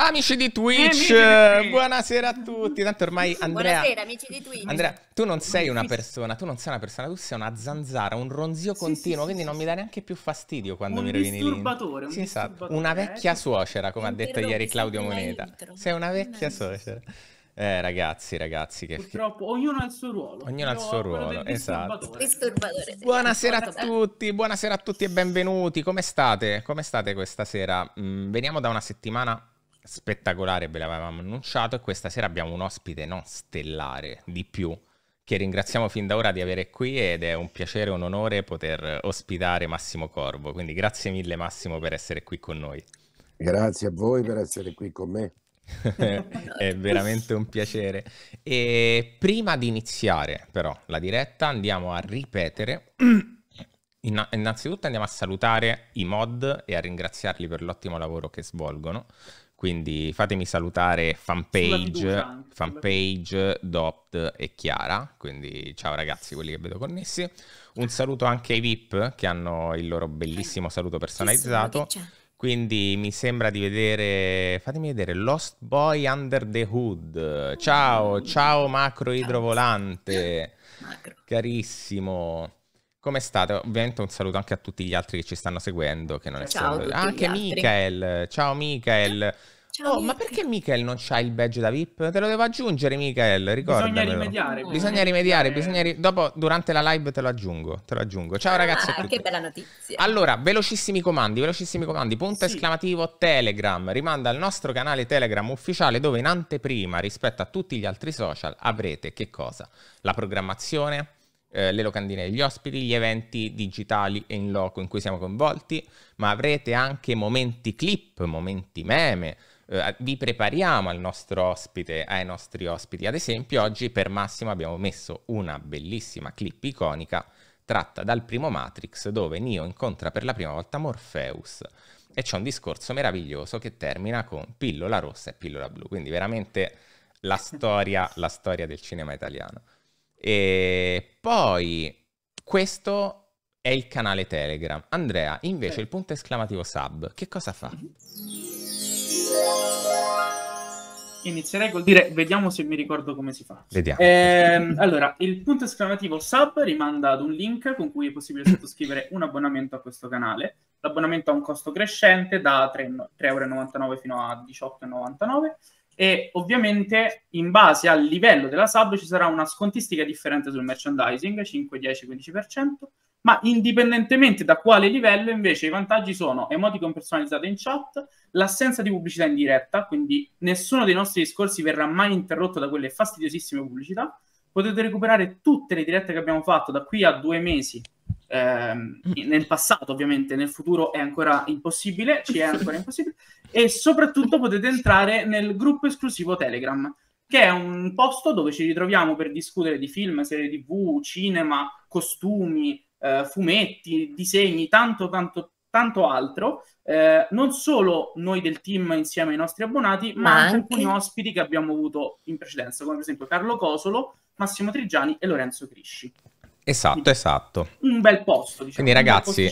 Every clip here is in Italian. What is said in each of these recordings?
Amici di Twitch, amici. buonasera a tutti. Tanto ormai Andrea. Buonasera, amici di Twitch. Andrea, tu non sei una persona, tu non sei una persona, tu sei una zanzara, un ronzio sì, continuo, sì, quindi sì, non mi dà neanche più fastidio quando un mi rovini disturbatore, lì. Sì, esatto. Una eh, vecchia eh, suocera, come ha detto ieri Claudio Moneta. Sei una vecchia suocera. Eh, ragazzi, ragazzi, che... Purtroppo ognuno ha il suo ruolo. Ognuno ha il suo ruolo, esatto. Disturbatore. Buonasera a tutti, buonasera a tutti e benvenuti. Come state? Come state questa sera? Mm, veniamo da una settimana spettacolare, ve l'avevamo annunciato, e questa sera abbiamo un ospite non stellare di più, che ringraziamo fin da ora di avere qui ed è un piacere, e un onore poter ospitare Massimo Corvo. Quindi grazie mille Massimo per essere qui con noi. Grazie a voi per essere qui con me. è veramente un piacere. E prima di iniziare però la diretta andiamo a ripetere. Innanzitutto andiamo a salutare i mod e a ringraziarli per l'ottimo lavoro che svolgono. Quindi fatemi salutare fanpage, fanpage, Dot e Chiara. Quindi ciao ragazzi, quelli che vedo connessi. Un saluto anche ai VIP che hanno il loro bellissimo saluto personalizzato. Quindi mi sembra di vedere, fatemi vedere, Lost Boy Under the Hood. Ciao, mm. ciao macro idrovolante. Carissimo. Come state? Ovviamente un saluto anche a tutti gli altri che ci stanno seguendo, che non è ciao solo... Ah, anche ah, Michael, ciao Michael. Ciao, oh, ma perché Michael non c'ha il badge da VIP? Te lo devo aggiungere, Michael, ricordamelo. Bisogna rimediare. Bisogna rimediare, bisogna ri... dopo, durante la live te lo aggiungo, te lo aggiungo. Ciao ah, ragazzi ah, Che bella notizia. Allora, velocissimi comandi, velocissimi comandi. Punto sì. esclamativo Telegram, rimanda al nostro canale Telegram ufficiale dove in anteprima rispetto a tutti gli altri social avrete che cosa? La programmazione, eh, le locandine degli ospiti, gli eventi digitali e in loco in cui siamo coinvolti, ma avrete anche momenti clip, momenti meme, Uh, vi prepariamo al nostro ospite, ai nostri ospiti. Ad esempio, oggi per Massimo abbiamo messo una bellissima clip iconica tratta dal primo Matrix dove Neo incontra per la prima volta Morpheus e c'è un discorso meraviglioso che termina con pillola rossa e pillola blu, quindi veramente la storia, la storia del cinema italiano. E poi questo è il canale Telegram. Andrea, invece, sì. il punto esclamativo sub, che cosa fa? Mhm. Inizierei col dire, vediamo se mi ricordo come si fa. Vediamo. Eh, allora, il punto esclamativo sub rimanda ad un link con cui è possibile sottoscrivere un abbonamento a questo canale. L'abbonamento ha un costo crescente da 3,99 euro fino a 18,99 e ovviamente in base al livello della sub ci sarà una scontistica differente sul merchandising, 5, 10, 15%, ma indipendentemente da quale livello invece i vantaggi sono emoticon personalizzate in chat, l'assenza di pubblicità in diretta, quindi nessuno dei nostri discorsi verrà mai interrotto da quelle fastidiosissime pubblicità, potete recuperare tutte le dirette che abbiamo fatto da qui a due mesi Ehm, mm. nel passato ovviamente, nel futuro è ancora impossibile, ci è ancora impossibile, e soprattutto potete entrare nel gruppo esclusivo Telegram, che è un posto dove ci ritroviamo per discutere di film, serie tv, cinema, costumi, eh, fumetti, disegni, tanto tanto tanto altro, eh, non solo noi del team insieme ai nostri abbonati, ma, ma anche alcuni ospiti che abbiamo avuto in precedenza, come per esempio Carlo Cosolo, Massimo Trigiani e Lorenzo Crisci. Esatto, esatto. Un bel posto, diciamo. Quindi ragazzi,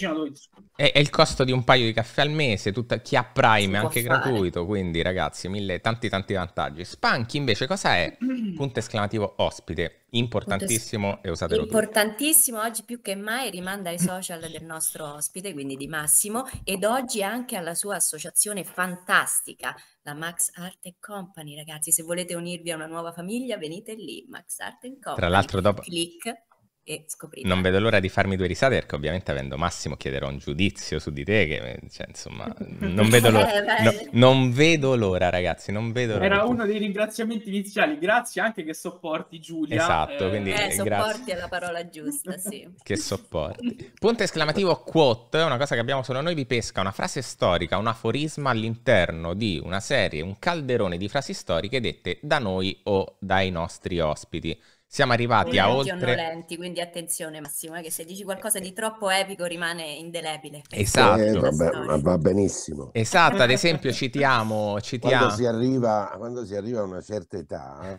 è, è, il costo di un paio di caffè al mese, tutta, chi ha Prime è anche fare. gratuito, quindi ragazzi, mille, tanti tanti vantaggi. Spanky invece cosa è? Mm. Punto esclamativo ospite, importantissimo Punto, e usatelo Importantissimo, tutti. oggi più che mai rimanda ai social del nostro ospite, quindi di Massimo, ed oggi anche alla sua associazione fantastica, la Max Art Company, ragazzi, se volete unirvi a una nuova famiglia venite lì, Max Art Company. Tra l'altro dopo... Click e scoprire. Non vedo l'ora di farmi due risate perché ovviamente avendo Massimo chiederò un giudizio su di te che cioè, insomma non vedo l'ora. Eh, no, non vedo l'ora ragazzi, non vedo l'ora. Era uno dei ringraziamenti iniziali, grazie anche che sopporti Giulia. Esatto, eh. quindi eh, eh sopporti grazie. è la parola giusta, sì. che sopporti. Punto esclamativo quote, una cosa che abbiamo solo noi, vi pesca una frase storica, un aforisma all'interno di una serie, un calderone di frasi storiche dette da noi o dai nostri ospiti. Siamo arrivati a oltre... Lenti, quindi attenzione Massimo, che se dici qualcosa di troppo epico rimane indelebile. Eh, esatto. Eh, vabbè, va benissimo. Esatto, ad esempio citiamo... citiamo... Quando, si arriva, quando, si arriva, a una certa età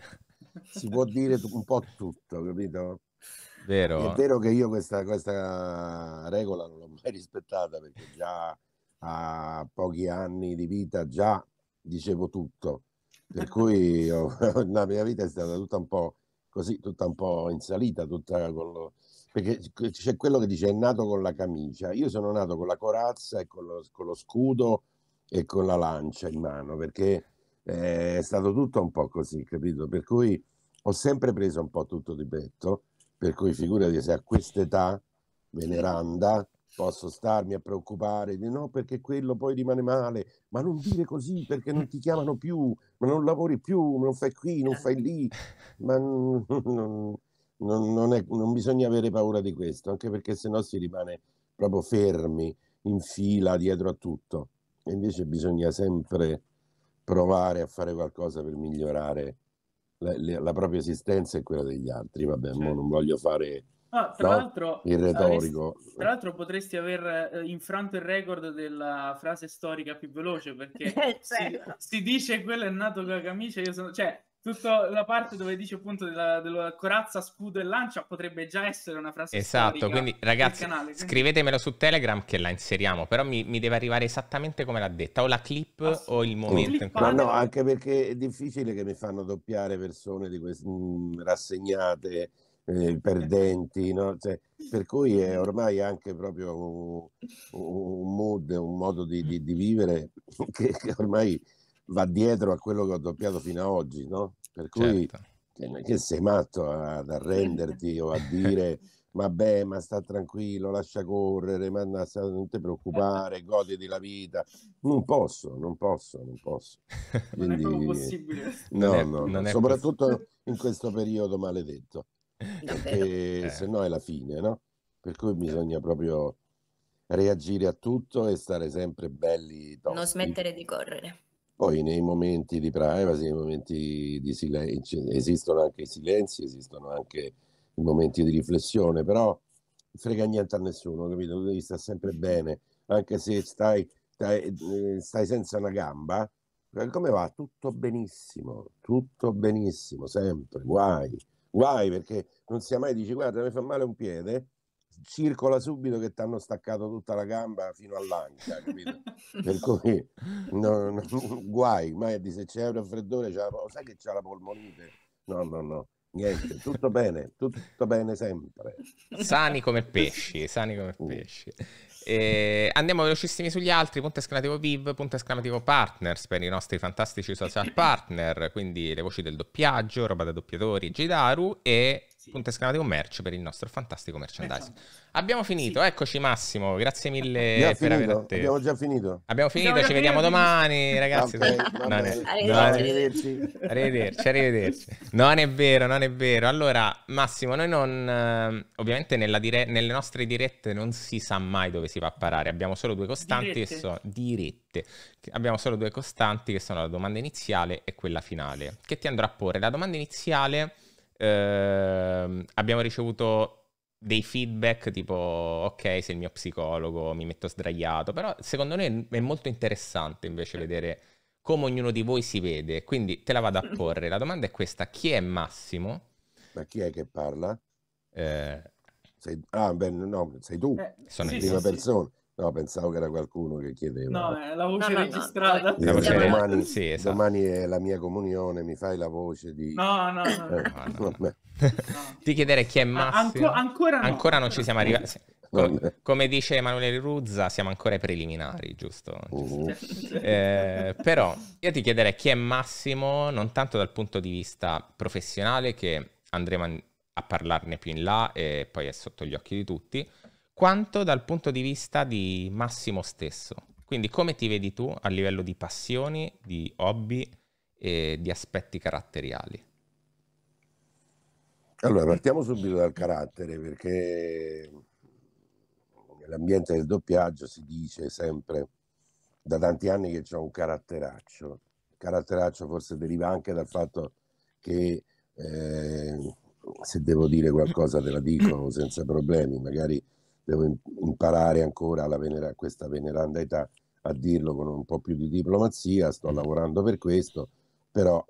si può dire un po' tutto, capito? Vero. È vero che io questa, questa regola non l'ho mai rispettata perché già a pochi anni di vita già dicevo tutto, per cui io, oh, la mia vita è stata tutta un po' così tutta un po' in salita, tutta con lo, perché c'è quello che dice è nato con la camicia, io sono nato con la corazza e con lo, con lo scudo e con la lancia in mano, perché eh, è stato tutto un po' così, capito? Per cui ho sempre preso un po' tutto di petto, per cui figurati se a quest'età veneranda Posso starmi a preoccupare di no perché quello poi rimane male, ma non dire così perché non ti chiamano più, ma non lavori più, ma non fai qui, non fai lì, ma non, non, non, è, non bisogna avere paura di questo, anche perché sennò si rimane proprio fermi, in fila, dietro a tutto. E invece bisogna sempre provare a fare qualcosa per migliorare la, la propria esistenza e quella degli altri. Vabbè, certo. non voglio fare Ah, tra, no? l'altro, il retorico. Avresti, tra l'altro potresti aver eh, infranto il record della frase storica più veloce perché eh, si, certo. si, dice quello è nato con la camicia, io sono... cioè tutta la parte dove dice appunto della, della, corazza, scudo e lancia potrebbe già essere una frase esatto, quindi ragazzi canale, scrivetemelo su Telegram che la inseriamo, però mi, mi, deve arrivare esattamente come l'ha detta, o la clip o il momento. In cui... Ma no, anche perché è difficile che mi fanno doppiare persone di queste mm, rassegnate eh, eh, perdenti, no? cioè, per cui è ormai anche proprio un, un mood, un modo di, di, di vivere che, che, ormai va dietro a quello che ho doppiato fino ad oggi, no? Per cui certo. Eh, che, sei matto ad arrenderti o a dire vabbè ma sta tranquillo, lascia correre, ma non ti preoccupare, goditi la vita. Non posso, non posso, non posso. Quindi, non è possibile. No, no, no, soprattutto in questo periodo maledetto perché eh. se no è la fine, no? Per cui bisogna proprio reagire a tutto e stare sempre belli. Tosti. Non smettere di correre. Poi nei momenti di privacy, nei momenti di silenzio, esistono anche i silenzi, esistono anche i momenti di riflessione, però frega niente a nessuno, capito? Tu devi stare sempre bene, anche se stai, stai, eh, stai senza una gamba, eh, come va? Tutto benissimo, tutto benissimo, sempre, guai guai perché non si è mai dici guarda mi fa male un piede circola subito che ti hanno staccato tutta la gamba fino all'anca capito? per cui no, no, guai ma se c'è un raffreddore sai che c'è la polmonite no no no niente, tutto bene, tutto bene sempre. Sani come pesci, sani come mm. pesci. Eh, andiamo velocissimi sugli altri, punto esclamativo VIV, punto esclamativo partners per i nostri fantastici social partner, quindi le voci del doppiaggio, roba da doppiatori, Gidaru e sì. Punto esclamatico commercio per il nostro fantastico merchandising. Esatto. Abbiamo finito, sì. eccoci Massimo, grazie mille abbiamo per aver atteso. Abbiamo già finito. Abbiamo finito, ci vediamo finito. domani ragazzi. Okay, non è... Arrivederci. Arrivederci, arrivederci. Non è vero, non è vero. Allora Massimo, noi non... Eh, ovviamente dire... nelle nostre dirette non si sa mai dove si va a parare, abbiamo solo due costanti dirette. che sono dirette. Abbiamo solo due costanti che sono la domanda iniziale e quella finale. Che ti andrò a porre? La domanda iniziale eh, abbiamo ricevuto dei feedback tipo ok sei il mio psicologo mi metto sdraiato però secondo me è molto interessante invece vedere come ognuno di voi si vede quindi te la vado a porre la domanda è questa chi è Massimo? ma chi è che parla? Eh... sei... ah beh no sei tu eh, sono sì, prima sì, persona sì. No, pensavo che era qualcuno che chiedeva. No, è eh, la voce no, no, registrata. No, voce domani, sì, esatto. domani, è la mia comunione, mi fai la voce di... No, no, no. Eh, ti chiedere chi è Massimo. Anco, ancora, ancora non ci siamo arrivati. Come dice Emanuele Ruzza, siamo ancora ai preliminari, giusto? uh Eh, però io ti chiederei chi è Massimo, non tanto dal punto di vista professionale, che andremo a parlarne più in là e poi è sotto gli occhi di tutti, quanto dal punto di vista di Massimo stesso. Quindi come ti vedi tu a livello di passioni, di hobby e di aspetti caratteriali? Allora, partiamo subito dal carattere, perché nell'ambiente del doppiaggio si dice sempre da tanti anni che c'è un caratteraccio. Il caratteraccio forse deriva anche dal fatto che, eh, se devo dire qualcosa te la dico senza problemi, magari devo imparare ancora alla venera, questa veneranda età a dirlo con un po' più di diplomazia, sto mm. lavorando per questo, però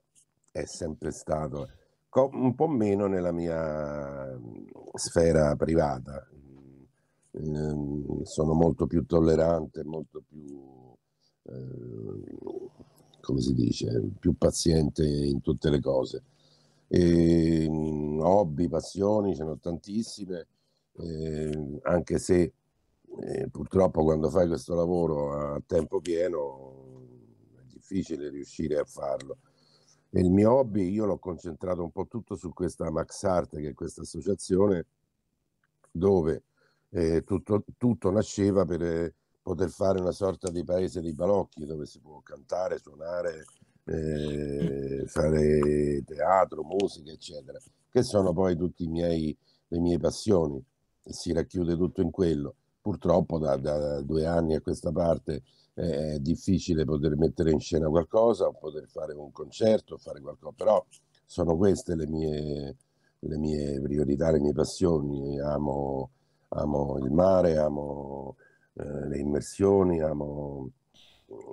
è sempre stato un po' meno nella mia mm, sfera privata. Eh, sono molto più tollerante, molto più, eh, come si dice, più paziente in tutte le cose. E, ehm, hobby, passioni, ce ne ho tantissime eh, anche se eh, purtroppo quando fai questo lavoro a tempo pieno è difficile riuscire a farlo. E il mio hobby io l'ho concentrato un po' tutto su questa Max Art, che è questa associazione dove eh, tutto, tutto, nasceva per eh, poter fare una sorta di paese dei balocchi dove si può cantare, suonare, eh, fare teatro, musica, eccetera, che sono poi tutte le mie passioni si racchiude tutto in quello. Purtroppo da, da due anni a questa parte eh, è difficile poter mettere in scena qualcosa, poter fare un concerto, fare qualcosa, però sono queste le mie, le mie priorità, le mie passioni. Amo, amo il mare, amo eh, le immersioni, amo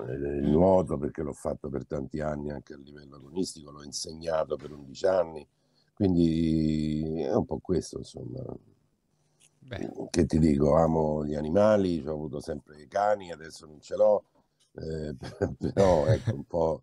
eh, il nuoto perché l'ho fatto per tanti anni anche a livello agonistico, l'ho insegnato per 11 anni, quindi è un po' questo insomma. Beh. Che ti dico, amo gli animali, ho avuto sempre i cani, adesso non ce l'ho, eh, però ecco un po'...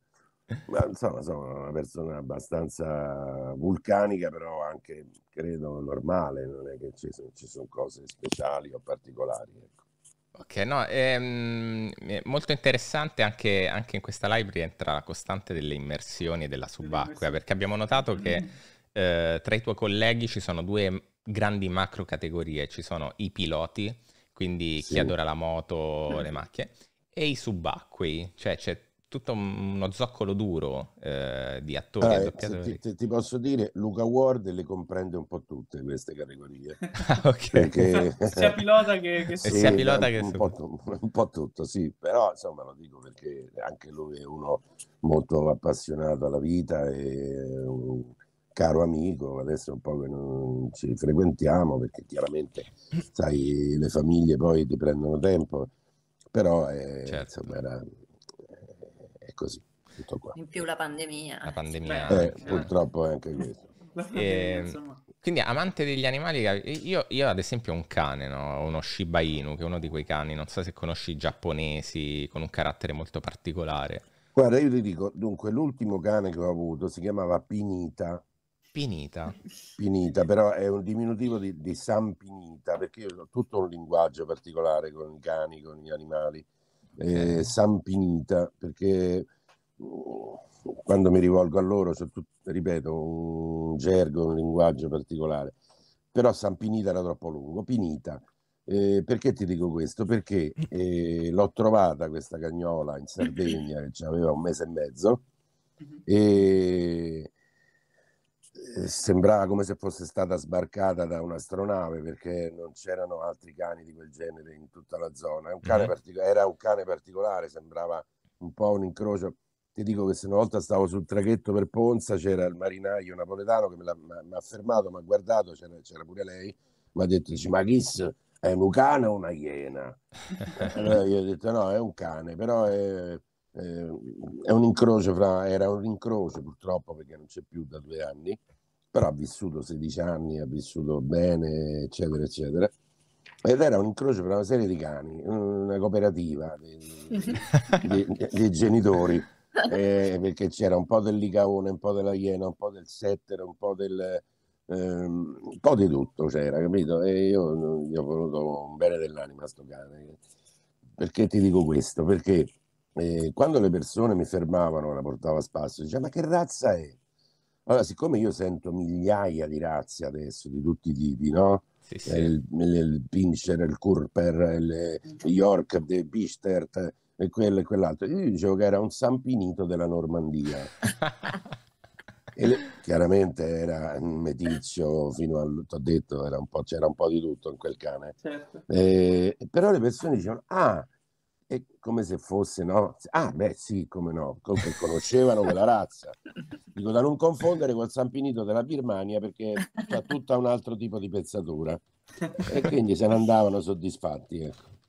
Ma insomma, sono una persona abbastanza vulcanica, però anche credo normale, non è che ci, ci sono cose speciali o particolari. Ecco. Ok, no, è, ehm, è molto interessante anche, anche, in questa live rientra la costante delle immersioni della subacquea, perché abbiamo notato che mm. Eh, tra i tuoi colleghi ci sono due grandi macro categorie, ci sono i piloti, quindi sì. chi adora la moto, mm. le macchie, e i subacquei, cioè c'è tutto uno zoccolo duro eh, di attori ah, eh, doppiatori. Ti, ti, posso dire, Luca Ward le comprende un po' tutte queste categorie. ah, okay. Perché... sia pilota che, che, eh, sì, sia pilota un, che un, po un po' tutto, sì, però insomma lo dico perché anche lui è uno molto appassionato alla vita e caro amico, adesso è un po' che non ci frequentiamo perché chiaramente, sai, le famiglie poi ti prendono tempo, però è, eh, certo. insomma, era, eh, è così, tutto qua. In più la pandemia. La eh, pandemia. Eh, cioè. Purtroppo è anche questo. E, ehm, quindi amante degli animali, io, io, ad esempio ho un cane, no? uno Shiba Inu, che è uno di quei cani, non so se conosci i giapponesi, con un carattere molto particolare. Guarda, io ti dico, dunque l'ultimo cane che ho avuto si chiamava Pinita, Pinita. Pinita, però è un diminutivo di, di San Pinita, perché io ho tutto un linguaggio particolare con i cani, con gli animali. Okay. Eh, San Pinita, perché quando mi rivolgo a loro, tutto, ripeto, un gergo, un linguaggio particolare. Però San Pinita era troppo lungo. Pinita. Eh, perché ti dico questo? Perché eh, l'ho trovata questa cagnola in Sardegna che aveva un mese e mezzo mhm. e eh, sembrava come se fosse stata sbarcata da un'astronave perché non c'erano altri cani di quel genere in tutta la zona. Un mm-hmm. partic- era un cane particolare, sembrava un po' un incrocio. Ti dico che se una volta stavo sul traghetto per Ponza, c'era il marinaio napoletano che mi ha fermato, mi ha guardato, c'era, c'era, pure lei, mi ha detto, ma chi è un cane o una iena? allora io ho detto no, è un cane, però è eh, un incrocio fra, era un rincrocio purtroppo perché non c'è più da due anni, però ha vissuto 16 anni, ha vissuto bene, eccetera, eccetera. Ed era un incrocio fra una serie di cani, una cooperativa dei genitori, eh, perché c'era un po' del licaone, un po' della iena, un po' del setter, un po' del... Ehm, un po' di tutto c'era, capito? E io gli ho voluto un bene dell'anima a sto cane. Perché ti dico questo? Perché eh, quando le persone mi fermavano, la portavo a spasso, diceva ma che razza è? Allora, siccome io sento migliaia di razze adesso, di tutti i tipi, no? Sì, sì. Eh, il, il, il, Pincher, il Kurper, il, il York, il Bistert e quello e quell'altro. Io dicevo che era un Sampinito della Normandia. Le, chiaramente era un metizio fino al t'ho detto, un c'era un po' di tutto in quel cane. Certo. Eh, però le persone dicevano: Ah, e come se fosse, no? Ah, beh, sì, come no, perché conoscevano quella razza. Dico da non confondere col Sampinito della Birmania perché ha tutta un altro tipo di pezzatura. E quindi se ne andavano soddisfatti. Ecco.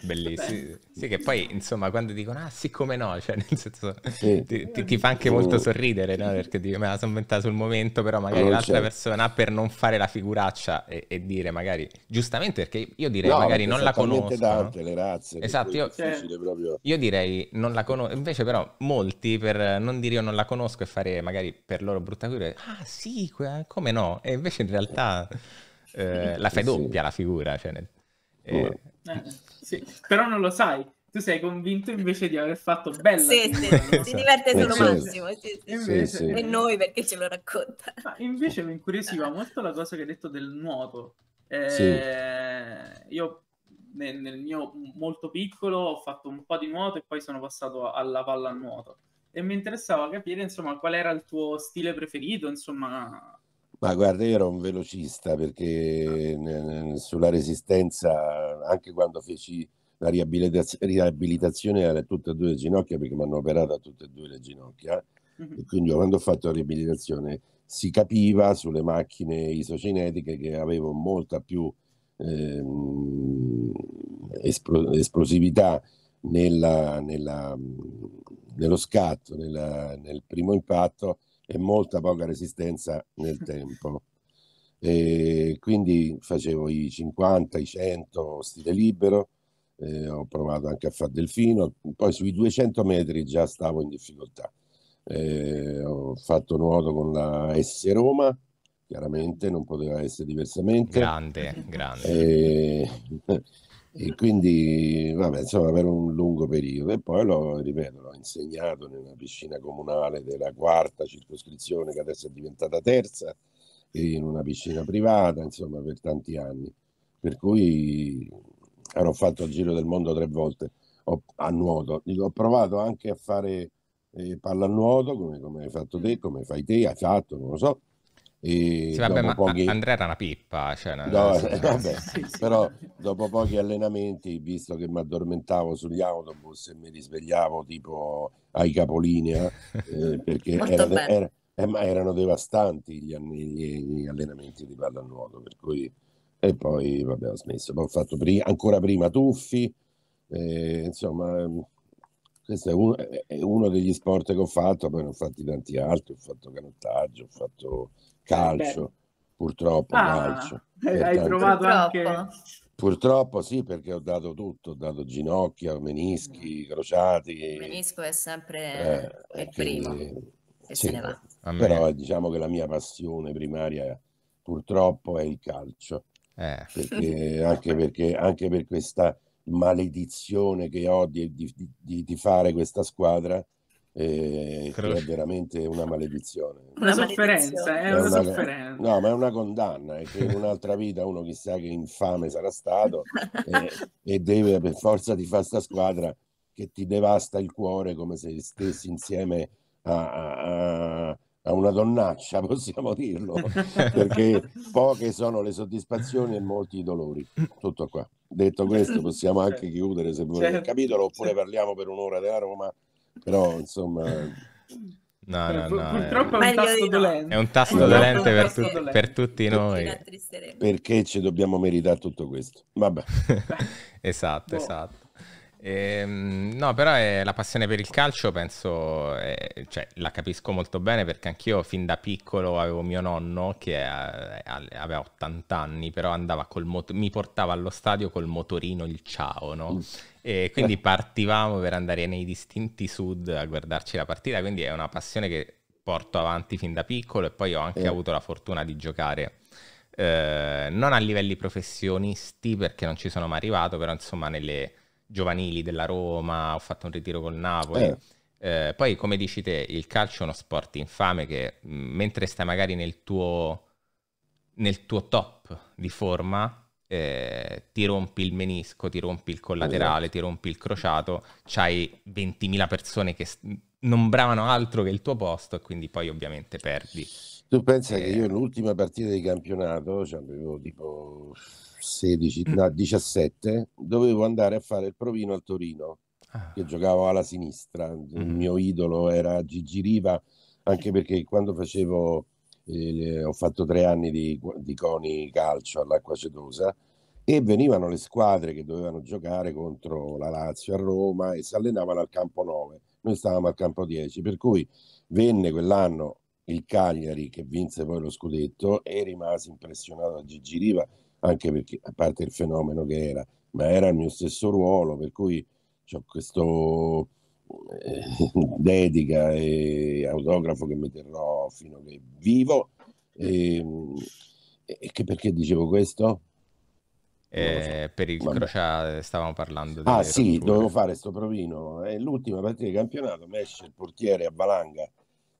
Bellissimo. Sì, che poi insomma quando dicono ah sì come no, cioè nel senso sì. ti, ti, ti, fa anche molto sorridere, no? Perché dico me la sono inventata sul momento, però magari eh, l'altra certo. persona per non fare la figuraccia e, e dire magari giustamente perché io direi no, magari non la conosco. Tante, no? le razze, esatto, io, proprio... io, direi non la conosco, invece però molti per non dire io non la conosco e fare magari per loro brutta figura, ah sì, come no? E invece in realtà eh, la fai doppia sì. la figura, cioè, eh. Sì, però non lo sai. Tu sei convinto invece di aver fatto bella. Sì, sì, si diverte solo Massimo. Invece... E noi perché ce lo racconta. Ma invece mi incuriosiva molto la cosa che hai detto del nuoto. Eh, io nel, nel, mio molto piccolo ho fatto un po' di nuoto e poi sono passato alla pallanuoto. E mi interessava capire, insomma, qual era il tuo stile preferito, insomma, ma guarda, io ero un velocista perché sulla resistenza, anche quando feci la riabilitaz- riabilitazione a tutte e due le ginocchia, perché mi hanno operato a tutte e due le ginocchia, e quindi quando ho fatto la riabilitazione si capiva sulle macchine isocinetiche che avevo molta più eh, espl- esplosività nella, nella, nello scatto, nella, nel primo impatto e molta poca resistenza nel tempo. E quindi facevo i 50, i 100, stile libero, eh, ho provato anche a fare delfino, poi sui 200 metri già stavo in difficoltà. Eh, ho fatto nuoto con la S Roma, chiaramente non poteva essere diversamente. Grande, grande. Eh, e quindi, vabbè, insomma, per un lungo periodo. E poi l'ho, ripeto, l'ho insegnato nella piscina comunale della quarta circoscrizione, che adesso è diventata terza, e in una piscina privata, insomma, per tanti anni. Per cui ero fatto il giro del mondo tre volte ho, a nuoto. ho provato anche a fare eh, pallanuoto, come, come hai fatto te, come fai te, hai fatto, non lo so e sì, vabbè, pochi... Andrea era una pippa, cioè una... No, eh, vabbè, sì, sì. però dopo pochi allenamenti, visto che mi addormentavo sugli autobus e mi risvegliavo tipo ai capolinea, eh, eh perché era, era, er, eh, erano devastanti gli, gli, gli allenamenti di pallanuoto, per cui... E poi, vabbè, ho smesso, poi ho fatto pri- ancora prima tuffi, eh, insomma, questo è, un, è, uno degli sport che ho fatto, poi ne ho fatti tanti altri, ho fatto canottaggio, ho fatto Calcio, purtroppo ah, calcio. hai tanto... provato anche... Purtroppo sì, perché ho dato tutto, ho dato ginocchia, menischi, mm. crociati. Il menisco è sempre eh, il primo e sì, se ne va. Però diciamo che la mia passione primaria purtroppo è il calcio. Eh. Perché, anche, perché, anche per questa maledizione che ho di, di, di, di fare questa squadra, eh, è veramente una maledizione. Una, sofferenza, è, una, una sofferenza. No, ma è una condanna, è che in un'altra vita uno chissà che infame sarà stato eh, e deve per forza di fare sta squadra che ti devasta il cuore come se stessi insieme a, a, a una donnaccia, possiamo dirlo, perché poche sono le soddisfazioni e molti i dolori. Tutto qua. Detto questo, possiamo anche certo. chiudere se volete certo. il capitolo oppure certo. parliamo per un'ora della Roma però insomma... No, no, no, Purtroppo è un tasto dolente. È un tasto dolente, per, tu- per, tutti noi. Perché ci dobbiamo meritare tutto questo. Vabbè. esatto, boh. esatto. Ehm, no, però è, eh, la passione per il calcio penso, è, eh, cioè, la capisco molto bene perché anch'io fin da piccolo avevo mio nonno che a, eh, a, aveva 80 anni, però andava col mot- mi portava allo stadio col motorino, il ciao, no? Mm e quindi partivamo per andare nei distinti sud a guardarci la partita, quindi è una passione che porto avanti fin da piccolo e poi ho anche eh. avuto la fortuna di giocare eh, non a livelli professionisti perché non ci sono mai arrivato, però insomma nelle giovanili della Roma ho fatto un ritiro col Napoli. Eh. eh poi come dici te, il calcio è uno sport infame che mm, mentre stai magari nel tuo, nel tuo top di forma, eh, ti rompi il menisco, ti rompi il collaterale, esatto. ti rompi il crociato, c'hai 20.000 persone che non bravano altro che il tuo posto e quindi poi ovviamente perdi. Tu pensa eh... che io l'ultima partita di campionato, cioè avevo tipo 16, mm. no, 17, dovevo andare a fare il provino al Torino, ah. che giocavo alla sinistra, il mm. mio idolo era Gigi Riva, anche perché quando facevo eh, ho fatto tre anni di, di coni calcio all'acqua sedosa e venivano le squadre che dovevano giocare contro la Lazio a Roma e si allenavano al campo 9, noi stavamo al campo 10, per cui venne quell'anno il Cagliari che vinse poi lo scudetto e rimasi impressionato da Gigi Riva anche perché a parte il fenomeno che era, ma era il mio stesso ruolo, per cui ho questo eh, dedica e autografo che mi terrò fino a che vivo. Mm. Ehm, e, e che perché dicevo questo? Eh, so. per il Vabbè. Crociate stavamo parlando. Ah sì, rotture. dovevo fare sto provino. È l'ultima partita di campionato, mi esce il portiere a valanga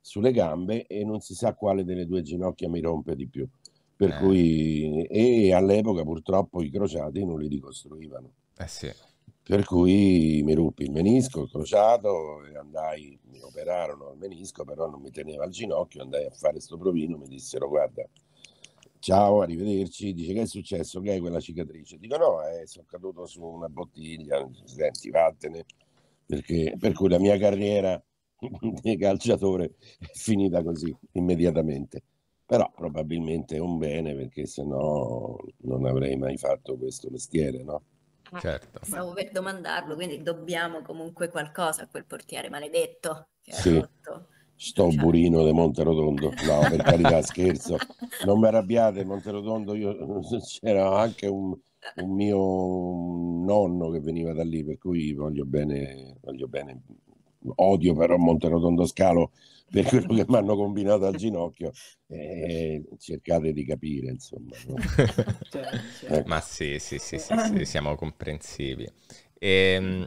sulle gambe e non si sa quale delle due ginocchia mi rompe di più. Per eh. cui, e all'epoca purtroppo i crociati non li ricostruivano. Eh sì. Per cui mi ruppi il menisco, il crociato, e andai, mi operarono al menisco, però non mi teneva al ginocchio, andai a fare sto provino, mi dissero guarda, ciao, arrivederci, dice che è successo, che hai quella cicatrice? Dico no, eh, sono caduto su una bottiglia, senti, vattene, perché, per cui la mia carriera di calciatore è finita così immediatamente. Però probabilmente è un bene perché se no non avrei mai fatto questo mestiere, no? Ah, certo. Stavo per domandarlo, quindi dobbiamo comunque qualcosa a quel portiere maledetto. sì. Sto diciamo. burino di Monterotondo, no per carità scherzo, non mi arrabbiate Monterotondo, io... c'era anche un, un, mio nonno che veniva da lì, per cui voglio bene, voglio bene odio però Monterotondo Scalo per quello che mi hanno combinato al ginocchio, eh, cercate di capire, insomma. No? Certo, certo. Ecco. Ma sì sì, sì, sì, sì, eh. siamo comprensivi. E, ehm,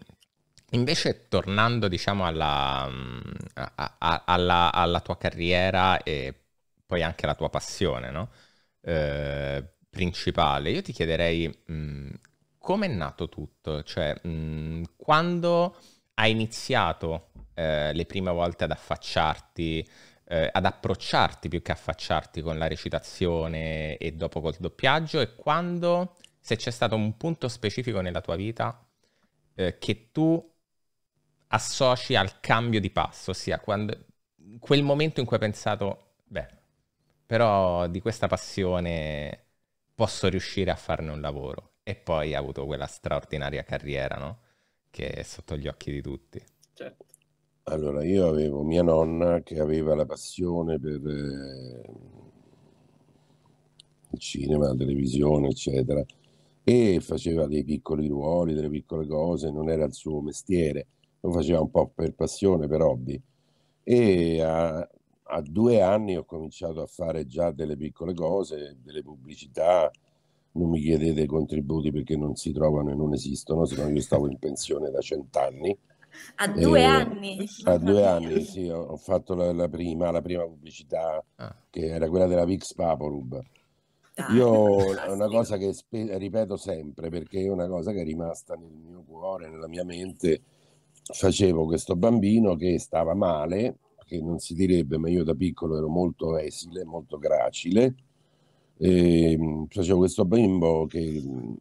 invece, tornando, diciamo, alla, mm, a, a, alla, alla, tua carriera e poi anche alla tua passione, no? eh, principale, io ti chiederei mm, come è nato tutto, cioè mh, mm, quando hai iniziato eh, le prime volte ad affacciarti, eh, ad approcciarti più che affacciarti con la recitazione e dopo col doppiaggio e quando, se c'è stato un punto specifico nella tua vita eh, che tu associ al cambio di passo, ossia quando, quel momento in cui hai pensato, beh, però di questa passione posso riuscire a farne un lavoro e poi hai avuto quella straordinaria carriera, no? che è sotto gli occhi di tutti. Certo. Allora, io avevo mia nonna che aveva la passione per eh, il cinema, la televisione, eccetera, e faceva dei piccoli ruoli, delle piccole cose, non era il suo mestiere, lo faceva un po' per passione, per hobby. E a, a due anni ho cominciato a fare già delle piccole cose, delle pubblicità, non mi chiedete contributi perché non si trovano e non esistono, se no io stavo in pensione da cent'anni. A due eh, anni? A due anni, sì, ho, fatto la, la, prima, la prima pubblicità ah. che era quella della Vix Paporub. Ah, io è una cosa che spe- ripeto sempre perché è una cosa che è rimasta nel mio cuore, nella mia mente. Facevo questo bambino che stava male, che non si direbbe, ma io da piccolo ero molto esile, molto gracile, e, ehm, c'era questo bimbo che mhmm,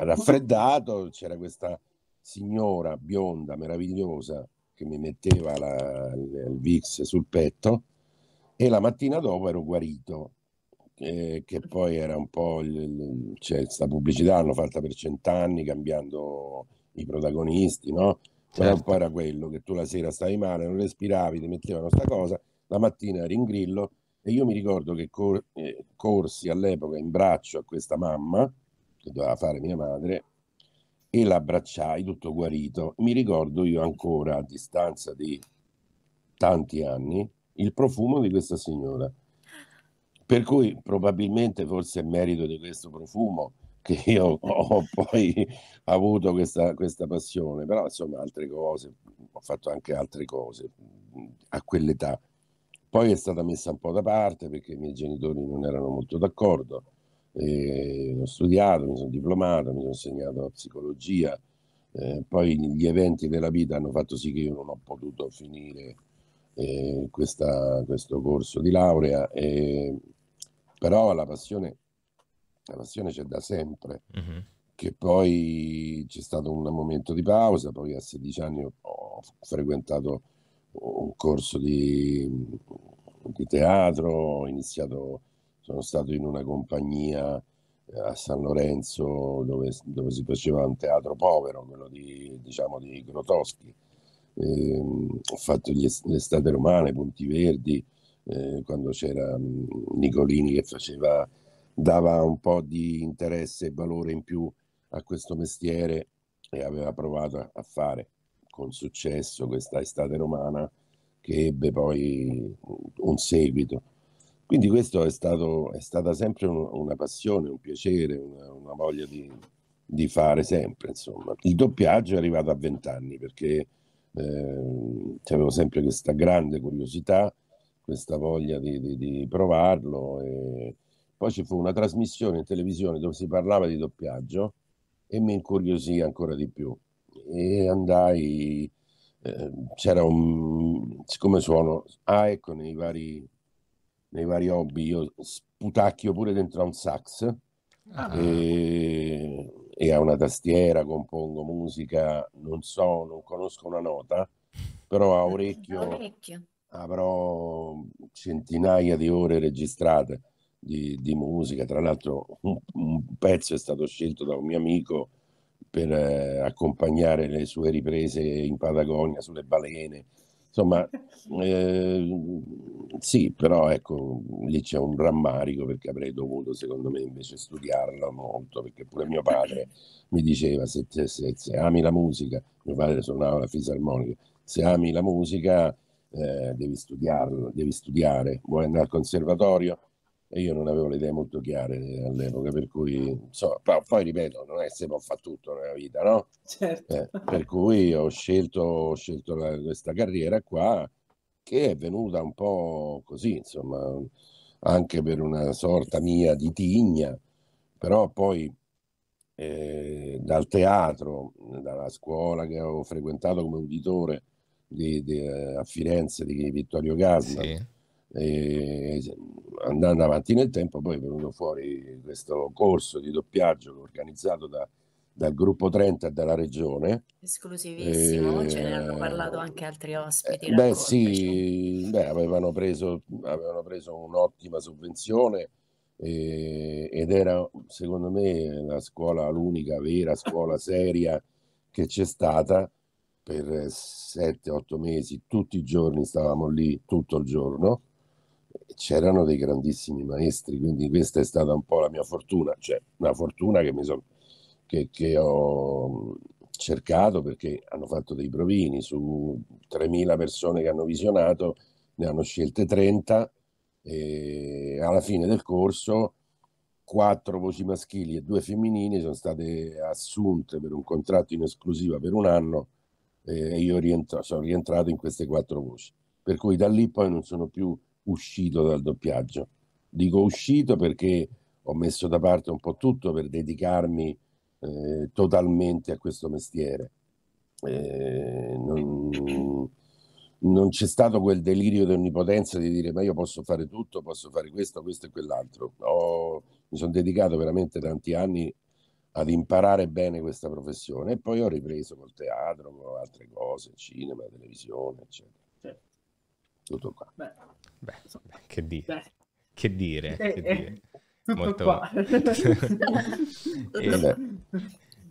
raffreddato, c'era questa signora bionda, meravigliosa, che mi metteva la, il VIX sul petto e la mattina dopo ero guarito, eh, che poi era un po'... Il, cioè, questa pubblicità l'hanno fatta per cent'anni cambiando i protagonisti, no? Certo. Però un certo. era quello che tu la sera stavi male, non respiravi, ti mettevano questa cosa, la mattina eri in grillo e io mi ricordo che cor- eh, corsi all'epoca in braccio a questa mamma, che doveva fare mia madre, e la abbracciai tutto guarito. Mi ricordo io ancora, a distanza di tanti anni, il profumo di questa signora. Per cui probabilmente forse è merito di questo profumo che io ho poi avuto questa, questa passione, però insomma altre cose, ho fatto anche altre cose a quell'età. Poi è stata messa un po' da parte perché i miei genitori non erano molto d'accordo. E ho studiato, mi sono diplomato, mi sono insegnato psicologia, eh, poi gli eventi della vita hanno fatto sì che io non ho potuto finire eh, questa, questo corso di laurea, eh, però la passione, la passione c'è da sempre, mm-hmm. che poi c'è stato un momento di pausa, poi a 16 anni ho frequentato un corso di, di teatro, ho iniziato, sono stato in una compagnia eh, a San Lorenzo dove, dove si faceva un teatro povero, quello di, diciamo, di Grotoschi. Eh, ho fatto gli, l'estate romane, Punti Verdi, eh, quando c'era mm, Nicolini che faceva, dava un po' di interesse e valore in più a questo mestiere e aveva provato a, a fare con successo questa estate romana che ebbe poi un seguito. Quindi questo è, stato, è stata sempre un, una passione, un piacere, una, una voglia di, di, fare sempre. Insomma. Il doppiaggio è arrivato a vent'anni perché eh, avevo sempre questa grande curiosità, questa voglia di, di, di provarlo. E... Poi ci fu una trasmissione in televisione dove si parlava di doppiaggio e mi incuriosì ancora di più e andai, ehm, c'era un, siccome suono, ah ecco, nei vari, nei vari hobby io sputacchio pure dentro a un sax ah. e, e, a una tastiera, compongo musica, non so, non conosco una nota, però a orecchio, orecchio. avrò centinaia di ore registrate. Di, di musica, tra l'altro un, un pezzo è stato scelto da un mio amico per eh, accompagnare le sue riprese in Patagonia sulle balene. Insomma, eh, sì, però ecco, lì c'è un rammarico perché avrei dovuto, secondo me, invece studiarlo molto, perché pure mio padre mi diceva, se, se, se, se ami la musica, mio padre suonava la fisarmonica, se ami la musica eh, devi studiarlo, devi studiare, vuoi andare al conservatorio, io non avevo le idee molto chiare eh, all'epoca, per cui so, poi ripeto, non è se può fare tutto nella vita, no? Certo. Eh, per cui ho scelto, ho scelto la, questa carriera qua che è venuta un po' così, insomma, anche per una sorta mia di tigna, però poi eh, dal teatro, dalla scuola che ho frequentato come uditore di, di, eh, a Firenze di Vittorio Gasman. Sì e andando avanti nel tempo, poi è venuto fuori questo corso di doppiaggio organizzato da, dal gruppo 30 e dalla regione. Esclusivissimo, eh, ce ne hanno parlato anche altri ospiti. Eh, beh, sì, diciamo. beh, avevano, preso, avevano preso un'ottima sovvenzione eh, ed era, secondo me, la scuola, l'unica vera scuola seria che c'è stata per 7-8 mesi, tutti i giorni stavamo lì, tutto il giorno c'erano dei grandissimi maestri, quindi questa è stata un po' la mia fortuna, cioè una fortuna che, so, che, che ho cercato perché hanno fatto dei provini, su 3.000 persone che hanno visionato ne hanno scelte 30 e alla fine del corso quattro voci maschili e due femminili sono state assunte per un contratto in esclusiva per un anno e io rientro, sono rientrato in queste quattro voci. Per cui da lì poi non sono più uscito dal doppiaggio. Dico uscito perché ho messo da parte un po' tutto per dedicarmi eh, totalmente a questo mestiere. Eh, non, non c'è stato quel delirio di onnipotenza di dire ma io posso fare tutto, posso fare questo, questo e quell'altro. Ho, mi sono dedicato veramente tanti anni ad imparare bene questa professione e poi ho ripreso col teatro, con altre cose, cinema, televisione, eccetera. Tutto qua. Beh, beh, beh, che, di- che, dire, eh, che eh, dire. Tutto Molto... qua. e,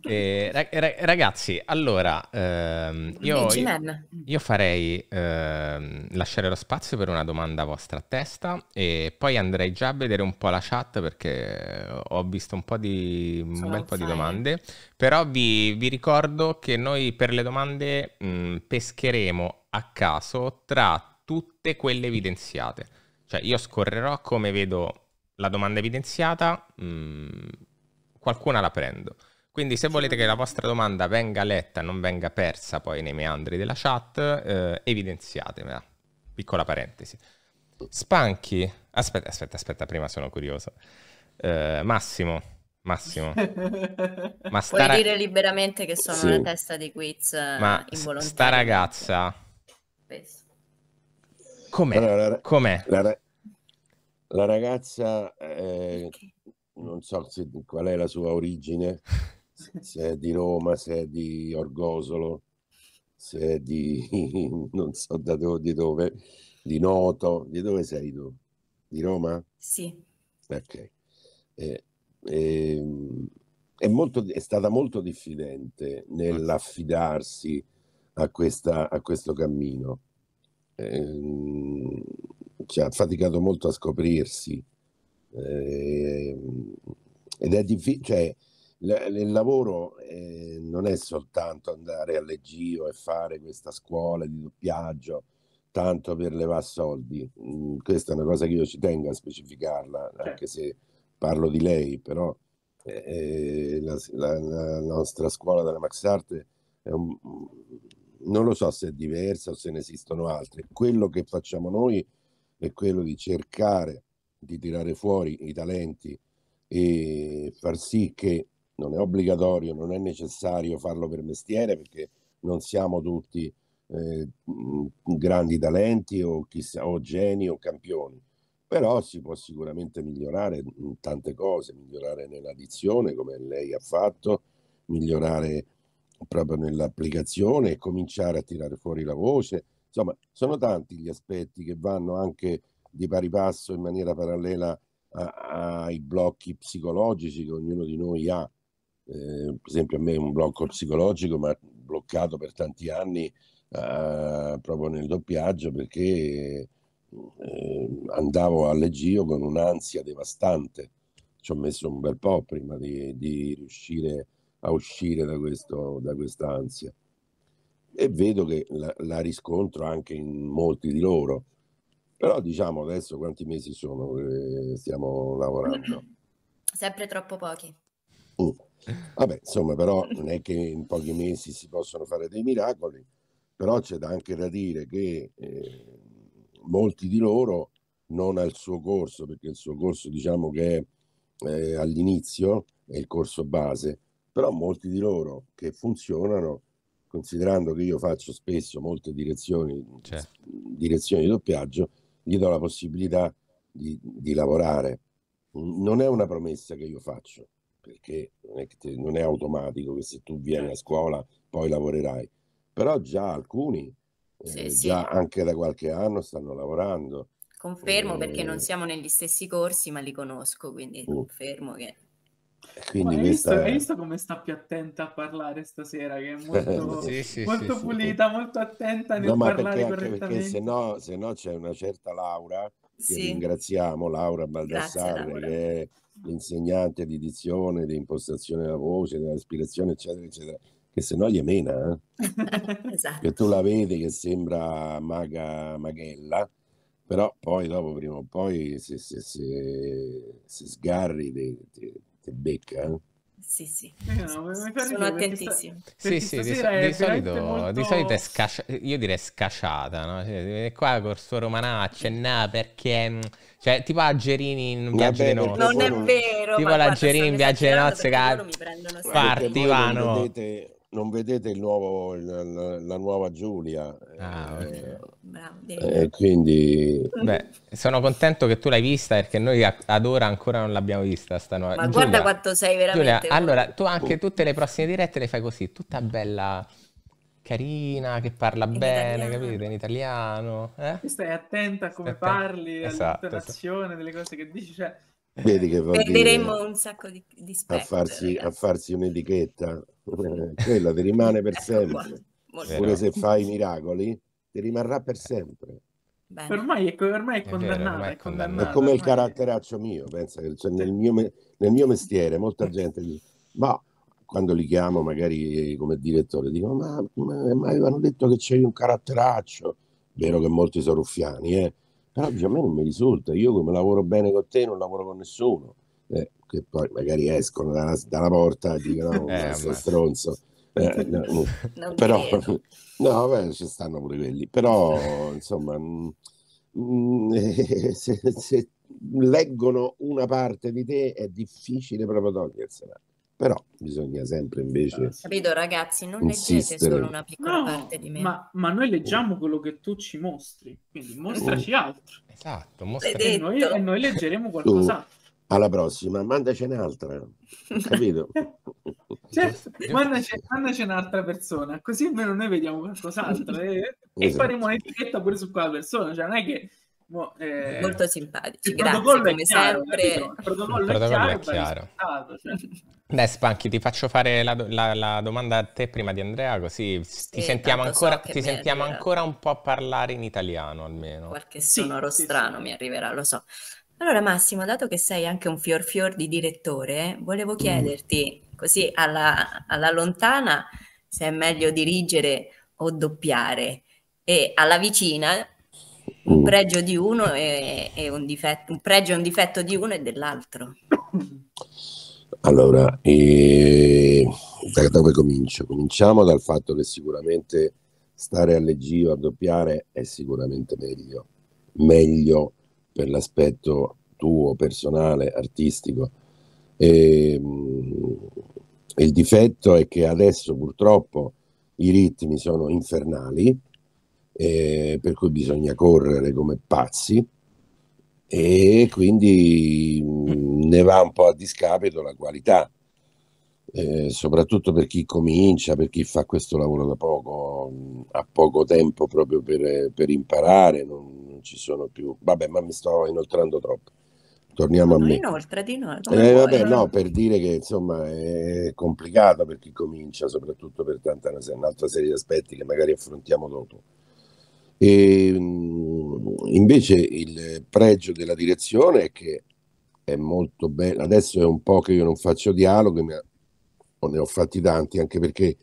e, eh, eh, ragazzi, allora ehm, io, io, io, farei ehm, lasciare lo spazio per una domanda vostra a testa e poi andrei già a vedere un po' la chat perché ho visto un, po di, un bel po' di domande. Però vi, vi, ricordo che noi per le domande mh, pescheremo a caso tra tutte quelle evidenziate. Cioè io scorrerò come vedo la domanda evidenziata, mh, mm, qualcuna la prendo. Quindi se volete che la vostra domanda venga letta, non venga persa poi nei meandri della chat, eh, evidenziatemela. Piccola parentesi. Spanchi. Aspetta, aspetta, aspetta, prima sono curioso. Eh, Massimo, Massimo. Ma sta ra... dire liberamente che sono sì. una testa di quiz eh, Ma sta ragazza Penso. Com'è? Allora, la, Com'è? La, la ragazza, eh, non so se, qual è la sua origine, se è di Roma, se è di Orgosolo, se è di non so da dove, di dove, di Noto, di dove sei tu? Di Roma? Sì. Ok. Eh, eh, è, molto, è, stata molto diffidente nell'affidarsi a, questa, a questo cammino Ehm, ci ha faticato molto a scoprirsi eh, ed è difficile, cioè, l- il lavoro eh, non è soltanto andare a Leggio e fare questa scuola di doppiaggio tanto per levare soldi, mm, questa è una cosa che io ci tengo a specificarla, anche se parlo di lei, però eh, eh, la, la, la, nostra scuola della Max Arte è un, non lo so se è diversa o se ne esistono altre. Quello che facciamo noi è quello di cercare di tirare fuori i talenti e far sì che non è obbligatorio, non è necessario farlo per mestiere perché non siamo tutti eh, grandi talenti o, chissà, o geni o campioni, però si può sicuramente migliorare in tante cose, migliorare nell'addizione come lei ha fatto, migliorare proprio nell'applicazione e cominciare a tirare fuori la voce. Insomma, sono tanti gli aspetti che vanno anche di pari passo in maniera parallela ai blocchi psicologici che ognuno di noi ha. Eh, per esempio a me un blocco psicologico, ma bloccato per tanti anni eh, proprio nel doppiaggio perché eh, andavo a Leggio con un'ansia devastante. Ci ho messo un bel po' prima di, di riuscire a a uscire da, questo, da quest'ansia. E vedo che la, la, riscontro anche in molti di loro. Però diciamo adesso quanti mesi sono che stiamo lavorando? Sempre troppo pochi. Uh. Vabbè, insomma, però non è che in pochi mesi si possono fare dei miracoli, però c'è da anche da dire che eh, molti di loro non al suo corso, perché il suo corso diciamo che è eh, all'inizio, è il corso base, però molti di loro che funzionano, considerando che io faccio spesso molte direzioni, certo. direzioni di doppiaggio, gli do la possibilità di, di, lavorare. Non è una promessa che io faccio, perché non è, te, non è automatico che se tu vieni a certo. scuola poi lavorerai, però già alcuni, eh, sì, eh, sì. già anche da qualche anno, stanno lavorando. Confermo perché non eh. siamo negli stessi corsi, ma li conosco, quindi mm. confermo che quindi hai, visto, è... hai, visto, come sta più attenta a parlare stasera? Che è molto, sì, sì, molto sì, pulita, molto attenta nel no, parlare perché, correttamente. se no, se no c'è una certa Laura, che ringraziamo, Laura Baldassarre, che è l'insegnante di dizione, di impostazione della voce, dell'aspirazione, eccetera, eccetera, che se no gli emena. Eh? esatto. Che tu la vedi che sembra maga, maghella, però poi dopo, prima o poi, se, se, se, se sgarri... Te, te, che becca. Eh? Sì, sì. Eh, no, sono attentissimo. Sì, sì, di, so, di, solito, molto... di, solito, è scasciata, io direi scasciata, no? Cioè, qua col suo romanaccio, eh, no, perché... Mm, cioè, tipo la Gerini in Viaggio di Nozze. Non è vero, Tipo la Gerini in Viaggio di Nozze che partivano... Vedete non vedete nuovo, la, la, nuova Giulia. Ah, eh, eh, quindi... Beh, sono contento che tu l'hai vista perché noi ad ora ancora non l'abbiamo vista. Sta nuova. Ma Giulia, guarda quanto sei veramente. Giulia, allora, tu anche tutte le prossime dirette le fai così, tutta bella carina, che parla in bene, italiano. capito? In italiano. Eh? Stai attenta a come Stai parli, esatto, all'intonazione esatto. delle cose che dici. Cioè eh, Vedi che va Perderemmo un sacco di, di spectre, a, farsi, a, farsi, un'etichetta, eh, quella ti rimane per ecco sempre. Pure se fai miracoli, ti rimarrà per eh, sempre. Bene. Ormai è, ormai è, condannata, è, condannata, è come il caratteraccio mio, pensa che cioè, nel, mio, nel, mio mestiere molta gente dice, ma quando li chiamo magari come direttore, dicono ma, ma, ma avevano detto che c'è un caratteraccio, vero che molti sono ruffiani, eh? Però a me non mi risulta, io come lavoro bene con te non lavoro con nessuno. Eh, che poi magari escono dalla, dalla porta e dicono, oh, eh, stronzo. Eh, no, mm. no. però, no, beh, ci stanno pure quelli. Però, insomma, mh, mm, mm, eh, mh, se, se leggono una parte di te è difficile proprio togliersela. Però bisogna sempre invece... Capito ragazzi, non insistere. leggete solo una piccola no, parte di me. Ma, ma, noi leggiamo quello che tu ci mostri, quindi mostraci mm. altro. Esatto, mostraci. E noi, e noi leggeremo qualcos'altro. Alla prossima, mandaci un'altra, capito? certo, mandaci, mandaci, un'altra persona, così almeno noi vediamo qualcos'altro e, esatto. e faremo un'etichetta pure su quella persona, cioè non è che eh, Molto simpatici, grazie come chiaro, eh, sempre. Il protocollo, il protocollo è chiaro. È Spanchi, cioè. ti faccio fare la, la, la, domanda a te prima di Andrea, così sì, sentiamo ancora, so ti sentiamo, ancora, un po' a parlare in italiano almeno. Qualche sonoro sì, strano sì, mi arriverà, lo so. Allora Massimo, dato che sei anche un fior fior di direttore, volevo mm. chiederti, così alla, alla lontana, se è meglio dirigere o doppiare e alla vicina un mm. pregio di uno e, e un difetto, un pregio e un difetto di uno e dell'altro. Allora, eh, da dove comincio? Cominciamo dal fatto che sicuramente stare a leggio, a doppiare è sicuramente meglio, meglio per l'aspetto tuo, personale, artistico. E, ehm, il difetto è che adesso purtroppo i ritmi sono infernali, eh, per cui bisogna correre come pazzi e quindi mm, ne va un po' a discapito la qualità, eh, soprattutto per chi comincia, per chi fa questo lavoro da poco, mm, ha poco tempo proprio per, per imparare, non, non, ci sono più. Vabbè, ma mi sto inoltrando troppo. Torniamo no, a me. Inoltre, di noi, eh, vabbè, no, per dire che insomma è complicato per chi comincia, soprattutto per tanta un'altra serie di aspetti che magari affrontiamo dopo. E, ehm, invece il pregio della direzione è che è molto bello, adesso è un po' che io non faccio dialoghi, ma oh, ne ho fatti tanti, anche perché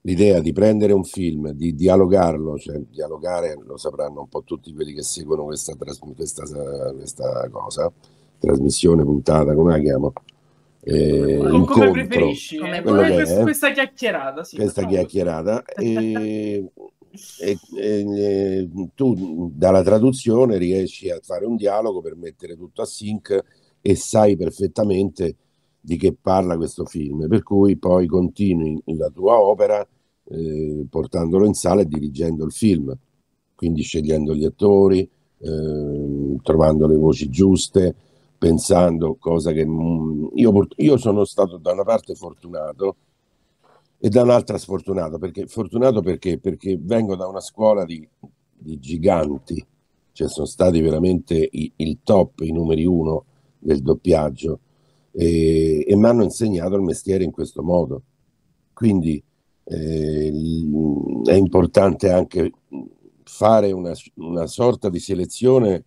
l'idea di prendere un film, di dialogarlo, cioè dialogare lo sapranno un po' tutti quelli che seguono questa, questa, questa cosa, trasmissione puntata, come la chiamo? Eh, come incontro, preferisci, come, come questa chiacchierata. Sì, questa chiacchierata. E, ehm, e, e, tu dalla traduzione riesci a fare un dialogo per mettere tutto a sync e sai perfettamente di che parla questo film, per cui poi continui la tua opera eh, portandolo in sala e dirigendo il film, quindi scegliendo gli attori, eh, trovando le voci giuste, pensando cosa che... Mm, io, io sono stato da una parte fortunato, e da un'altra sfortunato, perché, fortunato perché? perché vengo da una scuola di, di giganti, cioè sono stati veramente i, il top, i numeri uno del doppiaggio e, e mi hanno insegnato il mestiere in questo modo. Quindi eh, è importante anche fare una, una sorta di selezione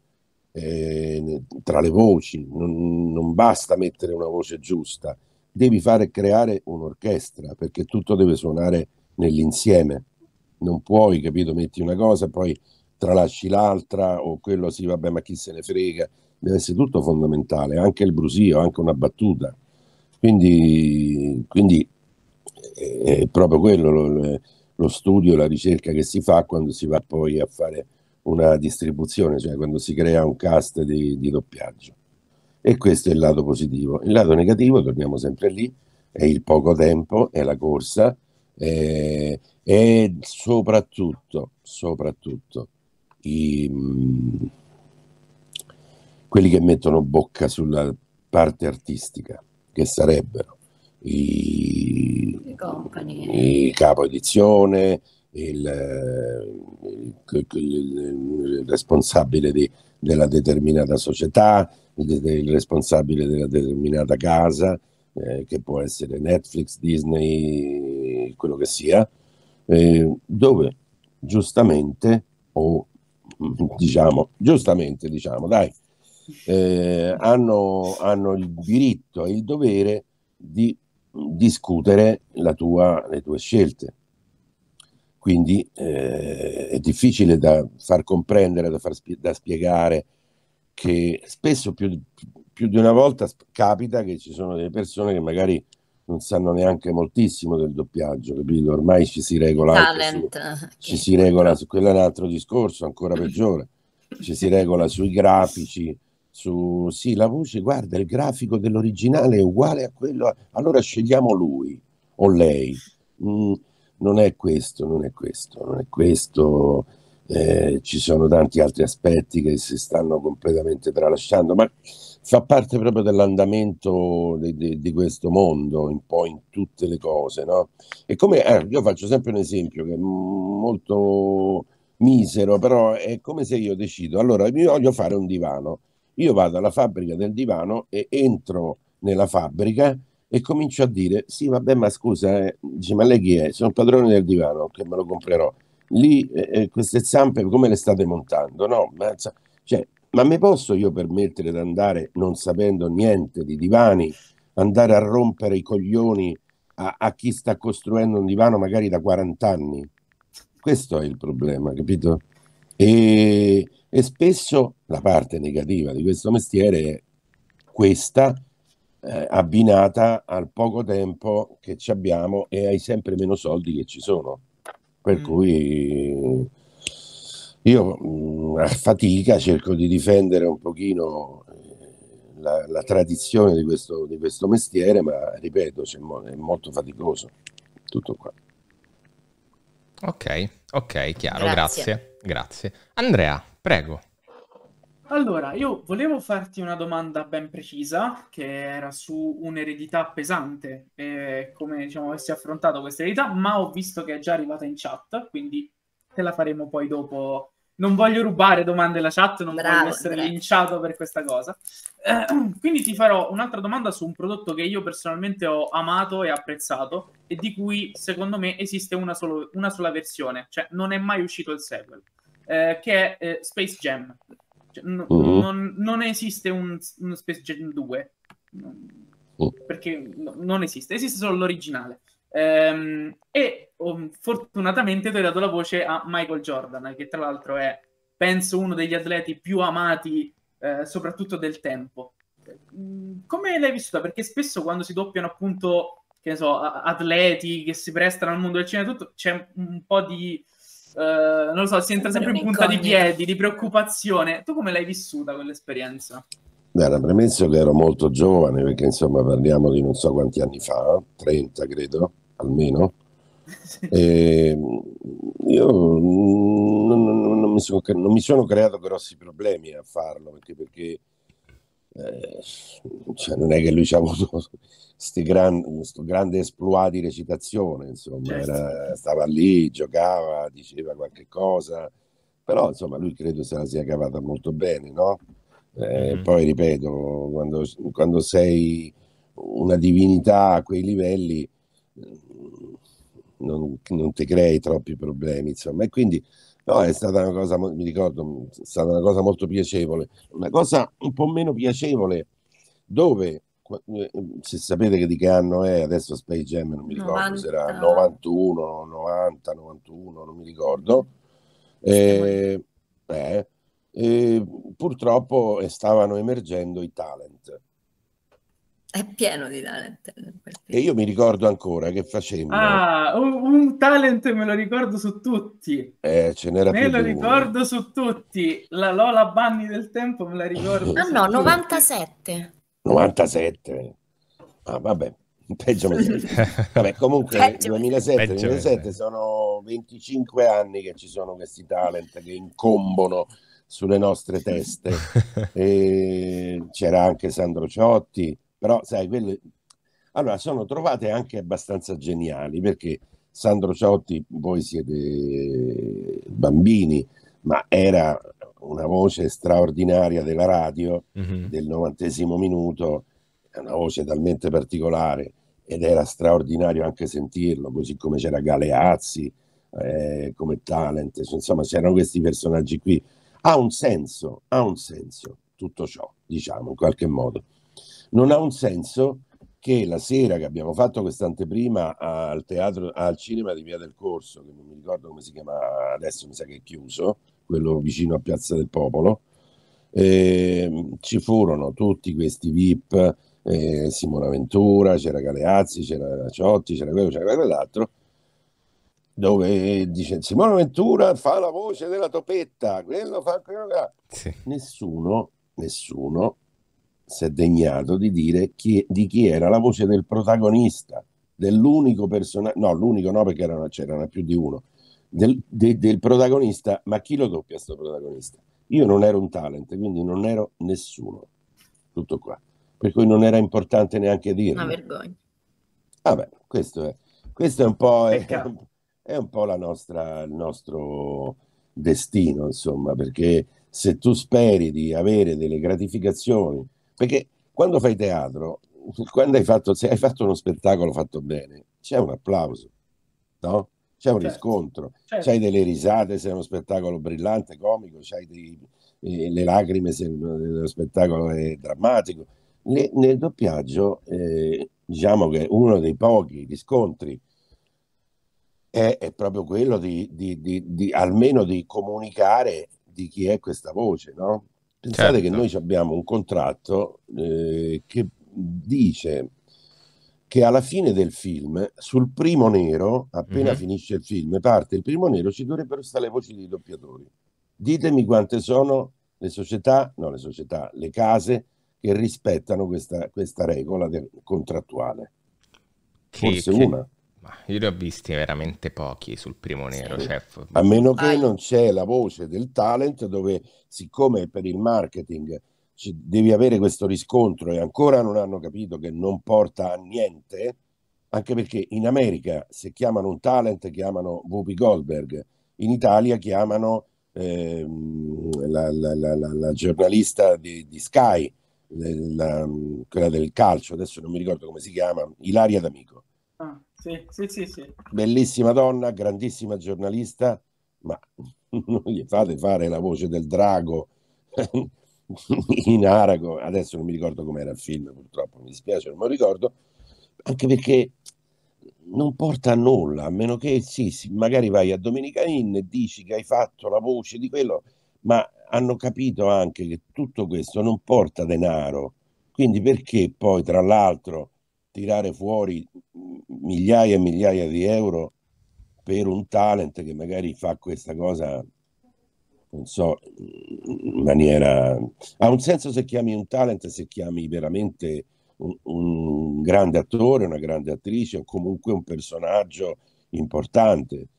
eh, tra le voci, non, non, basta mettere una voce giusta, devi fare creare un'orchestra perché tutto deve suonare nell'insieme. Non puoi, capito, metti una cosa e poi tralasci l'altra o quello sì, vabbè, ma chi se ne frega. Deve essere tutto fondamentale, anche il brusio, anche una battuta. Quindi, quindi eh, è proprio quello lo, lo studio, la ricerca che si fa quando si va poi a fare una distribuzione, cioè quando si crea un cast di, di doppiaggio. E questo è il lato positivo. Il lato negativo, torniamo sempre lì, è il poco tempo, è la corsa eh, e soprattutto, soprattutto i, mm, quelli che mettono bocca sulla parte artistica, che sarebbero i, i, i capo edizione, eh, il, il, il, il responsabile di, della determinata società, il responsabile della determinata casa, eh, che può essere Netflix, Disney, quello che sia, eh, dove giustamente o diciamo giustamente diciamo dai eh, hanno, hanno, il diritto e il dovere di discutere tua, le tue scelte quindi eh, è difficile da far comprendere da, far spie- da spiegare che spesso più, più di una volta capita che ci sono delle persone che magari non sanno neanche moltissimo del doppiaggio, capito? Ormai ci si regola, su, eh, ci si regola su quello è un altro discorso, ancora peggiore. Ci si regola sui grafici, su sì, la voce, guarda, il grafico dell'originale è uguale a quello, allora scegliamo lui o lei. Mm, non è questo, non è questo, non è questo eh, ci sono tanti altri aspetti che si stanno completamente tralasciando, ma fa parte proprio dell'andamento di, di, di questo mondo, un po' in tutte le cose. No? E come eh, io faccio sempre un esempio che è molto misero, però è come se io decido, allora io voglio fare un divano, io vado alla fabbrica del divano e entro nella fabbrica e comincio a dire, sì vabbè ma scusa, eh. dice ma lei chi è? Sono il padrone del divano, che me lo comprerò lì eh, eh, queste zampe come le state montando? No? Ma, cioè, cioè, ma mi posso io permettere di andare, non sapendo niente di divani, andare a rompere i coglioni a, a chi sta costruendo un divano magari da 40 anni? Questo è il problema, capito? E, e spesso la parte negativa di questo mestiere è questa, eh, abbinata al poco tempo che ci abbiamo e ai sempre meno soldi che ci sono. Per mm. cui io mm, a fatica cerco di difendere un pochino eh, la, la tradizione di questo, di questo, mestiere, ma ripeto, è molto faticoso. Tutto qua. Ok, ok, chiaro, grazie. grazie. grazie. Andrea, prego. Allora, io volevo farti una domanda ben precisa, che era su un'eredità pesante, eh, come diciamo avessi affrontato questa eredità, ma ho visto che è già arrivata in chat, quindi te la faremo poi dopo. Non voglio rubare domande alla chat, non bravo, voglio essere bravo. linciato per questa cosa. Eh, quindi ti farò un'altra domanda su un prodotto che io personalmente ho amato e apprezzato e di cui secondo me esiste una, solo, una sola versione, cioè non è mai uscito il sequel, eh, che è eh, Space Jam. Cioè, n- mm-hmm. non, non, esiste un, uno Space Jam 2. Mm. Perché no, non esiste, esiste solo l'originale. Ehm, e oh, fortunatamente tu hai dato la voce a Michael Jordan, che tra l'altro è, penso, uno degli atleti più amati, eh, soprattutto del tempo. Mm, come l'hai vissuta? Perché spesso quando si doppiano appunto, che ne so, atleti che si prestano al mondo del cinema, tutto, c'è un po' di eh, non lo so, si entra sempre in punta di piedi, di preoccupazione. Tu come l'hai vissuta quell'esperienza? Era premesso che ero molto giovane, perché insomma parliamo di non so quanti anni fa, 30 credo, almeno. E mm, io non, non, non, mi sono, non, mi sono, creato grossi problemi a farlo perché, perché eh, cioè non è che lui ci ha avuto questo gran, grande esploit di recitazione, insomma, certo. era, stava lì, giocava, diceva qualche cosa, però insomma lui credo se la sia cavata molto bene, no? Eh, mm-hmm. Poi ripeto, quando, quando, sei una divinità a quei livelli eh, non, non ti crei troppi problemi, insomma, e quindi No, è stata una cosa, mi ricordo, mm, è stata una cosa molto piacevole. Una cosa un po' meno piacevole, dove, eh, mm, se sapete che di che anno è, adesso Space Jam non mi ricordo 90. se era 91, 90, 91, non mi ricordo. Eh, eh, purtroppo eh, stavano emergendo i talent è pieno di talent. E io mi ricordo ancora che facemmo. Ah, un, un talent me lo ricordo su tutti. Eh, ce n'era me più. Me lo ricordo uno. su tutti. La Lola Banni del tempo me la ricordo. ah no, 97. 97. Ah, vabbè. Peggio Vabbè, comunque 2007-2007 sono 25 anni che ci sono questi talent che incombono sulle nostre teste. c'era anche Sandro Ciotti, però, sai, quelle... Allora, sono trovate anche abbastanza geniali, perché Sandro Ciotti, voi siete bambini, ma era una voce straordinaria della radio mm-hmm. del novantesimo minuto, una voce talmente particolare ed era straordinario anche sentirlo, così come c'era Galeazzi eh, come talent, insomma c'erano questi personaggi qui. Ha un senso, ha un senso tutto ciò, diciamo in qualche modo. Non ha un senso che la sera che abbiamo fatto quest'anteprima al teatro, al cinema di Via del Corso, che non mi ricordo come si chiama adesso, mi sa che è chiuso, quello vicino a Piazza del Popolo, eh, ci furono tutti questi VIP, eh, Simona Ventura, c'era Galeazzi, c'era Ciotti, c'era quello, c'era quell'altro, dove dice Simona Ventura fa la voce della topetta, quello fa quello che... Sì. Nessuno, nessuno si è degnato di dire chi, di chi era la voce del protagonista, dell'unico personaggio, no, l'unico no perché erano, c'erano più di uno, del, de, del protagonista, ma chi lo doppia sto protagonista? Io non ero un talent, quindi non ero nessuno, tutto qua. Per cui non era importante neanche dirlo. Una vergogna. Vabbè, ah, questo è, questo è un po'... È, è un po' nostra, il nostro destino, insomma, perché se tu speri di avere delle gratificazioni perché quando fai teatro, quando hai fatto, se hai fatto uno spettacolo fatto bene, c'è un applauso, no? C'è un certo. riscontro, certo. c'hai delle risate se è uno spettacolo brillante, comico, c'hai dei, eh, le lacrime se eh, lo spettacolo è drammatico. Ne, nel doppiaggio, eh, diciamo che uno dei pochi riscontri è, è proprio quello di, di, di, di almeno di comunicare di chi è questa voce, no? Pensate certo. che noi abbiamo un contratto eh, che dice che alla fine del film, sul primo nero, appena mm-hmm. finisce il film, parte il primo nero, ci dovrebbero stare le voci dei doppiatori. Ditemi quante sono le società, no le società, le case che rispettano questa, questa regola del, contrattuale. Forse che, una. Io ne ho visti veramente pochi sul primo nero. Sì. Cioè... A meno che Ai. non c'è la voce del talent dove, siccome per il marketing devi avere questo riscontro e ancora non hanno capito che non porta a niente, anche perché in America se chiamano un talent chiamano Whoopi Goldberg, in Italia chiamano eh, la, la, la, la, giornalista di, di Sky, quella del calcio, adesso non mi ricordo come si chiama, Ilaria D'Amico. Ah sì, sì, sì, Bellissima donna, grandissima giornalista, ma non gli fate fare la voce del drago in arago. Adesso non mi ricordo com'era il film, purtroppo mi dispiace, non me lo ricordo, anche perché non porta a nulla, a meno che sì, sì magari vai a Domenica Inn e dici che hai fatto la voce di quello, ma hanno capito anche che tutto questo non porta denaro. Quindi perché poi, tra l'altro, tirare fuori migliaia e migliaia di euro per un talent che magari fa questa cosa, non so, in maniera... Ha un senso se chiami un talent, se chiami veramente un, un grande attore, una grande attrice o comunque un personaggio importante.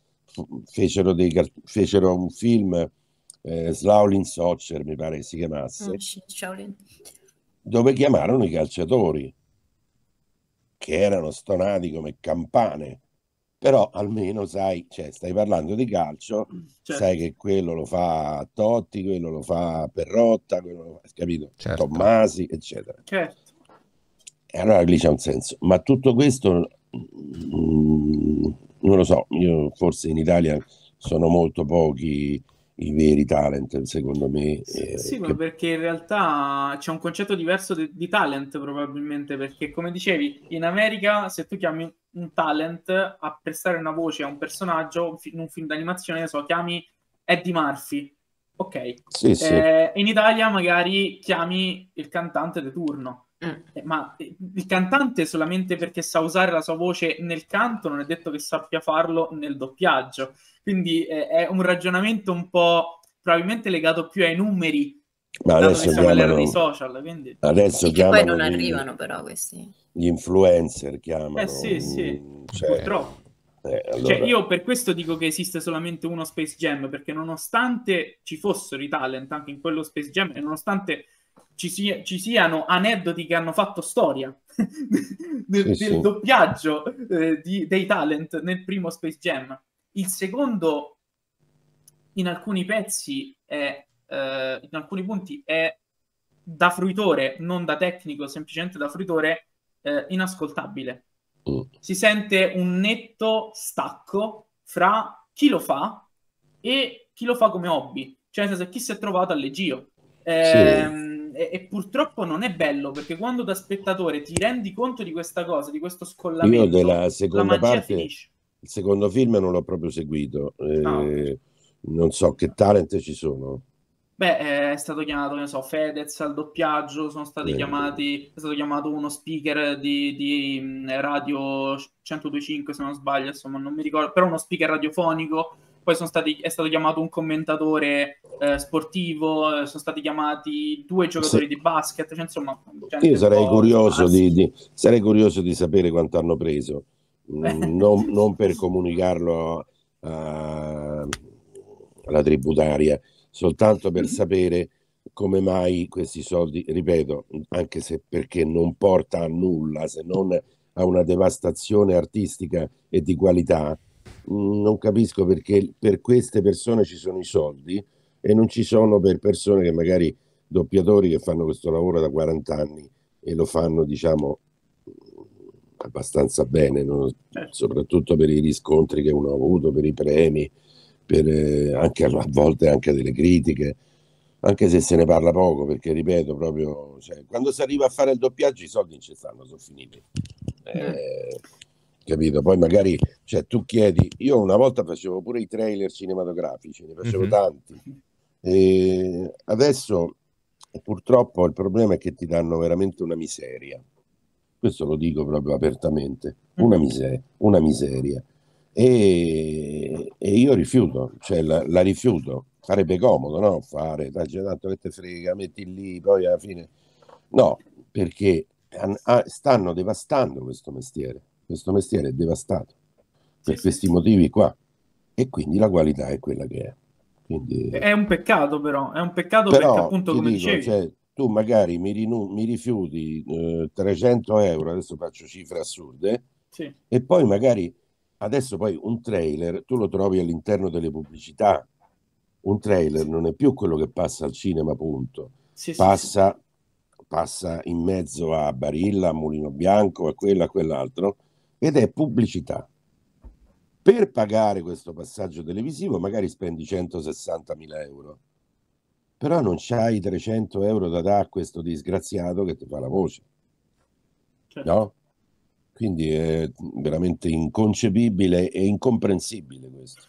Fecero, dei, fecero un film, eh, Slaulin Socher mi pare si chiamasse, ah, dove chiamarono i calciatori che erano stonati come campane. Però almeno sai, cioè, stai parlando di calcio, certo. sai che quello lo fa Totti, quello lo fa Perrotta, quello lo fa, capito? Certo. Tommasi, eccetera. Certo. E allora lì c'è un senso. Ma tutto questo, mh, mm, non lo so, io forse in Italia sono molto pochi i veri talent, secondo me. Sì, eh, sì che... perché in realtà c'è un concetto diverso di, di, talent, probabilmente, perché come dicevi, in America se tu chiami un talent a prestare una voce a un personaggio in un film d'animazione, so, chiami Eddie Murphy, ok? Sì, eh, sì. In Italia magari chiami il cantante di turno. Mm. Eh, ma eh, il cantante solamente perché sa usare la sua voce nel canto non è detto che sappia farlo nel doppiaggio. Quindi eh, è un ragionamento un po' probabilmente legato più ai numeri. Ma adesso chiamano, dei social, quindi... adesso chiamano poi non gli, arrivano però questi. Gli influencer chiamano. Eh sì, sì, mm, cioè, purtroppo. Eh, cioè, allora... cioè, io per questo dico che esiste solamente uno Space Jam, perché nonostante ci fossero i talent anche in quello Space Jam, e nonostante ci, si- ci, siano aneddoti che hanno fatto storia del, sì, del doppiaggio eh, di, dei talent nel primo Space Jam. Il secondo, in alcuni pezzi, è, eh, in alcuni punti, è da fruitore, non da tecnico, semplicemente da fruitore, eh, inascoltabile. Mm. Si sente un netto stacco fra chi lo fa e chi lo fa come hobby, cioè nel senso chi si è trovato a leggio eh, sì. Ehm, e, e, purtroppo non è bello perché quando da spettatore ti rendi conto di questa cosa, di questo scollamento, Io della seconda parte, finisce. il secondo film non l'ho proprio seguito, eh, no. non so che talent ci sono. Beh, eh, è stato chiamato, ne so, Fedez al doppiaggio, sono stati eh. chiamati, è stato chiamato uno speaker di, di mm, radio 125 se non sbaglio, insomma non mi ricordo, però uno speaker radiofonico poi stati, è stato chiamato un commentatore eh, sportivo, eh, sono stati chiamati due giocatori sì. di basket, cioè, insomma... Io sarei curioso di, di, sarei curioso di, sapere quanto hanno preso, mm, non, non, per comunicarlo a, alla tributaria, soltanto per mm-hmm. sapere come mai questi soldi, ripeto, anche se perché non porta a nulla se non a una devastazione artistica e di qualità, non capisco perché per queste persone ci sono i soldi e non ci sono per persone che magari doppiatori che fanno questo lavoro da 40 anni e lo fanno diciamo abbastanza bene no? Certo. soprattutto per i riscontri che uno ha avuto per i premi per, eh, anche a volte anche delle critiche anche se se ne parla poco perché ripeto proprio cioè, quando si arriva a fare il doppiaggio i soldi non ci stanno sono finiti mm. eh, capito? Poi magari, cioè, tu chiedi, io una volta facevo pure i trailer cinematografici, ne facevo mm-hmm. tanti, e adesso purtroppo il problema è che ti danno veramente una miseria, questo lo dico proprio apertamente, una, mhm. miser- una miseria. E, e, io rifiuto, cioè la, la, rifiuto, farebbe comodo, no? Fare, tanto che te frega, metti lì, poi alla fine... No, perché stanno devastando questo mestiere questo mestiere è devastato per sì, questi sì. motivi qua e quindi la qualità è quella che è. Quindi, è un peccato però, è un peccato però, perché appunto come dico, dicevi... Cioè, tu magari mi, rinu- mi rifiuti eh, 300 euro, adesso faccio cifre assurde, sì. e poi magari adesso poi un trailer tu lo trovi all'interno delle pubblicità, un trailer non è più quello che passa al cinema, punto. Sì, passa, sì. passa in mezzo a Barilla, a Mulino Bianco, a quello, a quell'altro, ed è pubblicità. Per pagare questo passaggio televisivo magari spendi 160.000 euro, però non c'hai 300 euro da dare a questo disgraziato che ti fa la voce. Certo. No? Quindi è veramente inconcepibile e incomprensibile questo.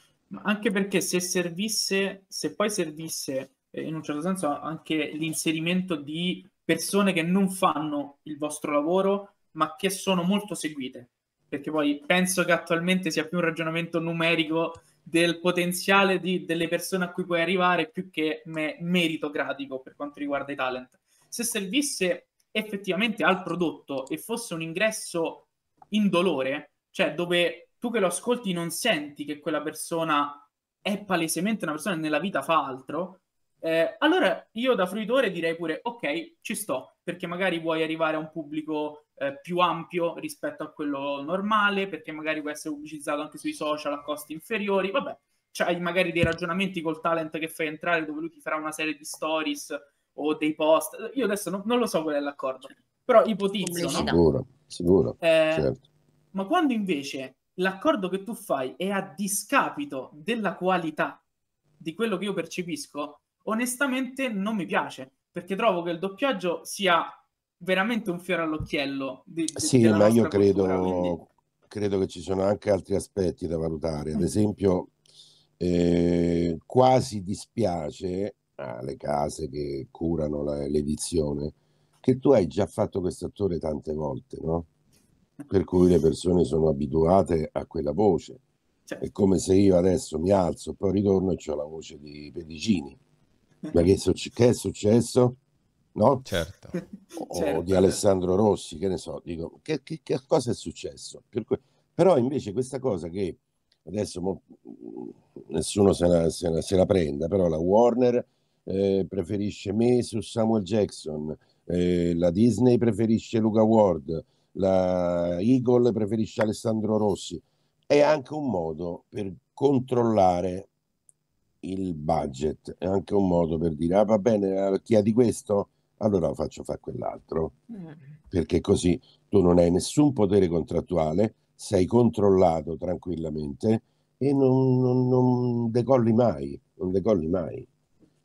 anche perché se servisse, se poi servisse eh, in un certo senso anche l'inserimento di persone che non fanno il vostro lavoro, ma che sono molto seguite perché poi penso che attualmente sia più un ragionamento numerico del potenziale di, delle persone a cui puoi arrivare più che me- meritocratico per quanto riguarda i talent. Se servisse effettivamente al prodotto e fosse un ingresso indolore, cioè dove tu che lo ascolti non senti che quella persona è palesemente una persona che nella vita fa altro, eh, allora io da fruitore direi pure ok, ci sto, perché magari vuoi arrivare a un pubblico eh, più ampio rispetto a quello normale, perché magari può essere pubblicizzato anche sui social a costi inferiori, vabbè, c'hai magari dei ragionamenti col talent che fai entrare dove lui ti farà una serie di stories o dei post, io adesso non, non lo so qual è l'accordo, però ipotizzo. No? Sicuro, sicuro, eh, certo. Ma quando invece l'accordo che tu fai è a discapito della qualità di quello che io percepisco, onestamente non mi piace, perché trovo che il doppiaggio sia veramente un fiore all'occhiello. Di, di, sì, ma io credo, cultura, quindi... credo, che ci sono anche altri aspetti da valutare. Ad mm. esempio, eh, quasi dispiace alle case che curano la, l'edizione che tu hai già fatto questo attore tante volte, no? Per cui le persone sono abituate a quella voce. Certo. È come se io adesso mi alzo, poi ritorno e ho la voce di Pedicini ma che è, succe- che è successo? No? Certo. O certo. di Alessandro Rossi, che ne so, dico, che, che, che cosa è successo? Per que- però invece questa cosa che adesso mo, mm, nessuno se la, se, la, se la, prenda, però la Warner eh, preferisce me su Samuel Jackson, eh, la Disney preferisce Luca Ward, la Eagle preferisce Alessandro Rossi. È anche un modo per controllare il budget, è anche un modo per dire, ah, va bene, eh, chiedi questo, allora faccio fare quell'altro, mm. perché così tu non hai nessun potere contrattuale, sei controllato tranquillamente e non, non, non decolli mai, non decolli mai.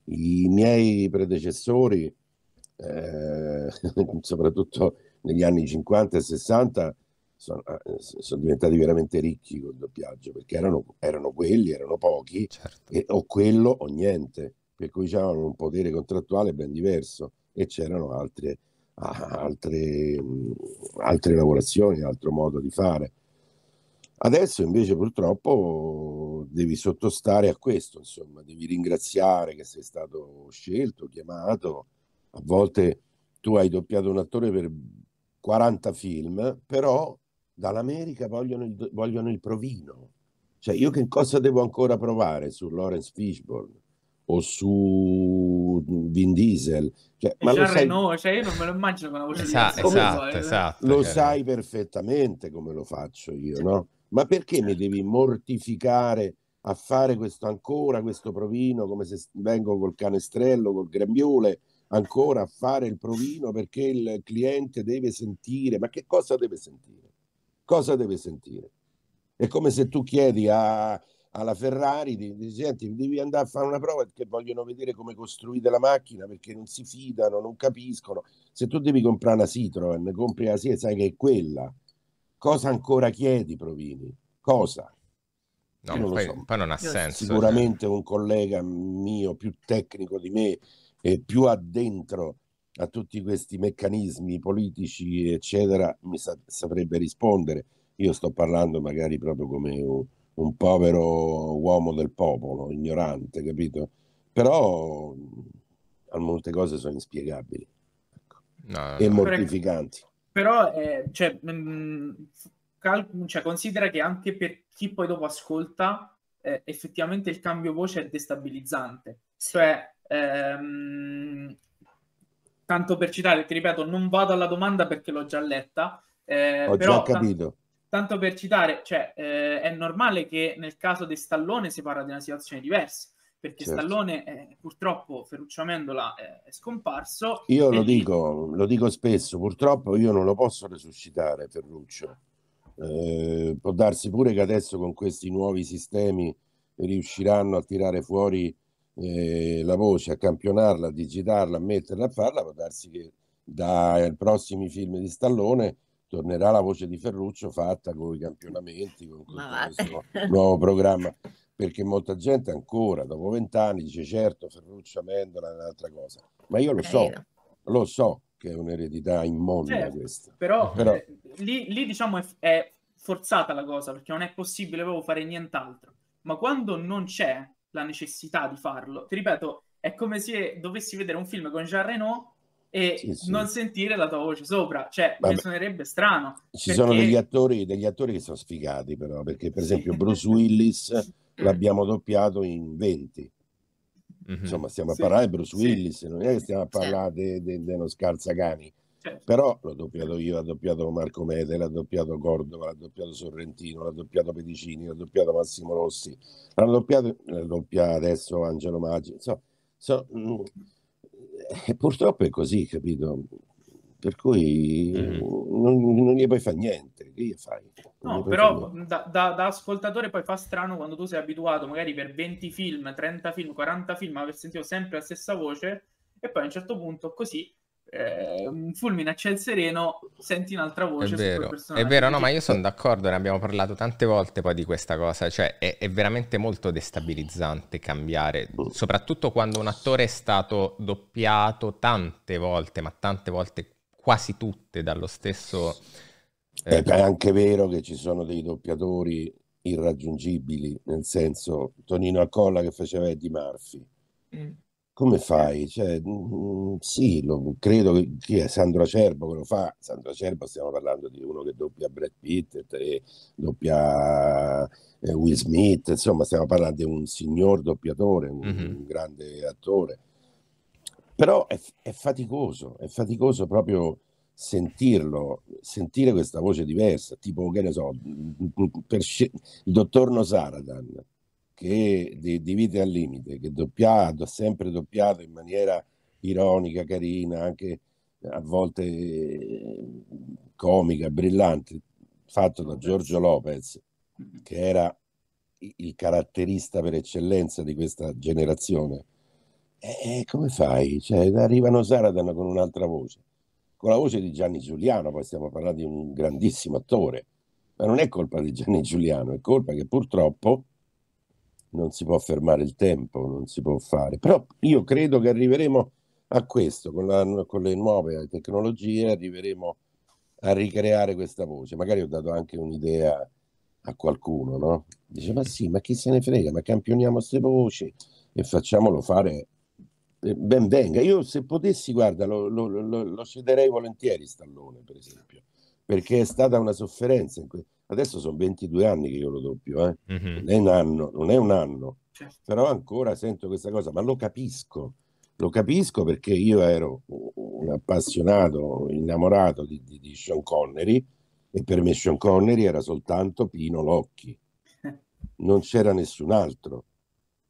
I miei predecessori, eh, soprattutto negli anni 50 e 60, sono, eh, sono, diventati veramente ricchi col doppiaggio perché erano, erano quelli, erano pochi certo. e, o quello o niente per cui avevano un potere contrattuale ben diverso e c'erano altre, altre, altre lavorazioni, altro modo di fare. Adesso invece purtroppo devi sottostare a questo, insomma, devi ringraziare che sei stato scelto, chiamato, a volte tu hai doppiato un attore per 40 film, però dall'America vogliono il, vogliono il provino. Cioè, io che cosa devo ancora provare su Lawrence Fishburne? o su Vin Diesel. Cioè, ma lo sai... No, cioè io non me lo immagino con una voce esatto, di eh, esatto, esatto, Lo chiaro. sai perfettamente come lo faccio io, no? Ma perché mi certo. devi mortificare a fare questo ancora, questo provino, come se vengo col canestrello, col grembiule, ancora a fare il provino perché il cliente deve sentire, ma che cosa deve sentire? cosa deve sentire? È come se tu chiedi a, alla Ferrari, di, di, senti, devi andare a fare una prova perché vogliono vedere come costruite la macchina, perché non si fidano, non capiscono. Se tu devi comprare una Citroën, compri la Citroen, sai che è quella. Cosa ancora chiedi, Provini? Cosa? No, non poi, so. poi, non ha senso. Eh. Sicuramente un collega mio più tecnico di me e più addentro a tutti questi meccanismi politici, eccetera, mi sa- saprebbe rispondere. Io sto parlando magari proprio come un, un, povero uomo del popolo, ignorante, capito? Però a molte cose sono inspiegabili ecco. no, e mortificanti. Però, eh, cioè, mh, cal- cioè, considera che anche per chi poi dopo ascolta, eh, effettivamente il cambio voce è destabilizzante. Cioè, ehm, tanto per citare, ti ripeto, non vado alla domanda perché l'ho già letta. Eh, Ho però, già capito. Tanto, per citare, cioè, eh, è normale che nel caso di Stallone si parla di una situazione diversa, perché certo. Stallone eh, purtroppo Ferruccio Amendola eh, è scomparso. Io lo dico, lo dico spesso, purtroppo io non lo posso resuscitare Ferruccio. Eh, può darsi pure che adesso con questi nuovi sistemi riusciranno a tirare fuori eh, la voce, a campionarla, a digitarla, a metterla, a farla, può darsi che dai prossimi film di Stallone tornerà la voce di Ferruccio fatta con i campionamenti, con questo nuovo programma, perché molta gente ancora dopo vent'anni dice certo Ferruccio Amendola è un'altra cosa, ma io lo so, lo so che è un'eredità immonda certo, questa. Però, però... Eh, lì, lì, diciamo è, è forzata la cosa, perché non è possibile proprio fare nient'altro, ma quando non c'è la necessità di farlo. Ti ripeto, è come se dovessi vedere un film con Jean Reno e sì, sì. non sentire la tua voce sopra, cioè Vabbè. mi suonerebbe strano. Ci perché... sono degli attori, degli attori che sono sfigati però, perché per esempio Bruce Willis l'abbiamo doppiato in 20. Mm-hmm. Insomma, stiamo a parlare di Bruce Willis, non è che stiamo a parlare di uno scarzagani Certo. Però l'ho doppiato io, l'ha doppiato Marco Mede, l'ha doppiato Cordova, l'ha doppiato Sorrentino, l'ha doppiato Pedicini, l'ha doppiato Massimo Rossi, l'hanno doppiato, l'ha doppiato eh, adesso Angelo Maggi. Insomma, so, mh, mm, eh, purtroppo è così, capito? Per cui mm. non, non, gli puoi fare niente. Che gli fai? Non no, però da, da, da, ascoltatore poi fa strano quando tu sei abituato magari per 20 film, 30 film, 40 film a aver sentito sempre la stessa voce e poi a un certo punto così eh, un fulmine a ciel sereno, senti un'altra voce. È vero, è vero no, cioè ma io sono d'accordo, ne abbiamo parlato tante volte poi di questa cosa, cioè è, è, veramente molto destabilizzante cambiare, soprattutto quando un attore è stato doppiato tante volte, ma tante volte quasi tutte dallo stesso... Eh, è anche vero che ci sono dei doppiatori irraggiungibili, nel senso Tonino Accolla che faceva Eddie Murphy. Mm come fai? Cioè, mh, mm, mm, sì, lo, credo che chi è Sandro Acerbo che lo fa. Sandro Acerbo stiamo parlando di uno che doppia Brad Pitt e doppia eh, Will Smith, insomma stiamo parlando di un signor doppiatore, un, mm-hmm. un grande attore. Però è, è, faticoso, è faticoso proprio sentirlo, sentire questa voce diversa, tipo che ne so, mm, per il dottor Nosaradan che di, di vite al limite, che doppiato, sempre doppiato in maniera ironica, carina, anche a volte comica, brillante, fatto da Giorgio Lopez, che era il caratterista per eccellenza di questa generazione. E come fai? Cioè, arrivano Saradan con un'altra voce, con la voce di Gianni Giuliano, poi stiamo parlando di un grandissimo attore, ma non è colpa di Gianni Giuliano, è colpa che purtroppo non si può fermare il tempo, non si può fare. Però io credo che arriveremo a questo, con, la, con le nuove tecnologie arriveremo a ricreare questa voce. Magari ho dato anche un'idea a qualcuno, no? Dice, ma sì, ma chi se ne frega, ma campioniamo queste voci e facciamolo fare eh, ben venga. Io se potessi, guarda, lo, lo, lo, lo cederei volentieri Stallone, per esempio, perché è stata una sofferenza. Que adesso sono 22 anni che io lo doppio, eh? mm-hmm. non è un anno, non è un anno. Certo. però ancora sento questa cosa, ma lo capisco, lo capisco perché io ero un appassionato, innamorato di, di, di Sean Connery e per me Sean Connery era soltanto Pino Locchi, non c'era nessun altro,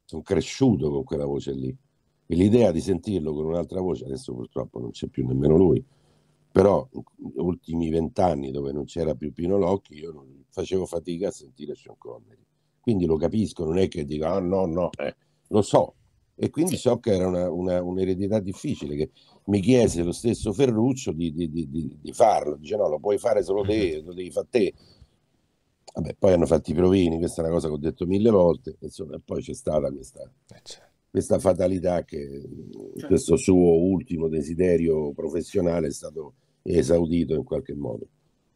sono cresciuto con quella voce lì e l'idea di sentirlo con un'altra voce, adesso purtroppo non c'è più nemmeno lui, però ultimi vent'anni dove non c'era più Pino Locchi io non, facevo fatica a sentire Sean Connery quindi lo capisco, non è che dico ah no no, eh, lo so e quindi so che era una, una, un'eredità difficile che mi chiese lo stesso Ferruccio di, di, di, di, farlo, dice no lo puoi fare solo te, lo devi fare te Vabbè, poi hanno fatto i provini, questa è una cosa che ho detto mille volte, insomma, e poi c'è stata questa, eh, certo. questa fatalità che certo. questo suo ultimo desiderio professionale è stato esaudito in qualche modo.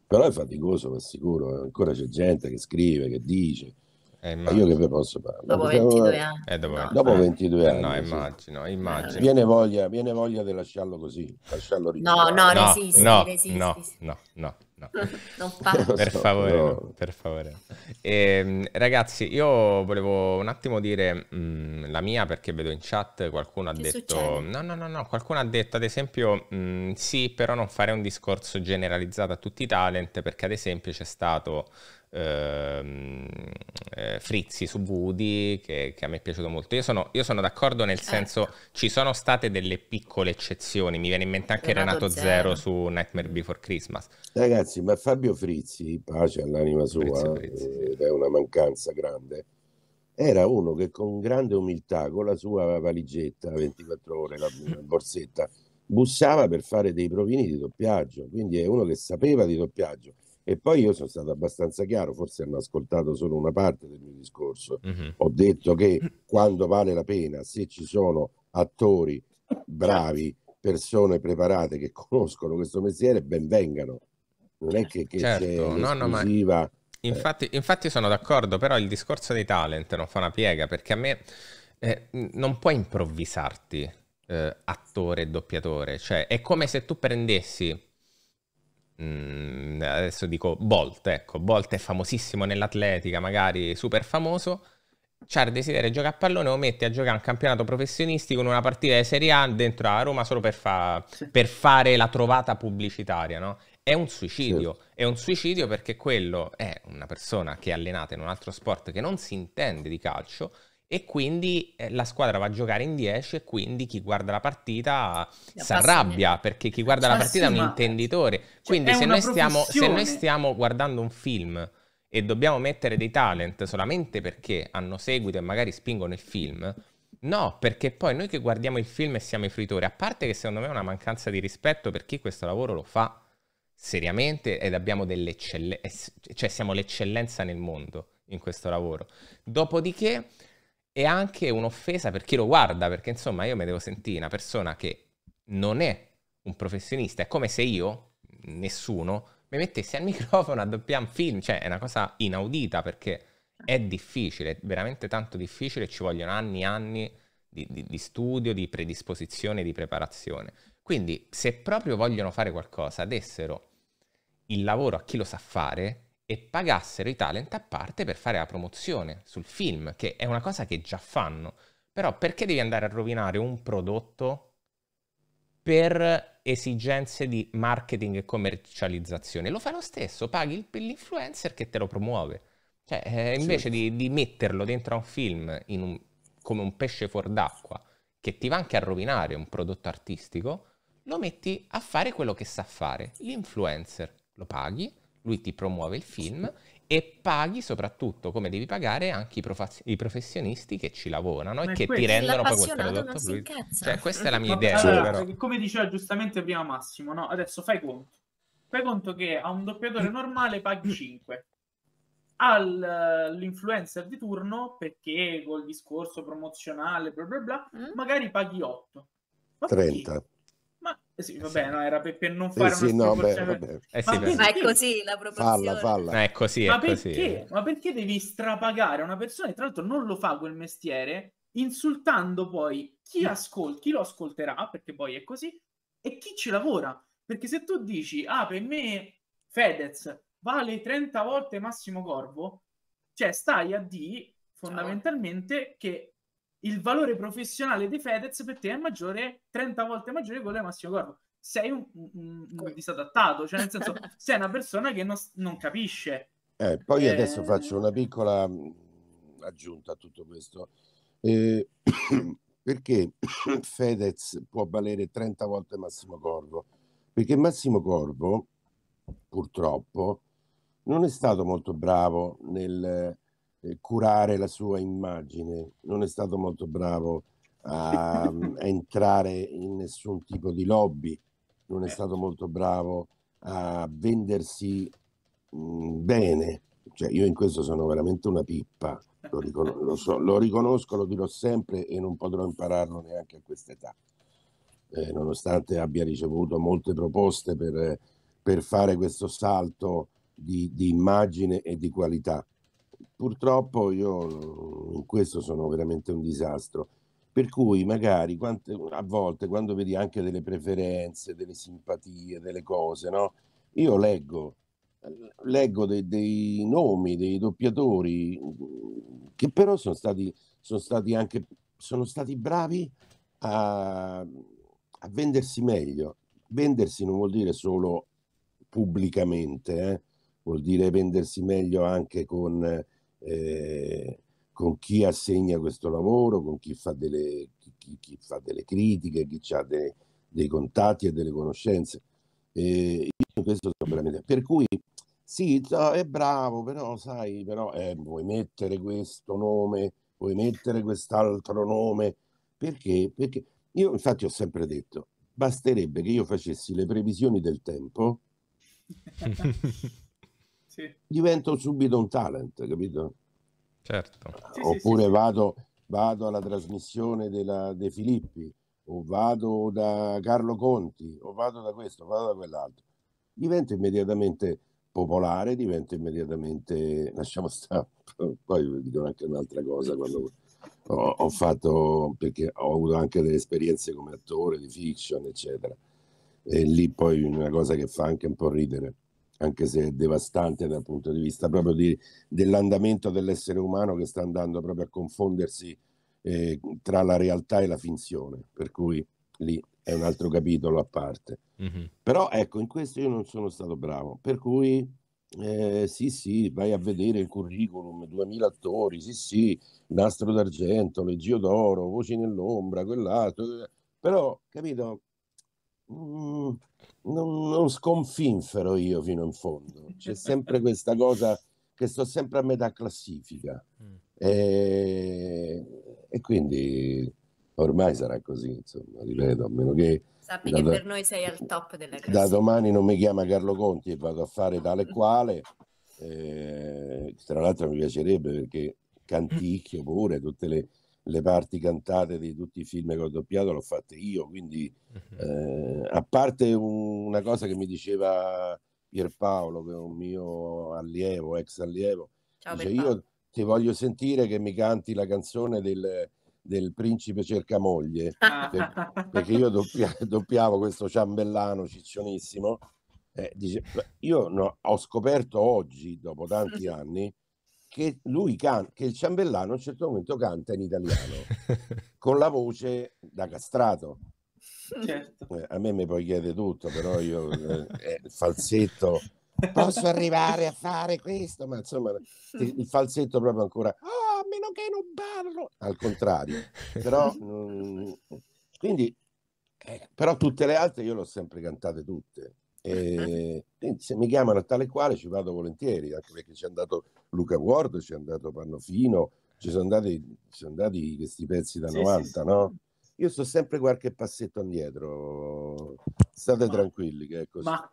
Però è faticoso, per sicuro, eh. ancora c'è gente che scrive, che dice, eh, ma io che vi posso parlare? Dopo 22 anni. Eh, dopo, no. dopo 22 anni. No, immagino, sì. immagino. Eh, viene voglia, viene voglia di lasciarlo così, lasciarlo No, no, no, resisti, no, resisti. no, no, no, No. non parlo. Per favore, No, per favore. E, ehm, ragazzi, io volevo un attimo dire mh, mm, la mia perché vedo in chat qualcuno ha che detto... Succede? No, no, no, no, qualcuno ha detto ad esempio mh, mm, sì, però non fare un discorso generalizzato a tutti i talent perché ad esempio c'è stato Ehm, eh, Frizzi su Woody che, che, a me è piaciuto molto. Io sono, io sono d'accordo nel ecco. senso ecco. ci sono state delle piccole eccezioni, mi viene in mente anche Renato, Renato Zero. su Nightmare Before Christmas. Ragazzi, ma Fabio Frizzi, pace all'anima sua, Frizzi, Frizzi. ed è una mancanza grande. Era uno che con grande umiltà, con la sua valigetta 24 ore, la borsetta, bussava per fare dei provini di doppiaggio, quindi è uno che sapeva di doppiaggio e poi io sono stato abbastanza chiaro, forse hanno ascoltato solo una parte del mio discorso. Mm-hmm. Ho detto che quando vale la pena, se ci sono attori bravi, persone preparate che conoscono questo mestiere, ben vengano. Non è che, che certo, no, no, ma... Eh. infatti, eh. infatti sono d'accordo, però il discorso dei talent non fa una piega, perché a me eh, non puoi improvvisarti eh, attore e doppiatore, cioè è come se tu prendessi Mm, adesso dico Bolt, ecco, Bolt è famosissimo nell'atletica, magari super famoso, c'ha il desiderio di giocare a pallone, lo mette a giocare a un campionato professionistico in una partita di Serie A dentro a Roma solo per, fa, per fare la trovata pubblicitaria, no? È un suicidio, sì. è un suicidio perché quello è una persona che è allenata in un altro sport che non si intende di calcio, e quindi eh, la squadra va a giocare in 10 e quindi chi guarda la partita si arrabbia perché chi guarda la partita è un intenditore. Cioè, quindi se, noi stiamo, se noi stiamo guardando un film e dobbiamo mettere dei talent solamente perché hanno seguito e magari spingono il film, No, perché poi noi che guardiamo il film e siamo i fruitori, a parte che secondo me è una mancanza di rispetto per chi questo lavoro lo fa seriamente ed abbiamo delle eccellenze, cioè siamo l'eccellenza nel mondo in questo lavoro. Dopodiché è anche un'offesa per chi lo guarda, perché insomma io mi devo sentire una persona che non è un professionista, è come se io, nessuno, mi mettessi al microfono a doppiare un film, cioè è una cosa inaudita perché è difficile, è veramente tanto difficile, ci vogliono anni e anni di, di, di studio, di predisposizione, di preparazione. Quindi se proprio vogliono fare qualcosa, dessero il lavoro a chi lo sa fare e pagassero i talent a parte per fare la promozione sul film, che è una cosa che già fanno. Però perché devi andare a rovinare un prodotto per esigenze di marketing e commercializzazione? Lo fai lo stesso, paghi l'influencer che te lo promuove. Cioè, eh, invece certo. di, di, metterlo dentro a un film un, come un pesce fuor d'acqua, che ti va anche a rovinare un prodotto artistico, lo metti a fare quello che sa fare, l'influencer. Lo paghi, lui ti promuove il film e paghi soprattutto come devi pagare anche i, prof- i professionisti che ci lavorano Ma e che ti rendono poi quel prodotto più. Cioè, questa è la mia idea. Allora, come diceva giustamente prima Massimo, no? adesso fai conto. Fai conto che a un doppiatore normale paghi 5 all'influencer di turno perché col discorso promozionale bla bla bla mm. magari paghi 8 ma 30 perché? Eh sì, vabbè, no, era per, per non fare eh sì, no, beh, eh sì, ma, ma, è così la proporzione. Falla, falla. Ma, è così, è ma, perché, ma perché devi strapagare una persona che tra l'altro non lo fa quel mestiere, insultando poi chi, mm. ascol- chi lo ascolterà, perché poi è così, e chi ci lavora. Perché se tu dici, ah, per me Fedez vale 30 volte Massimo Corvo, cioè stai a di fondamentalmente Ciao. che il valore professionale di Fedez per te è maggiore, 30 volte maggiore di quello di Massimo Corvo. Sei un, un, un disadattato, cioè nel senso sei una persona che non, non capisce. Eh, poi eh... adesso faccio una piccola mm, aggiunta a tutto questo. Eh, perché Fedez può valere 30 volte Massimo Corvo? Perché Massimo Corvo, purtroppo, non è stato molto bravo nel eh, curare la sua immagine, non è stato molto bravo a, mm, a entrare in nessun tipo di lobby, non è eh. stato molto bravo a vendersi mh, mm, bene. Cioè, io in questo sono veramente una pippa, lo, ricon- lo, so, lo, riconosco, lo dirò sempre e non potrò impararlo neanche a questa età. Eh, nonostante abbia ricevuto molte proposte per, per fare questo salto di, di immagine e di qualità. Purtroppo io in questo sono veramente un disastro. Per cui magari quante, a volte quando vedi anche delle preferenze, delle simpatie, delle cose, no? Io leggo, leggo dei, dei nomi, dei doppiatori che però sono stati, sono stati anche sono stati bravi a, a, vendersi meglio. Vendersi non vuol dire solo pubblicamente, eh? vuol dire vendersi meglio anche con eh, con chi assegna questo lavoro, con chi fa delle, chi, chi fa delle critiche, chi ha dei, dei, contatti e delle conoscenze. Eh, per cui sì, è bravo, però sai, però eh, vuoi mettere questo nome, vuoi mettere quest'altro nome, perché? Perché io infatti ho sempre detto, basterebbe che io facessi le previsioni del tempo sì. divento subito un talent, capito? Certo. Sì, Oppure sì, vado, vado, alla trasmissione della, De Filippi, o vado da Carlo Conti, o vado da questo, vado da quell'altro. Divento immediatamente popolare, divento immediatamente... lasciamo stare, poi vi dico anche un'altra cosa quando... ho, fatto perché ho avuto anche delle esperienze come attore di fiction, eccetera. E lì poi una cosa che fa anche un po' ridere anche se è devastante dal punto di vista proprio di, dell'andamento dell'essere umano che sta andando proprio a confondersi eh, tra la realtà e la finzione, per cui lì è un altro capitolo a parte. Mm-hmm. Però ecco, in questo io non sono stato bravo, per cui eh, sì, sì, vai a vedere il curriculum, 2000 attori, sì, sì, Nastro d'Argento, Leggio d'Oro, Voci nell'ombra, quell'altro, eh, però, capito, mm, non, non sconfinfero io fino in fondo. C'è sempre questa cosa che sto sempre a metà classifica. Mm. E, e, quindi ormai sarà così, insomma, ripeto, a meno che... Sappi che per noi sei al top della classifica. Da domani non mi chiama Carlo Conti e vado a fare tale e quale. Eh, tra l'altro mi piacerebbe perché canticchio pure tutte le le parti cantate di tutti i film che ho doppiato l'ho fatte io, quindi mhm. eh, a parte una cosa che mi diceva Pierpaolo, che è un mio allievo, ex allievo, Ciao, dice, io ti voglio sentire che mi canti la canzone del, del principe cercamoglie, per, perché io doppia, doppiavo questo ciambellano ciccionissimo. Eh, dice, io no, ho scoperto oggi, dopo tanti anni, che, lui can- che il ciambellano a un certo momento canta in italiano con la voce da castrato. Certo. Eh, a me mi poi chiede tutto, però io eh, eh, falsetto posso arrivare a fare questo, ma insomma il falsetto proprio ancora, oh, a meno che non parlo, al contrario, però mh, mm, quindi, eh, però tutte le altre io le ho sempre cantate tutte, e se mi chiamano tale quale ci vado volentieri, anche perché ci è andato Luca Ward, ci è andato Pannofino, ci sono andati, sono andati questi pezzi da sì, 90, sì, no? Io sto sempre qualche passetto indietro, state ma, tranquilli che è così. Ma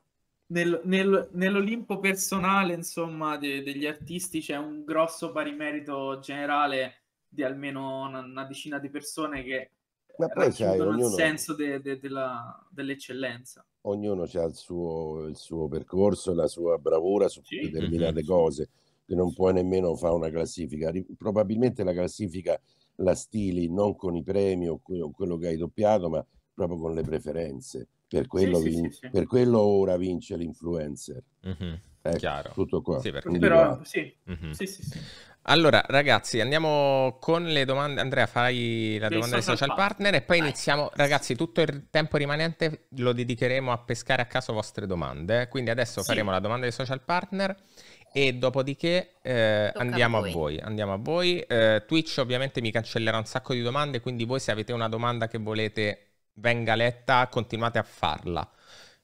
nel, nel, nell'Olimpo personale, insomma, de, degli artisti c'è un grosso pari merito generale di almeno una, una decina di persone che ma poi sai, ognuno... il senso de, de, della, dell'eccellenza ognuno ha il suo, il suo percorso, la sua bravura su sì. determinate cose, che non puoi nemmeno fare una classifica. Probabilmente la classifica la stili non con i premi o quello che hai doppiato, ma proprio con le preferenze. Per quello, sì, vin- sì, per quello ora vince l'influencer. Mm-hmm. Ecco, Chiaro. Tutto qua. Sì, perché... Però, sì. Mm-hmm. sì, sì, sì. Allora, ragazzi, andiamo con le domande. Andrea, fai la domanda del social partner e poi iniziamo. Ragazzi, tutto il tempo rimanente lo dedicheremo a pescare a caso vostre domande. Quindi adesso sì. faremo la domanda dei social partner e dopodiché eh, andiamo a voi. a voi. Andiamo a voi. Eh, Twitch ovviamente mi cancellerà un sacco di domande, quindi voi se avete una domanda che volete venga letta, continuate a farla.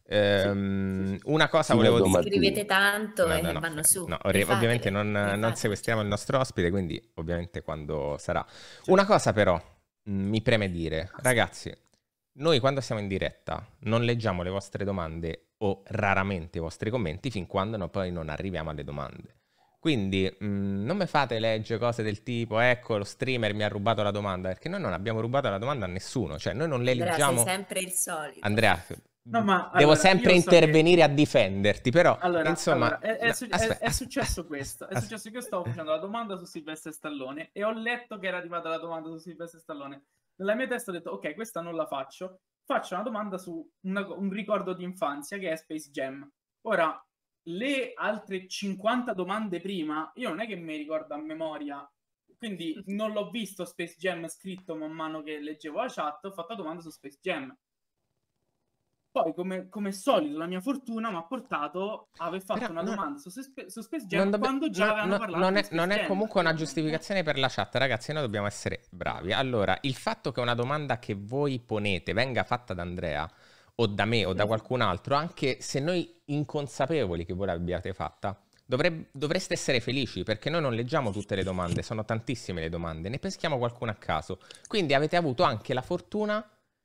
Ehm, sì, Una cosa volevo dire. Scrivete tanto no, e no, no, vanno su. Re, ovviamente non, non, sequestriamo il nostro ospite, quindi ovviamente quando sarà. Una cosa però mm, mi preme dire, ah, ragazzi, noi quando siamo in diretta non leggiamo le vostre domande o raramente i vostri commenti fin quando no, poi non arriviamo alle domande. Quindi mh, mm, non mi fate leggere cose del tipo, ecco, lo streamer mi ha rubato la domanda, perché noi non abbiamo rubato la domanda a nessuno, cioè noi non le leggiamo. Andrea, sempre il solito. Andrea, No, ma, Devo allora, sempre intervenire che... a difenderti, però allora, insomma, allora, è, è, no, è, è, successo questo. È successo che io stavo facendo la domanda su Silvestre Stallone e ho letto che era arrivata la domanda su Silvestre Stallone. Nella mia testa ho detto, ok, questa non la faccio. Faccio una domanda su una, un ricordo di infanzia che è Space Jam. Ora, le altre 50 domande prima, io non è che mi ricordo a memoria, quindi non l'ho visto Space Jam scritto man mano che leggevo la chat, ho fatto la domanda su Space Jam poi, come, come solito, la mia fortuna mi ha portato a aver fatto Però una non... domanda su, spe- su Jam dobbe... quando già no, avevano parlato non è, non è comunque una giustificazione per la chat, ragazzi. Noi dobbiamo essere bravi. Allora, il fatto che una domanda che voi ponete venga fatta da Andrea o da me o da qualcun altro, anche se noi inconsapevoli che voi l'abbiate fatta, dovre- dovreste essere felici perché noi non leggiamo tutte le domande, sono tantissime le domande, ne peschiamo qualcuna a caso. Quindi avete avuto anche la fortuna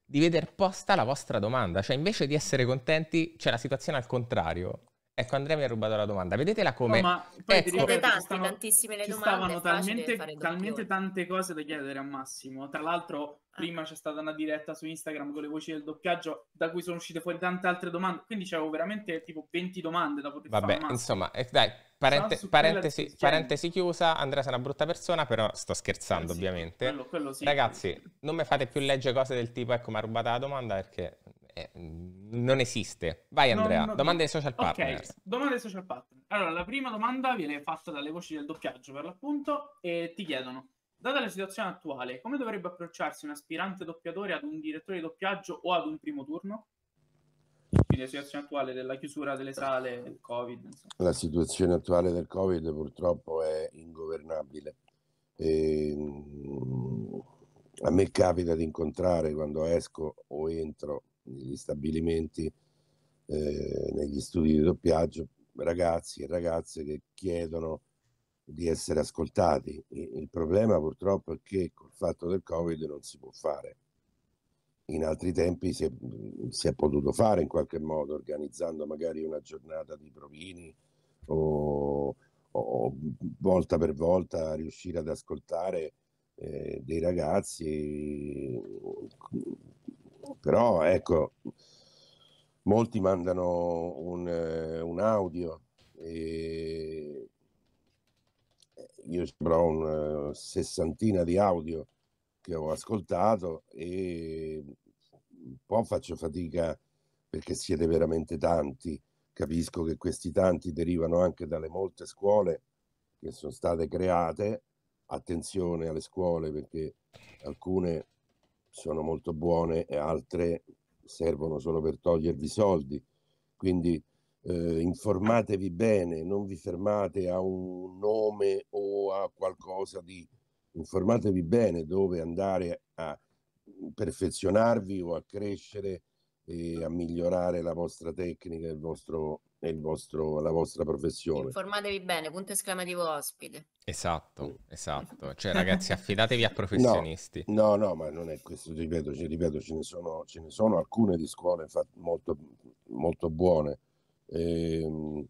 di veder posta la vostra domanda. Cioè, invece di essere contenti, c'è la situazione al contrario. Ecco, Andrea mi ha rubato la domanda. Vedetela come... No, ma poi ecco, ripeto, tante, stanno, tantissime le domande. Ci stavano talmente, talmente tante cose da chiedere a Massimo. Tra l'altro, ah. prima c'è stata una diretta su Instagram con le voci del doppiaggio, da cui sono uscite fuori tante altre domande. Quindi c'avevo veramente tipo 20 domande da poter Vabbè, fare. insomma, eh, dai, parente, parentesi, cioè- parentesi, chiusa. Andrea sei una brutta persona, però sto scherzando, eh sì, ovviamente. Quello, quello sì. Ragazzi, non mi fate più leggere cose del tipo, ecco, mi ha rubato la domanda perché eh, non esiste. Vai Andrea, non, non... domande ai social partners. Ok, domande ai social partners. Allora, la prima domanda viene fatta dalle voci del doppiaggio per l'appunto e ti chiedono, data la situazione attuale, come dovrebbe approcciarsi un aspirante doppiatore ad un direttore di doppiaggio o ad un primo turno? Quindi la situazione attuale della chiusura delle sale, del Covid. Insomma. La situazione attuale del Covid purtroppo è ingovernabile. E, ehm, a me capita di incontrare quando esco o entro negli stabilimenti, eh, negli studi di doppiaggio, ragazzi e ragazze che chiedono di essere ascoltati. Il problema purtroppo è che col fatto del Covid non si può fare. In altri tempi si è, si è potuto fare in qualche modo, organizzando magari una giornata di provini o, o volta per volta riuscire ad ascoltare eh, dei ragazzi però ecco, molti mandano un, eh, un audio e io ho una eh, sessantina di audio che ho ascoltato e un po' faccio fatica perché siete veramente tanti. Capisco che questi tanti derivano anche dalle molte scuole che sono state create. Attenzione alle scuole perché alcune sono molto buone e altre servono solo per togliervi soldi. Quindi eh, informatevi bene, non vi fermate a un nome o a qualcosa di... Informatevi bene dove andare a perfezionarvi o a crescere e a migliorare la vostra tecnica, il vostro vostro, la vostra professione. Informatevi bene, punto esclamativo ospite. Esatto, mm. esatto. Cioè ragazzi, affidatevi a professionisti. No, no, no ma non è questo, ripeto, ci, ripeto ce, ne sono, ce ne sono alcune di scuole molto, molto buone. Ehm,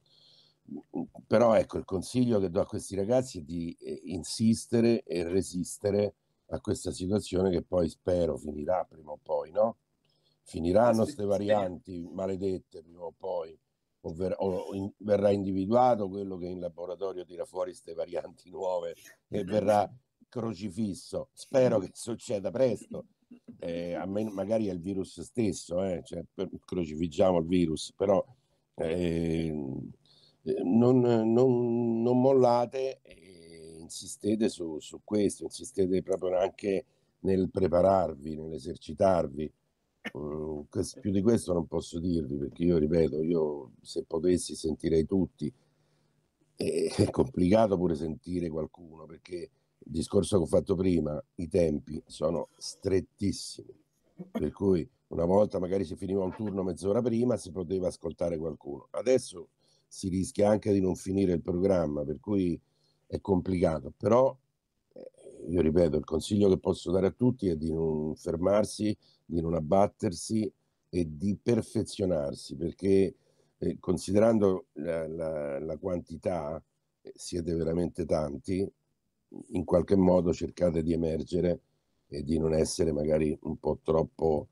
però ecco, il consiglio che do a questi ragazzi è di eh, insistere e resistere a questa situazione che poi spero finirà prima o poi, no? Finiranno queste varianti maledette prima o poi ovvero o in, verrà individuato quello che in laboratorio tira fuori queste varianti nuove e verrà crocifisso. Spero che succeda presto. Eh, a me, magari è il virus stesso, eh, cioè, per, crocifiggiamo il virus, però ehm, eh, non, non, non, mollate e insistete su, su questo, insistete proprio anche nel prepararvi, nell'esercitarvi. Mm, più di questo non posso dirvi perché io ripeto, io se potessi sentirei tutti. E, è complicato pure sentire qualcuno perché il discorso che ho fatto prima, i tempi sono strettissimi. Per cui una volta magari si finiva un turno mezz'ora prima, si poteva ascoltare qualcuno. Adesso si rischia anche di non finire il programma, per cui è complicato. Però io ripeto, il consiglio che posso dare a tutti è di non fermarsi, di non abbattersi e di perfezionarsi, perché eh, considerando la, la, la quantità, eh, siete veramente tanti, in qualche modo cercate di emergere e di non essere magari un po' troppo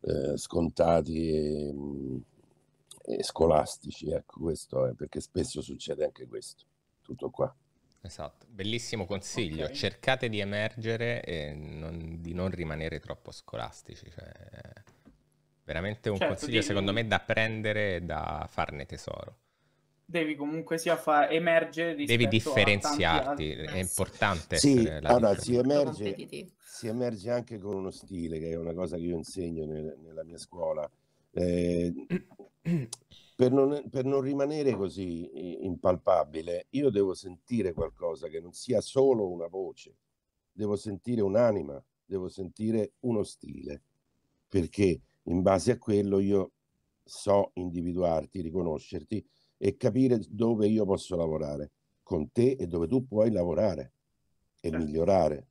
eh, scontati e, mm, e, scolastici, ecco questo è, perché spesso succede anche questo. Tutto qua. Esatto, bellissimo consiglio. Okay. Cercate di emergere e non, di non rimanere troppo scolastici. Cioè, veramente un certo, consiglio, devi... secondo me, da prendere e da farne tesoro. Devi comunque sia far emergere Devi differenziarti, altri... è importante. Sì, allora si emerge, si emerge, anche con uno stile, che è una cosa che io insegno nel, nella mia scuola. Eh, per non, per non, rimanere così impalpabile, io devo sentire qualcosa che non sia solo una voce, devo sentire un'anima, devo sentire uno stile, perché in base a quello io so individuarti, riconoscerti e capire dove io posso lavorare con te e dove tu puoi lavorare e certo. migliorare.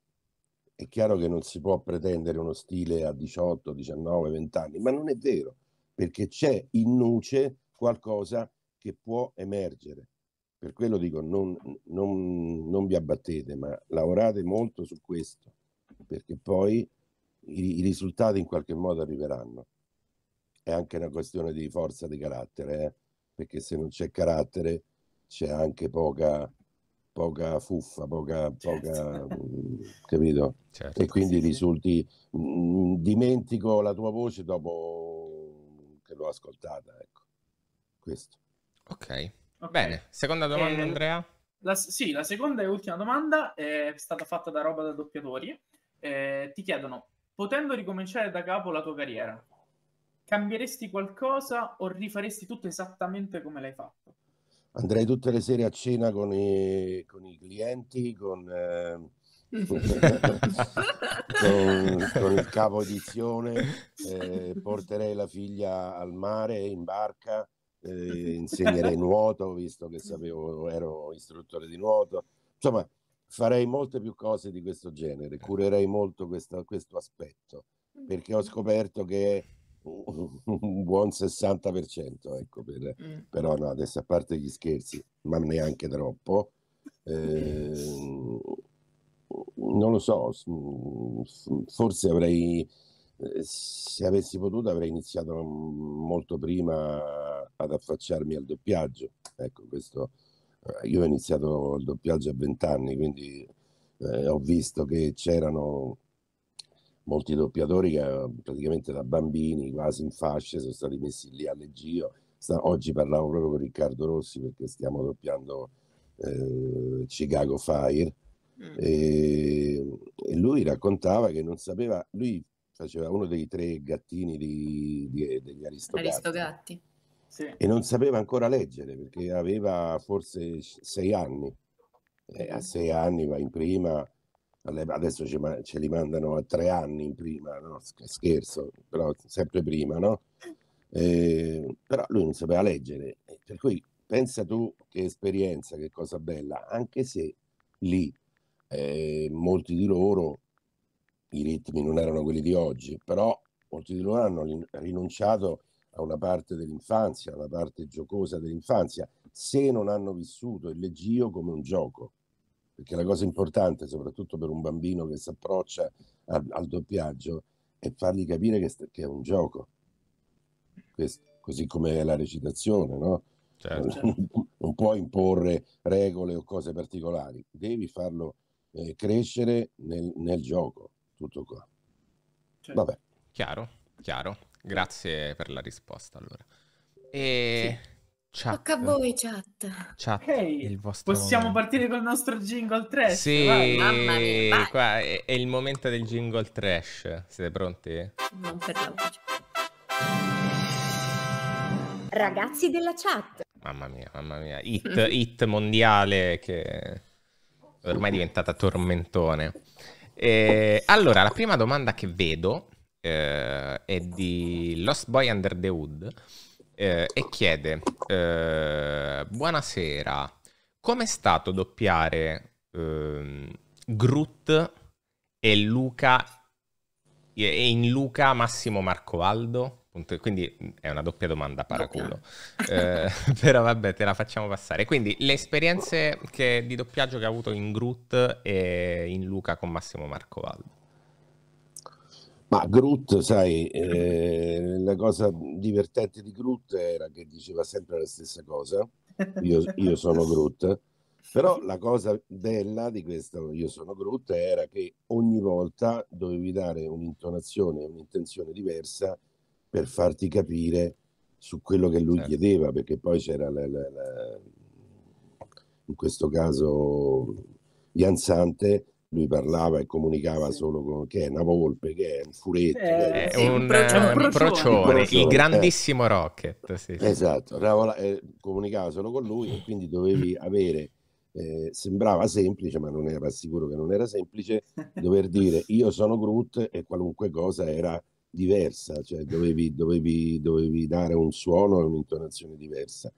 È chiaro che non si può pretendere uno stile a 18, 19, 20 anni, ma non è vero, perché c'è in nuce qualcosa che può emergere. Per quello dico, non, non, non vi abbattete, ma lavorate molto su questo, perché poi i, i risultati in qualche modo arriveranno. È anche una questione di forza di carattere, eh? perché se non c'è carattere c'è anche poca, poca fuffa, poca, certo. poca mm, capito? Certo, e quindi sì, risulti, sì. Mm, Mh, dimentico la tua voce dopo che l'ho ascoltata. Ecco. Questo. Ok. okay. Bene, seconda domanda eh, Andrea? La, sì, la seconda e ultima domanda è stata fatta da roba da doppiatori. Eh, ti chiedono, potendo ricominciare da capo la tua carriera, cambieresti qualcosa o rifaresti tutto esattamente come l'hai fatto? Andrei tutte le sere a cena con i, con i clienti, con... Eh... con, con, il capo edizione, eh, porterei la figlia al mare in barca, eh, insegnerei nuoto, visto che sapevo, ero istruttore di nuoto. Insomma, farei molte più cose di questo genere, curerei molto questo, questo aspetto, perché ho scoperto che è un buon 60%, ecco, per, mm. però no, adesso a parte gli scherzi, ma neanche troppo, eh, non lo so, forse avrei, eh, se avessi potuto, avrei iniziato molto prima ad affacciarmi al doppiaggio. Ecco, questo, eh, io ho iniziato il doppiaggio a 20 anni, quindi eh, ho visto che c'erano molti doppiatori che praticamente da bambini, quasi in fasce, sono stati messi lì a leggio. Oggi parlavo proprio con Riccardo Rossi perché stiamo doppiando eh, Chicago Fire mm. e, lui raccontava che non sapeva, lui faceva uno dei tre gattini di, di, degli Aristogatti. Aristogatti e non sapeva ancora leggere perché aveva forse sei anni. Eh, a sei anni va in prima, adesso ce, ce, li mandano a tre anni in prima, no? scherzo, però sempre prima, no? Eh, però lui non sapeva leggere, per cui pensa tu che esperienza, che cosa bella, anche se lì eh, molti di loro i ritmi non erano quelli di oggi, però molti di loro hanno rinunciato a una parte dell'infanzia, a una parte giocosa dell'infanzia, se non hanno vissuto il leggio come un gioco. Perché la cosa importante, soprattutto per un bambino che si approccia al, al doppiaggio, è fargli capire che, che è un gioco. Questo, così come è la recitazione, no? Certo. Non, non puoi imporre regole o cose particolari, devi farlo eh, crescere nel, nel, gioco, tutto qua. Certo. Vabbè. Chiaro, chiaro. Grazie per la risposta allora. E... Sì. Chat. Tocca a voi, chat. Chat, hey, possiamo momento. partire col nostro jingle trash? Sì, vai. mamma mia. Qua è, è, il momento del jingle trash. Siete pronti? Non per la voce. Ragazzi della chat. Mamma mia, mamma mia. Hit, hit mondiale che ormai è diventata tormentone. E, allora, la prima domanda che vedo eh, è di Lost Boy Under the Hood eh, e chiede, eh, buonasera, com'è stato doppiare ehm, Groot e Luca e in Luca Massimo Marcovaldo? Quindi mm, è una doppia domanda paraculo. Eh, però vabbè, te la facciamo passare. Quindi le esperienze che, di doppiaggio che ha avuto in Groot e in Luca con Massimo Marcovaldo. Ma Groot, sai, eh, la cosa divertente di Groot era che diceva sempre la stessa cosa, io, io sono Groot, però la cosa bella di questo Io sono Groot era che ogni volta dovevi dare un'intonazione, un'intenzione diversa per farti capire su quello che lui certo. chiedeva, perché poi c'era la, la, la, in questo caso Ianzante lui parlava e comunicava solo con che è una volpe, che è un furetto, eh, è un, un, eh, procione, un, procione, il eh. grandissimo eh. Rocket. Sì, sì. Esatto, Ravola, eh, comunicava solo con lui e quindi dovevi avere, eh, sembrava semplice, ma non era sicuro che non era semplice, dover dire io sono Groot e qualunque cosa era diversa, cioè dovevi, dovevi, dovevi dare un suono e un'intonazione diversa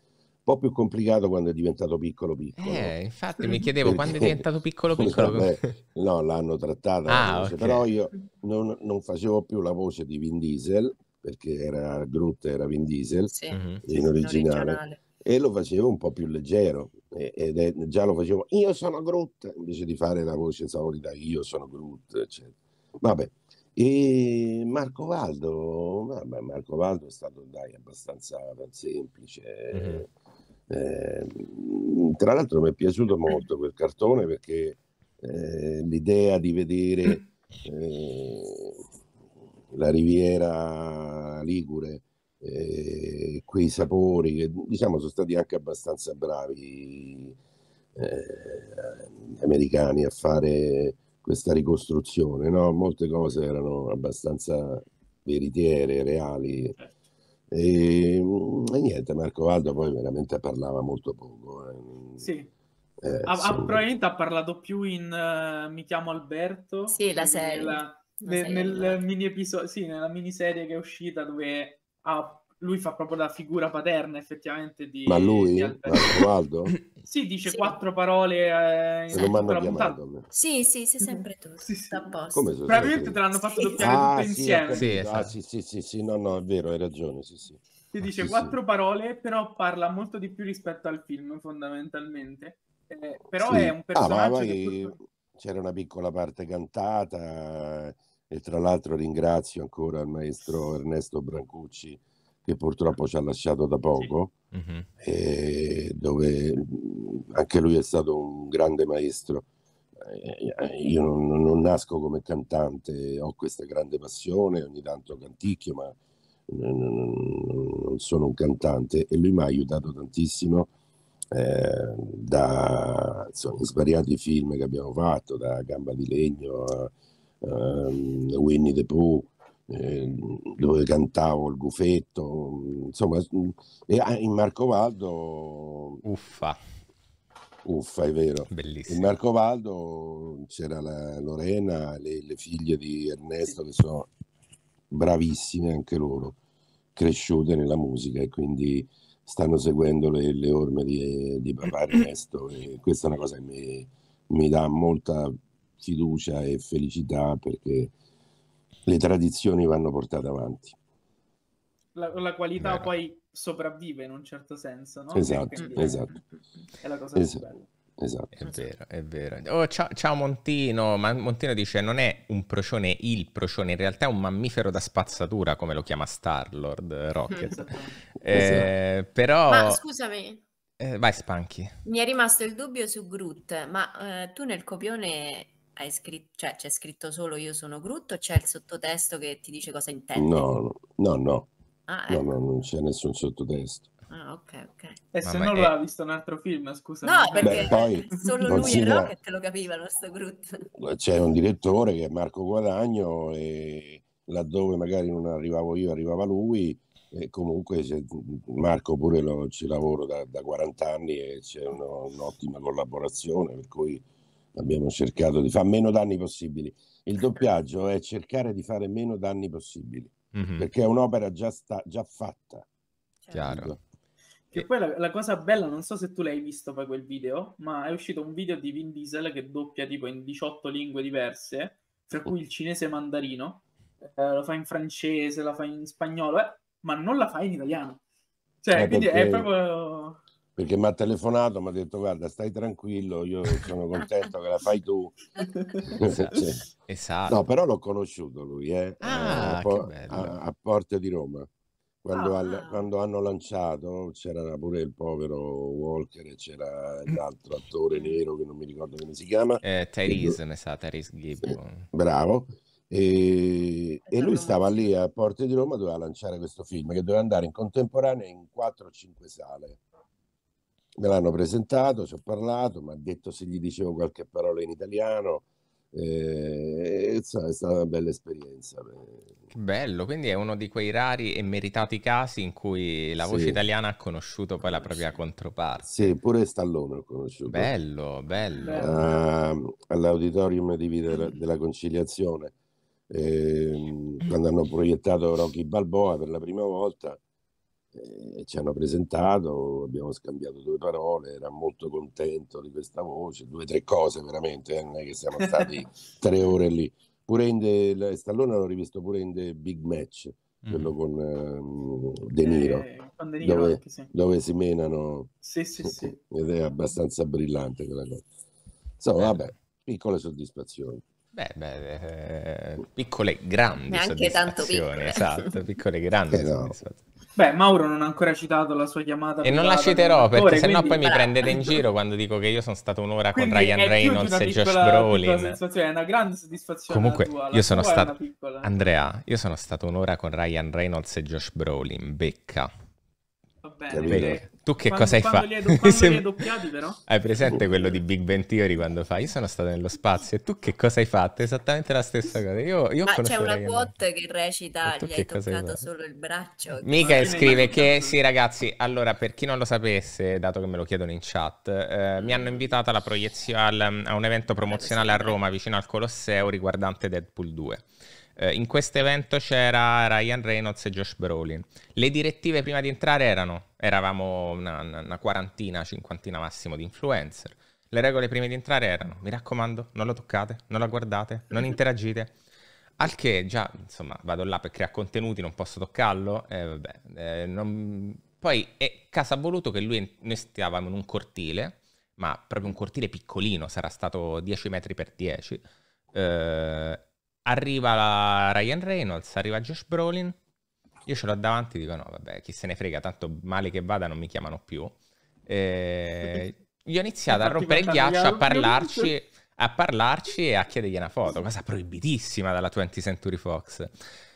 po' più complicato quando è diventato piccolo piccolo. Eh, infatti mi chiedevo Perché... quando è diventato piccolo piccolo. No, no l'hanno trattata, ah, okay. però io non, non facevo più la voce di Vin Diesel perché era Groot, era Vin Diesel sì, mhm. in originale e lo facevo un po' più leggero ed è, già lo facevo io sono Groot invece di fare la voce solita io sono Groot eccetera. vabbè e Marco Valdo vabbè, Marco Valdo è stato dai abbastanza semplice mm-hmm. Ehm, tra l'altro mi è piaciuto molto quel cartone perché eh, l'idea di vedere eh, la riviera Ligure, eh, quei sapori che diciamo sono stati anche abbastanza bravi gli eh, americani a fare questa ricostruzione, no? molte cose erano abbastanza veritiere, reali. E, ehm, e niente, Marco Aldo poi veramente parlava molto poco. Eh. Sì. Eh, ha, probabilmente ha parlato più in uh, Mi chiamo Alberto. Sì, la serie. Nella, la ne, serie nel mini episodio, sì, nella miniserie che è uscita dove ha lui fa proprio la figura paterna effettivamente di... Ma lui? Di Alberto. sì, dice sì. quattro parole... Eh, non mi hanno chiamato. Sì, sì, sei sempre tu. Sì, sì. Come Probabilmente te l'hanno fatto sì. doppiare ah, tutto sì, insieme. Sì, esatto. ah, sì, sì, sì, sì, no, no, è vero, hai ragione, sì, sì. Si ah, dice ah, sì, quattro parole, però parla molto di più rispetto al film, fondamentalmente. Eh, però è un ah, personaggio... Ah, che... C'era una piccola parte cantata eh, e tra l'altro ringrazio ancora il maestro Ernesto Brancucci che purtroppo ci ha lasciato da poco, mm-hmm. dove mm, anche lui è stato un grande maestro. Eh, io non, non, nasco come cantante, ho questa grande passione, ogni tanto canticchio, ma non, sono un cantante e lui mi ha aiutato tantissimo eh, da insomma, svariati film che abbiamo fatto, da Gamba di Legno a, a mm, Winnie the Pooh. Ehm, dove cantavo il gufetto, insomma, mm, in Marcovaldo... Uffa. Uffa, è vero. Bellissimo. In Marcovaldo c'era la Lorena, le, le figlie di Ernesto che sono bravissime anche loro, cresciute nella musica e quindi stanno seguendo le, le orme di, di papà Ernesto e questa è una cosa che mi, mi dà molta fiducia e felicità perché le tradizioni vanno portate avanti. La, la qualità Beh. poi sopravvive in un certo senso, no? Esatto, Quindi esatto. È la cosa esatto. più bella. Esatto. È vero, è vero. Oh, ciao, ciao, Montino, Ma Montino dice non è un procione il procione, in realtà è un mammifero da spazzatura come lo chiama Starlord eh, Rocket. Esatto. Eh, esatto. Però... Ma scusami. Eh, vai Spanchi. Mi è rimasto il dubbio su Groot, ma eh, tu nel copione hai scritto, cioè c'è scritto solo io sono Groot o c'è il sottotesto che ti dice cosa intendi? No, no, no. Ah, ecco. no, no, non c'è nessun sottotesto. Ah, ok, ok. E se non è... l'ha visto un altro film, scusa. No, perché Beh, poi, solo lui e Rocket lo capivano, sto Groot. C'è un direttore che è Marco Guadagno e laddove magari non arrivavo io, arrivava lui. E comunque Marco pure lo, ci lavoro da, da 40 anni e c'è un'ottima collaborazione, per cui abbiamo cercato di fare meno danni possibili. Il doppiaggio è cercare di fare meno danni possibili, mm-hmm. perché è un'opera già, sta, già fatta. Certo. Chiaro. Che poi la, la, cosa bella, non so se tu l'hai visto poi quel video, ma è uscito un video di Vin Diesel che doppia tipo in 18 lingue diverse, tra cui il cinese mandarino, eh, lo fa in francese, la fa in spagnolo, eh, ma non la fa in italiano. Cioè, eh, quindi perché... è proprio perché mi ha telefonato, mi ha detto guarda stai tranquillo, io sono contento che la fai tu. cioè, esatto. No, però l'ho conosciuto lui, eh, ah, eh, a, a, a, Porto di Roma. Quando, ah. al, quando, hanno lanciato c'era pure il povero Walker e c'era l'altro attore nero che non mi ricordo come si chiama. Eh, Tyrese, ne sa, Tyrese Gibbon. bravo. E, e, lui stava lì a Porte di Roma, doveva lanciare questo film che doveva andare in contemporanea in 4 o 5 sale me l'hanno presentato, ci ho parlato, mi ha detto se gli dicevo qualche parola in italiano. Eh, è stata una bella esperienza. Eh. bello, quindi è uno di quei rari e meritati casi in cui la voce sì. italiana ha conosciuto poi la propria controparte. Sì, pure Stallone ho conosciuto. Bello, bello. Uh, all'auditorium di vita della, della conciliazione, eh, quando hanno proiettato Rocky Balboa per la prima volta, eh, ci hanno presentato, abbiamo scambiato due parole, era molto contento di questa voce, due o tre cose veramente, eh, non è che siamo stati tre ore lì. Pure Purende, Stallone l'ho rivisto pure in The Big Match, quello mm. con um, De Niro, eh, con De Niro dove, sì. dove, si menano. Sì, sì, sì. Ed è abbastanza brillante quella cosa. Insomma, eh. vabbè, piccole soddisfazioni. Beh, beh, eh, piccole grandi Neanche soddisfazioni, tanto piccole. esatto, piccole grandi eh no. soddisfazioni. Beh, Mauro non ha ancora citato la sua chiamata. E non la citerò perché sennò quindi... poi mi prendete in giro quando dico che io sono stato un'ora quindi con Ryan Reynolds e Josh Brolin. È una grande soddisfazione. Comunque, tua, io sono stato. Andrea, io sono stato un'ora con Ryan Reynolds e Josh Brolin. Becca. Va bene. Tu che quando, cosa hai fatto? Li hai, quando li hai doppiati però? Hai presente quello di Big Ben Theory quando fa io sono stato nello spazio e tu che cosa hai fatto? Esattamente la stessa cosa. Io, io Ma c'è una quote che recita gli hai toccato hai solo il braccio. Mica scrive che sì ragazzi, allora per chi non lo sapesse, dato che me lo chiedono in chat, eh, mi hanno invitato alla proiezione a un evento promozionale a Roma vicino al Colosseo riguardante Deadpool 2. Eh, in questo evento c'era Ryan Reynolds e Josh Brolin. Le direttive prima di entrare erano, eravamo una, una quarantina, cinquantina massimo di influencer. Le regole prima di entrare erano, mi raccomando, non lo toccate, non la guardate, non interagite. Al che già, insomma, vado là per creare contenuti, non posso toccarlo. Eh, vabbè, eh, non... Poi è casa voluto che lui, noi stavamo in un cortile, ma proprio un cortile piccolino, sarà stato 10 metri per 10. Eh, Arriva Ryan Reynolds, arriva Josh Brolin. Io ce l'ho davanti e dico: no, vabbè, chi se ne frega, tanto male che vada, non mi chiamano più. Eh, io ho iniziato a rompere il ghiaccio, a parlarci, a parlarci e a chiedergli una foto, cosa proibitissima dalla 20th Century Fox.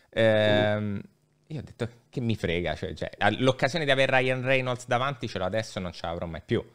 Eh, io ho detto che mi frega, cioè, cioè, l'occasione di avere Ryan Reynolds davanti ce l'ho adesso, non ce l'avrò mai più.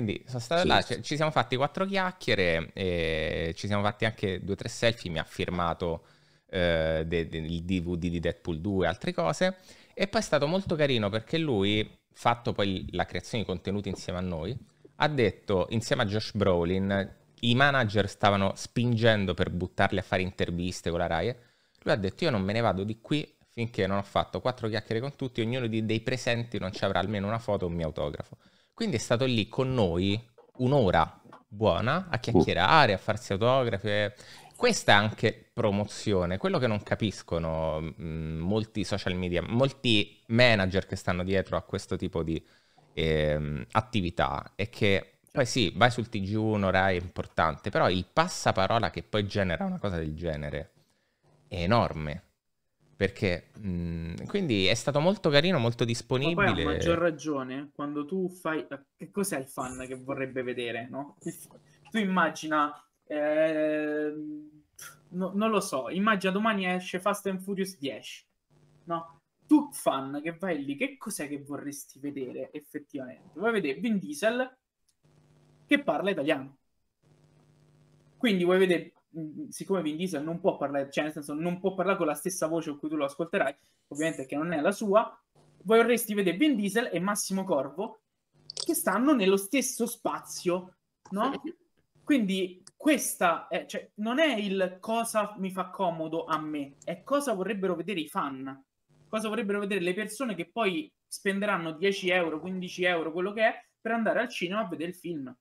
Quindi sono stato sì, là, cioè, sì. ci siamo fatti quattro chiacchiere, e ci siamo fatti anche due o tre selfie, mi ha firmato eh, de, de, il DVD di Deadpool 2 e altre cose. E poi è stato molto carino perché lui, fatto poi la creazione di contenuti insieme a noi, ha detto insieme a Josh Brolin, i manager stavano spingendo per buttarli a fare interviste con la RAI, lui ha detto io non me ne vado di qui finché non ho fatto quattro chiacchiere con tutti, ognuno dei presenti non ci avrà almeno una foto o un mio autografo. Quindi è stato lì con noi un'ora buona a uh. chiacchierare, a farsi autografe. Questa è anche promozione. Quello che non capiscono mm, molti social media, molti manager che stanno dietro a questo tipo di eh, attività è che poi sì, vai sul TG1, Rai è importante, però il passaparola che poi genera una cosa del genere è enorme. Perché mh, quindi è stato molto carino, molto disponibile. Ma poi a maggior ragione quando tu fai. Che cos'è il fan che vorrebbe vedere? No? Tu immagina. Eh, no, non lo so, immagina domani esce Fast and Furious 10. No? Tu fan che vai lì, che cos'è che vorresti vedere effettivamente? Vuoi vedere Vin Diesel che parla italiano? Quindi vuoi vedere Mm, siccome Vin Diesel non può parlare, cioè nel senso non può parlare con la stessa voce con cui tu lo ascolterai, ovviamente che non è la sua, vorresti vedere Vin Diesel e Massimo Corvo che stanno nello stesso spazio, no? Quindi questa è, cioè, non è il cosa mi fa comodo a me, è cosa vorrebbero vedere i fan, cosa vorrebbero vedere le persone che poi spenderanno 10 euro, 15 euro, quello che è, per andare al cinema a vedere il film.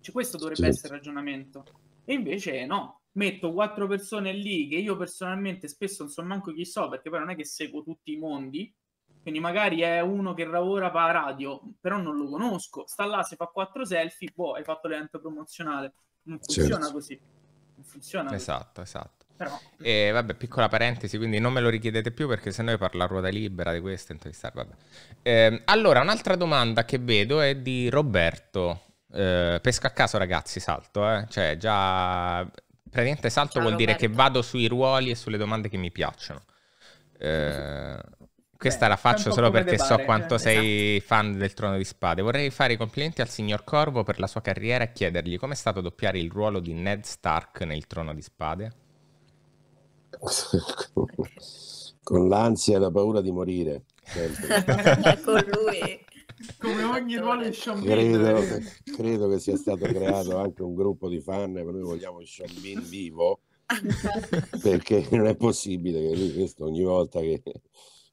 Cioè, questo dovrebbe sì. essere il ragionamento. E invece no, metto quattro persone lì che io personalmente spesso non so manco chi so, perché poi non è che seguo tutti i mondi. Quindi magari è uno che lavora a radio, però non lo conosco. Sta là, si fa quattro selfie, boh, hai fatto l'evento promozionale. Non funziona certo. così. Non funziona Esatto, così. esatto. Però... E vabbè, piccola parentesi, quindi non me lo richiedete più perché se no parlo a ruota libera di questo, intervistare, vabbè. Eh, allora, un'altra domanda che vedo è di Roberto. Eh, pesco a caso ragazzi, salto, eh. cioè già praticamente salto Ciao, vuol Roberto. dire che vado sui ruoli e sulle domande che mi piacciono. Eh, questa Beh, la faccio solo perché so pare, quanto eh. sei esatto. fan del Trono di Spade. Vorrei fare i complimenti al signor Corvo per la sua carriera e chiedergli come è stato doppiare il ruolo di Ned Stark nel Trono di Spade. Con l'ansia e la paura di morire. Sempre. Con lui come esatto. ogni ruolo di Sean credo che, credo che sia stato creato anche un gruppo di fan noi vogliamo Sean Bean vivo esatto. perché non è possibile che lui questo ogni volta che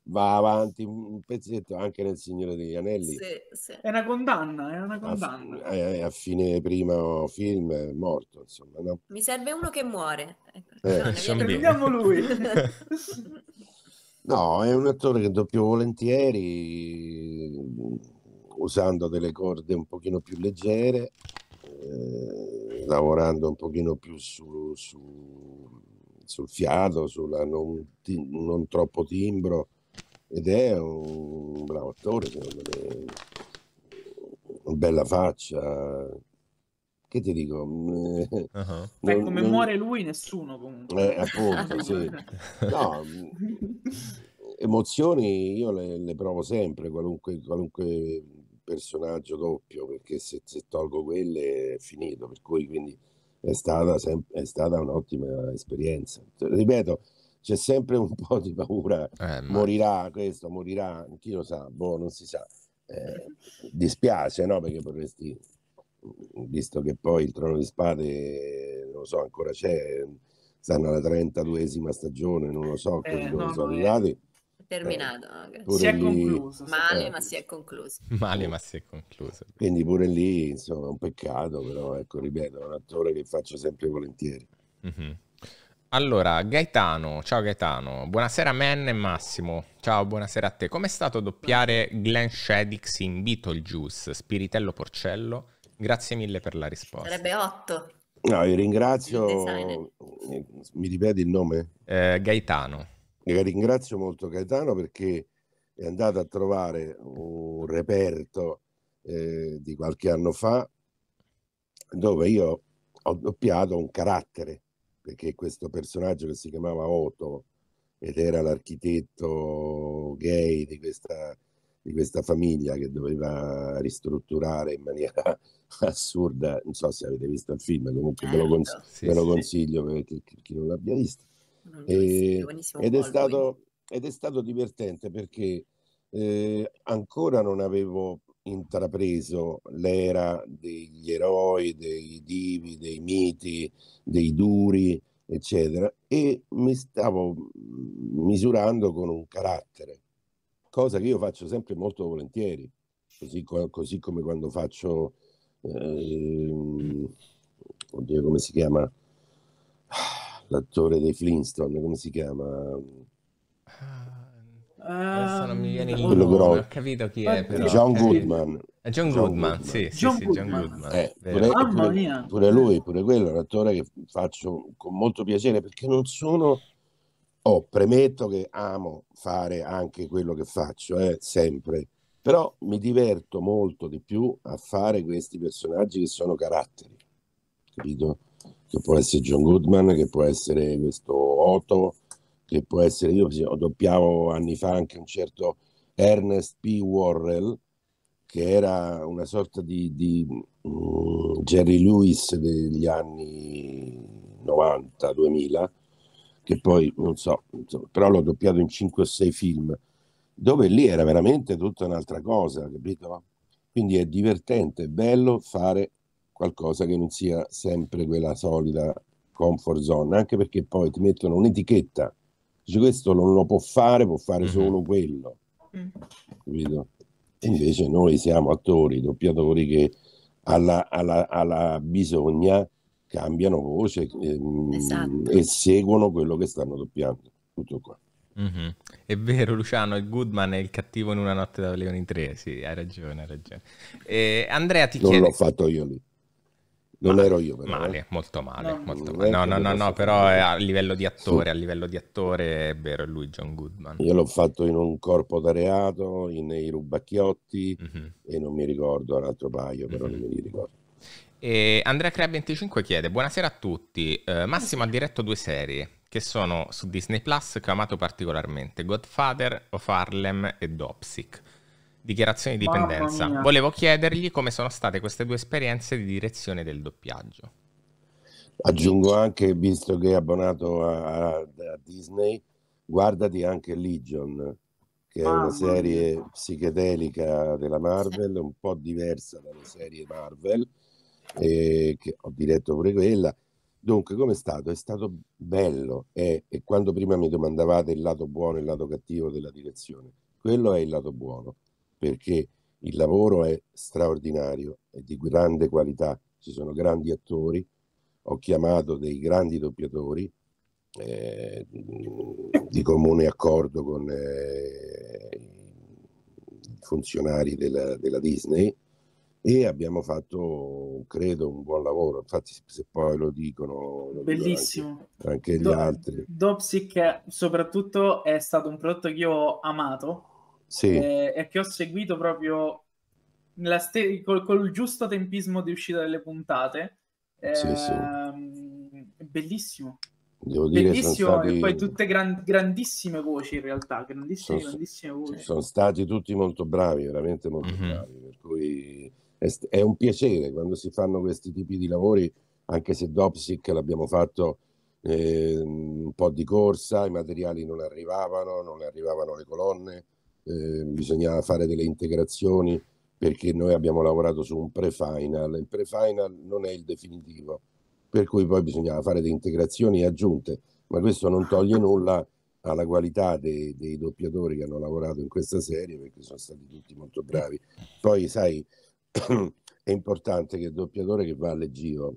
va avanti un pezzetto anche nel Signore degli Anelli sì, sì. è una condanna è una condanna a, a fine primo film è morto insomma no? mi serve uno che muore ecco. eh, Sean lui No, è un attore che doppio volentieri, mm, usando delle corde un pochino più leggere, eh, lavorando un pochino più su, su, sul fiato, sulla non, non, troppo timbro, ed è un, un bravo attore, secondo me, una bella faccia, che ti dico? Uh-huh. Non, Beh, come non... muore lui, nessuno comunque. Eh, appunto, sì. No, mm, emozioni io le, le provo sempre, qualunque, qualunque, personaggio doppio, perché se, se, tolgo quelle è finito, per cui quindi è stata, sem- è stata un'ottima esperienza. Ripeto, c'è sempre un po' di paura, eh, ma... morirà questo, morirà, chi lo sa, boh, non si sa. Eh, dispiace, no? Perché vorresti visto che poi il Trono di Spade, non lo so, ancora c'è, stanno alla 32esima stagione, non lo so, eh, no, sono arrivati. È terminato, eh, si è concluso. male, eh, ma si è concluso. Male, ma si è concluso. Quindi pure lì, insomma, è un peccato, però ecco, ripeto, è un attore che faccio sempre volentieri. Mm-hmm. Allora, Gaetano, ciao Gaetano, buonasera Man e Massimo, ciao, buonasera a te. Com'è stato doppiare Glenn Shedix in Beetlejuice, Spiritello Porcello Grazie mille per la risposta. Sarebbe 8. No, io ringrazio, mi ripeti il nome? Eh, Gaetano. Io ringrazio molto Gaetano perché è andato a trovare un reperto eh, di qualche anno fa dove io ho doppiato un carattere, perché questo personaggio che si chiamava Otto ed era l'architetto gay di questa di questa famiglia che doveva ristrutturare in maniera assurda, non so se avete visto il film, comunque ve lo, certo. cons- sì, ve lo consiglio per chi, chi non l'abbia visto. e, ed, è stato, ed, è stato, divertente perché eh, ancora non avevo intrapreso l'era degli eroi, dei divi, dei miti, dei duri, eccetera, e mi stavo mm, misurando con un carattere cosa che io faccio sempre molto volentieri, così, così come quando faccio, eh, oddio, come si chiama l'attore dei Flintstone, come si chiama? Ah, Adesso non mi viene ehm, in mente, non ho capito chi è però. John Goodman. Eh, John, John Goodman, Goodman. sì, John sì, John Goodman. Eh, pure, pure, pure, lui, pure quello è un attore che faccio con molto piacere perché non sono Oh, premetto che amo fare anche quello che faccio, eh, sempre, però mi diverto molto di più a fare questi personaggi che sono caratteri, capito? Che può essere John Goodman, che può essere questo Otto, che può essere, io doppiavo anni fa anche un certo Ernest P. Worrell, che era una sorta di, di um, Jerry Lewis degli anni 90-2000 che poi non so, insomma, però l'ho doppiato in 5 o 6 film, dove lì era veramente tutta un'altra cosa, capito? Quindi è divertente, è bello fare qualcosa che non sia sempre quella solida comfort zone, anche perché poi ti mettono un'etichetta, dice questo non lo può fare, può fare mm-hmm. solo quello, mm. capito? E invece noi siamo attori, doppiatori che alla, alla, alla bisogna cambiano voce ehm, esatto. e seguono quello che stanno doppiando. Tutto qua. Mm-hmm. È vero, Luciano, il Goodman è il cattivo in una notte da Leoni 3. Sì, hai ragione, hai ragione. Eh, Andrea ti chiede... Non l'ho fatto io lì. Non ma, ero io, però. Male, eh. molto male. No, molto male. no, no, no, no però a livello di attore, sì. a livello di attore è vero, è lui John Goodman. Io l'ho fatto in un corpo da reato, nei Rubacchiotti mm-hmm. e non mi ricordo l'altro paio, però mm-hmm. non mi ricordo. E Andrea Crea 25 chiede: Buonasera a tutti. Uh, Massimo ha diretto due serie che sono su Disney Plus che ho amato particolarmente: Godfather of Harlem e Dopsic. Dichiarazione di dipendenza. Volevo chiedergli come sono state queste due esperienze di direzione del doppiaggio. Aggiungo anche, visto che è abbonato a, a Disney, guardati anche Legion, che è una serie psichedelica della Marvel, un po' diversa dalle serie Marvel eh, che ho diretto pure quella. Dunque, com'è stato? È stato bello. e quando prima mi domandavate il lato buono e il lato cattivo della direzione, quello è il lato buono, perché il lavoro è straordinario, è di grande qualità, ci sono grandi attori, ho chiamato dei grandi doppiatori eh, di comune accordo con eh, i funzionari della, della Disney e abbiamo fatto, credo, un buon lavoro. Infatti, se poi lo dicono, lo bellissimo anche, anche, gli Do- altri. Dopsic, soprattutto, è stato un prodotto che io ho amato sì. e, eh, e che ho seguito proprio ste- col, col, giusto tempismo di uscita delle puntate. Eh, sì, sì. Ehm, bellissimo. Devo dire, Bellissimo, stati... e poi tutte gran- grandissime voci in realtà, grandissime, sono, grandissime voci. Sono stati tutti molto bravi, veramente molto mm-hmm. bravi, per cui è un piacere quando si fanno questi tipi di lavori, anche se Dopsic l'abbiamo fatto eh, un po' di corsa, i materiali non arrivavano, non arrivavano le colonne, eh, bisognava fare delle integrazioni perché noi abbiamo lavorato su un pre-final, il pre-final non è il definitivo, per cui poi bisognava fare delle integrazioni e aggiunte, ma questo non toglie nulla alla qualità dei, dei doppiatori che hanno lavorato in questa serie perché sono stati tutti molto bravi. Poi sai, è importante che il doppiatore che va a all'Egio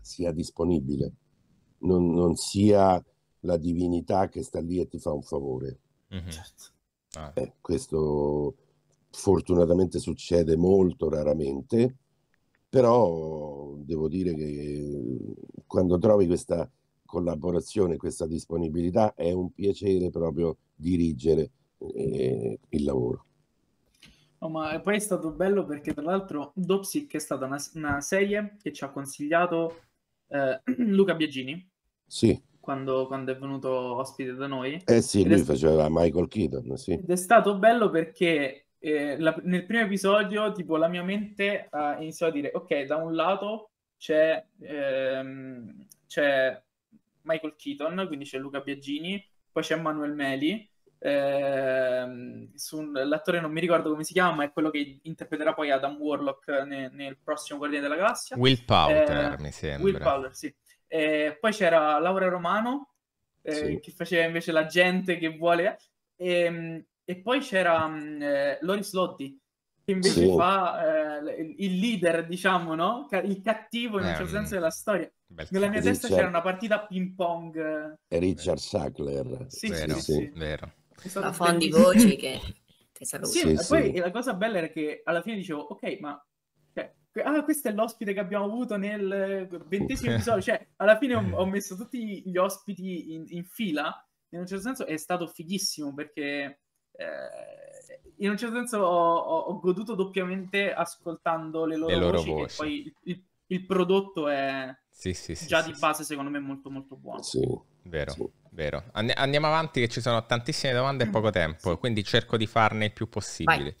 sia disponibile, non, non, sia la divinità che sta lì e ti fa un favore. Mm-hmm. Ah. Eh, questo fortunatamente succede molto raramente, però devo dire che quando trovi questa collaborazione, questa disponibilità, è un piacere proprio dirigere eh, il lavoro. Oh, ma poi è stato bello perché tra l'altro Dopsic è stata una, una serie che ci ha consigliato eh, Luca Biagini. Sì. Quando, quando, è venuto ospite da noi. Eh sì, lui stato... faceva Michael Keaton, sì. Ed è stato bello perché eh, la, nel primo episodio, tipo, la mia mente ha eh, iniziato a dire, ok, da un lato c'è, ehm, c'è Michael Keaton, quindi c'è Luca Biagini, poi c'è Manuel Meli, eh, l'attore non mi ricordo come si chiama, ma è quello che interpreterà poi Adam Warlock ne, nel prossimo Guardiani della Galassia. Will Powder, eh, mi sembra. Will Powder, sì. Eh, poi c'era Laura Romano, eh, sì. che faceva invece la gente che vuole... E, ehm, e poi c'era mm, eh, Loris Loddi, che invece sì. fa eh, il leader, diciamo, no? Il cattivo in un certo eh, senso mm. della storia. Nella mia Richard... testa c'era una partita ping pong. Richard Sackler. Sì, vero, sì, sì. vero la esatto. Fondi voci che ti saluta. Sì, sì, poi la cosa bella era che alla fine dicevo, ok, ma cioè, ah, questo è l'ospite che abbiamo avuto nel ventesimo episodio, cioè alla fine ho, eh. ho messo tutti gli ospiti in, in, fila, in un certo senso è stato fighissimo perché... Eh, in un certo senso ho, ho, goduto doppiamente ascoltando le loro, le loro voci, voci. poi il, il, prodotto è sì, sì, sì, già di base secondo me molto molto buono. Sì, vero. Vero. And- andiamo avanti che ci sono tantissime domande e poco mm. tempo, quindi cerco di farne il più possibile.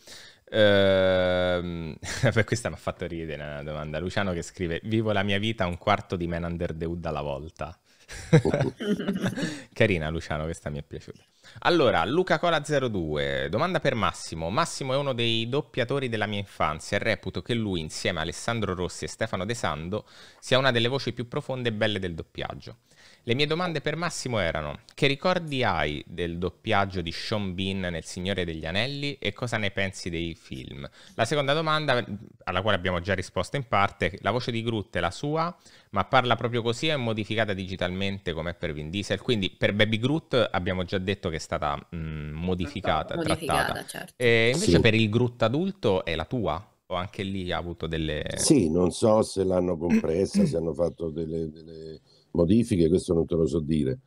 Ehm, per questa mi ha fatto ridere una domanda. Luciano che scrive: Vivo la mia vita un quarto di Man Under the Hood alla volta. Carina Luciano, questa mi è piaciuta. Allora, Luca Cola 02, domanda per Massimo. Massimo è uno dei doppiatori della mia infanzia e reputo che lui, insieme a Alessandro Rossi e Stefano De Sando, sia una delle voci più profonde e belle del doppiaggio. Le mie domande per Massimo erano: che ricordi hai del doppiaggio di Sean Bean nel Signore degli Anelli e cosa ne pensi dei film? La seconda domanda, alla quale abbiamo già risposto in parte, la voce di Groot è la sua, ma parla proprio così o è modificata digitalmente come per Vin Diesel? Quindi per Baby Groot abbiamo già detto che è stata mh, mm, modificata, modificata, trattata. Certo. E invece sì. per il Groot adulto è la tua? O anche lì ha avuto delle... Sì, non so se l'hanno compressa, se hanno fatto delle... delle modifiche, questo non te lo so dire.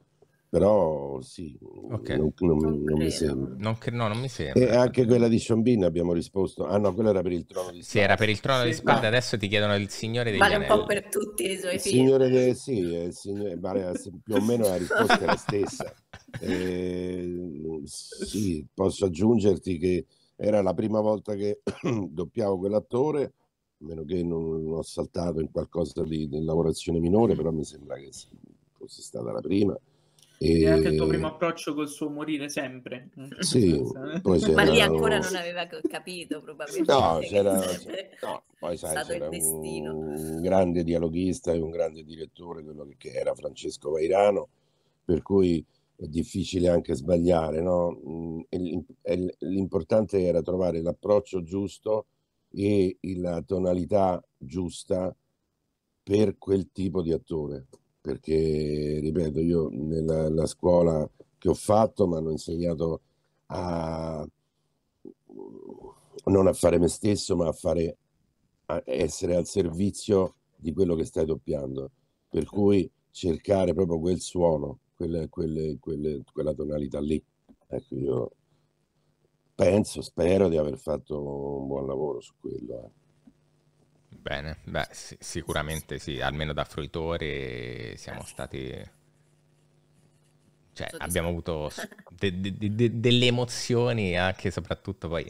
Però sì, okay. non, non, non, non, mi sembra. Non, no, non mi sembra. E anche quella di Shambin abbiamo risposto. Ah no, quella era per il trono di spada. Sì, era per il trono sì, di spade, no. adesso ti chiedono il signore degli vale Vale un po' per tutti i suoi figli. Signore de... Sì, il signore... Vale, più o meno la risposta è la stessa. Eh, sì, posso aggiungerti che era la prima volta che doppiavo quell'attore a meno che non, non ho saltato in qualcosa di, di lavorazione minore, però mi sembra che fosse stata la prima. E... e anche il tuo primo approccio col suo morire sempre. Sì, ma lì ancora non aveva capito probabilmente. No, c'era, c'era... no poi sai, c'era un... un, grande dialoghista e un grande direttore, quello che era Francesco Vairano, per cui è difficile anche sbagliare, no? Mm, l'importante era trovare l'approccio giusto e la tonalità giusta per quel tipo di attore. Perché, ripeto, io nella scuola che ho fatto mi hanno insegnato a non a fare me stesso, ma a, fare, a essere al servizio di quello che stai doppiando. Per cui cercare proprio quel suono, quelle, quelle, quelle, quella tonalità lì. Ecco, io penso, spero di aver fatto un buon lavoro su quello. Eh. Bene, beh, sì, sicuramente sì, almeno da fruitori siamo stati... Cioè, abbiamo avuto de- de- de- delle emozioni anche soprattutto poi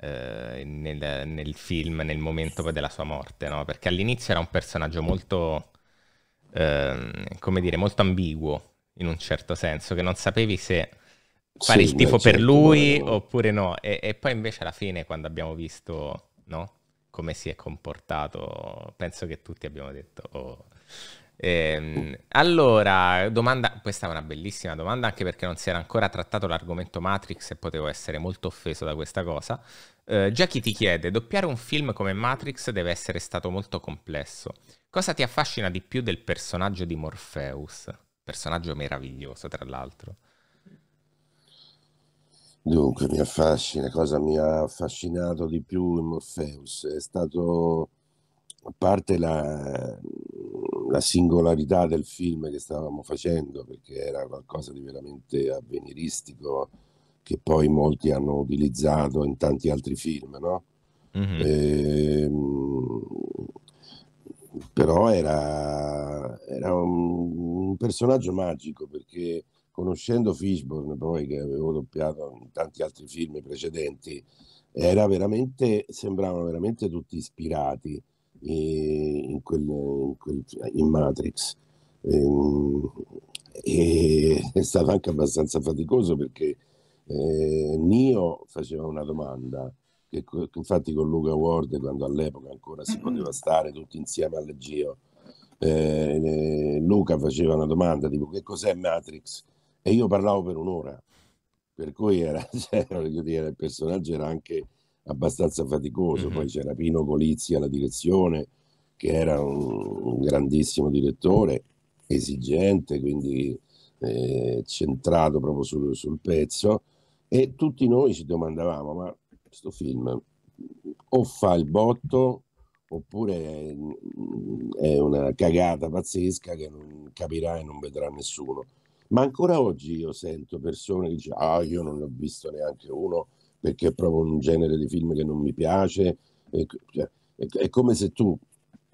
eh, nel, nel, film, nel momento della sua morte, no? Perché all'inizio era un personaggio molto, eh, come dire, molto ambiguo in un certo senso, che non sapevi se fare sì, il tifo per certo, lui vero. oppure no. E, e, poi invece alla fine, quando abbiamo visto no, come si è comportato, penso che tutti abbiamo detto... Oh. Ehm, allora, domanda, questa è una bellissima domanda anche perché non si era ancora trattato l'argomento Matrix e potevo essere molto offeso da questa cosa. Eh, Jackie ti chiede, doppiare un film come Matrix deve essere stato molto complesso. Cosa ti affascina di più del personaggio di Morpheus? Personaggio meraviglioso, tra l'altro. Dunque, mi affascina, cosa mi ha affascinato di più in Morpheus? È stato, a parte la, la singolarità del film che stavamo facendo, perché era qualcosa di veramente avveniristico, che poi molti hanno utilizzato in tanti altri film, no? Mm-hmm. E, ehm, però era, era un, un personaggio magico perché conoscendo Fishburne poi che avevo doppiato in tanti altri film precedenti, era veramente, sembravano veramente tutti ispirati eh, in, quel, in, quel, in Matrix. Ehm, e, è stato anche abbastanza faticoso perché eh, Nio faceva una domanda che, che, infatti con Luca Ward quando all'epoca ancora si poteva stare tutti insieme all'Egeo eh, Luca faceva una domanda tipo che cos'è Matrix e io parlavo per un'ora, per cui era, cioè, dire, il personaggio era anche abbastanza faticoso. Mm-hmm. Poi c'era Pino Colizzi alla direzione, che era un, un grandissimo direttore, esigente, quindi eh, centrato proprio sul, sul pezzo. E tutti noi ci domandavamo, ma questo film o fa il botto oppure è una cagata pazzesca che non capirà e non vedrà nessuno. Ma ancora oggi io sento persone che dicono, ah io non ne ho visto neanche uno perché è proprio un genere di film che non mi piace. E, cioè, è, è, come se tu,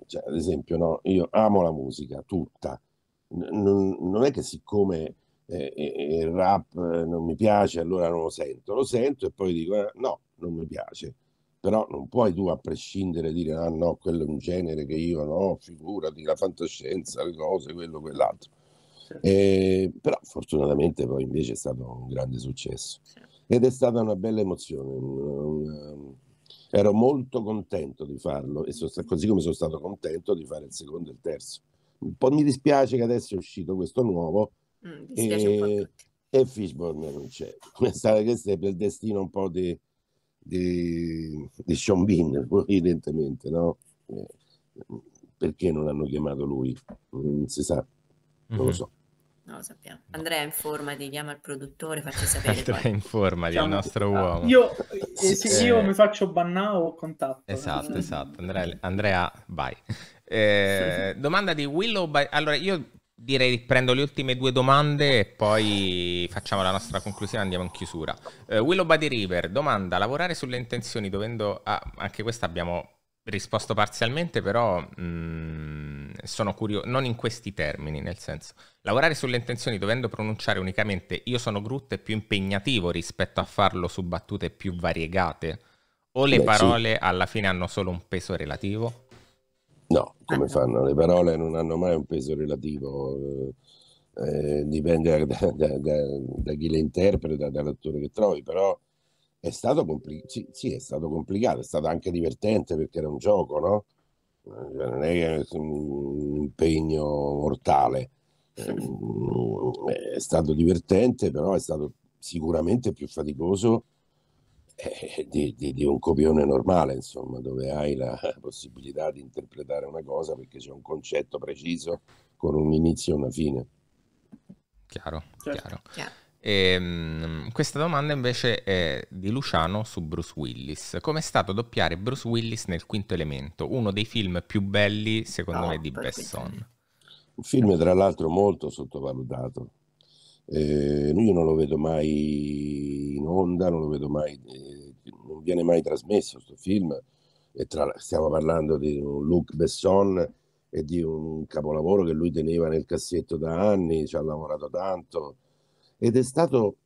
cioè, ad esempio, no, io amo la musica tutta, non, non è che siccome eh, eh, eh il rap eh, non mi piace allora non lo sento, lo sento e poi dico eh, no, non mi piace. Però non puoi tu a prescindere dire ah no, quello è un genere che io no, figurati, la fantascienza, le cose, quello, quell'altro sì. però fortunatamente poi invece è stato un grande successo sì. ed è stata una bella emozione. Ehm, ero molto contento di farlo e sono, così come sono stato contento di fare il secondo e il terzo. Un po' mi dispiace che adesso è uscito questo nuovo mm, e, e Fishborn non c'è. Questo è per il destino un po' di, di, di Sean Bean, evidentemente, no? Eh, perché non hanno chiamato lui? Non si sa, non lo mhm. so. Non lo sappiamo. Andrea, informati, chiama il produttore, facci sapere. Andrea, poi. informati, diciamo, il nostro uomo. Io, eh, eh se eh, io mi faccio bannare o contatto. Esatto, esatto. Andrea, Andrea vai. Eh, sì. Domanda di Willow. By... Allora, io direi prendo le ultime due domande e poi facciamo la nostra conclusione e andiamo in chiusura. Eh, Willow Buddy River, domanda, lavorare sulle intenzioni dovendo... Ah, anche questa abbiamo risposto parzialmente, però mh, mm, sono curioso, non in questi termini, nel senso, lavorare sulle intenzioni dovendo pronunciare unicamente io sono Groot è più impegnativo rispetto a farlo su battute più variegate, o le Beh, parole sì. alla fine hanno solo un peso relativo? No, come fanno? Le parole non hanno mai un peso relativo, eh, eh dipende da, da, da, da, chi le interpreta, dall'attore che trovi, però è stato, compli- sì, sì, è stato complicato, è stato anche divertente perché era un gioco, no? Eh, non è un impegno mortale. Eh, mm, è stato divertente, però è stato sicuramente più faticoso eh, di, di, di, un copione normale, insomma, dove hai la possibilità di interpretare una cosa perché c'è un concetto preciso con un inizio e una fine. Chiaro, certo. chiaro. chiaro. E, ehm, questa domanda invece è di Luciano su Bruce Willis. Com'è stato doppiare Bruce Willis nel Quinto Elemento, uno dei film più belli secondo no, me ah, di Besson? Un film tra l'altro molto sottovalutato. Eh, io non lo vedo mai in onda, non lo vedo mai, eh, non viene mai trasmesso questo film. Tra, stiamo parlando di un Luc Besson e di un capolavoro che lui teneva nel cassetto da anni, ci ha lavorato tanto ed è stato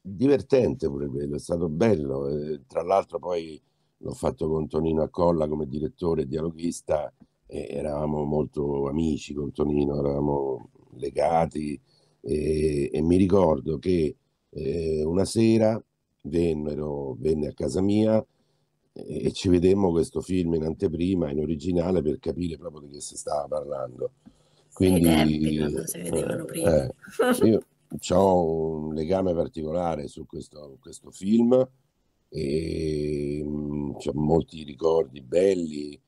divertente pure quello, è stato bello. Eh, tra l'altro poi l'ho fatto con Tonino Accolla come direttore e dialoghista, eh, eravamo molto amici con Tonino, eravamo legati eh, e, mi ricordo che eh, una sera vennero, venne a casa mia e ci vedemmo questo film in anteprima, in originale, per capire proprio di che si stava parlando. Quindi, tempi, si vedevano eh, prima. Eh, io, ho un legame particolare su questo, questo film e mm, ho molti ricordi belli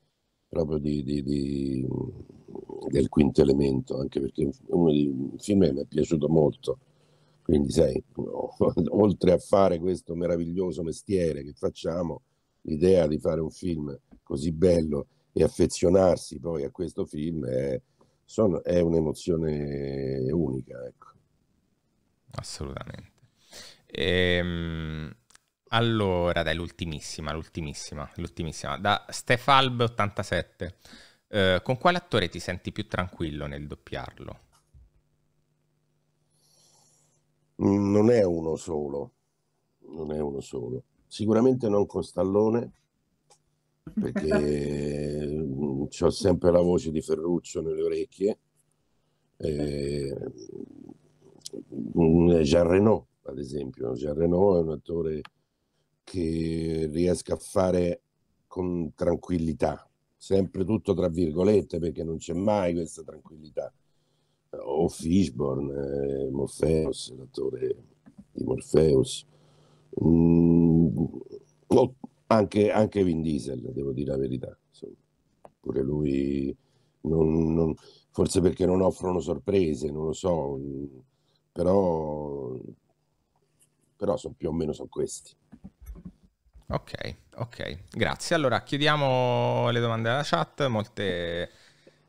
proprio di, di, di, del quinto elemento, anche perché è uno dei film che mi è piaciuto molto. Quindi, sai, no, oltre a fare questo meraviglioso mestiere che facciamo, l'idea di fare un film così bello e affezionarsi poi a questo film è, sono, è un'emozione unica. Ecco assolutamente. Ehm, allora, dai, l'ultimissima, l'ultimissima, l'ultimissima. Da Stefalb87. Eh, con quale attore ti senti più tranquillo nel doppiarlo? Mm, non è uno solo, non è uno solo. Sicuramente non con Stallone, perché mm, ho sempre la voce di Ferruccio nelle orecchie. Eh, eh, Jean Reno, ad esempio. Jean Reno è un attore che riesca a fare con tranquillità, sempre tutto tra virgolette, perché non c'è mai questa tranquillità. Eh, o Fishborn, eh, Morpheus, l'attore di Morpheus, mm, o anche, anche Vin Diesel, devo dire la verità. Insomma. Pure lui, non, non, forse perché non offrono sorprese, non lo so. Mm, però, però so, più o meno sono questi. Ok, ok, grazie. Allora chiudiamo le domande alla chat, molte...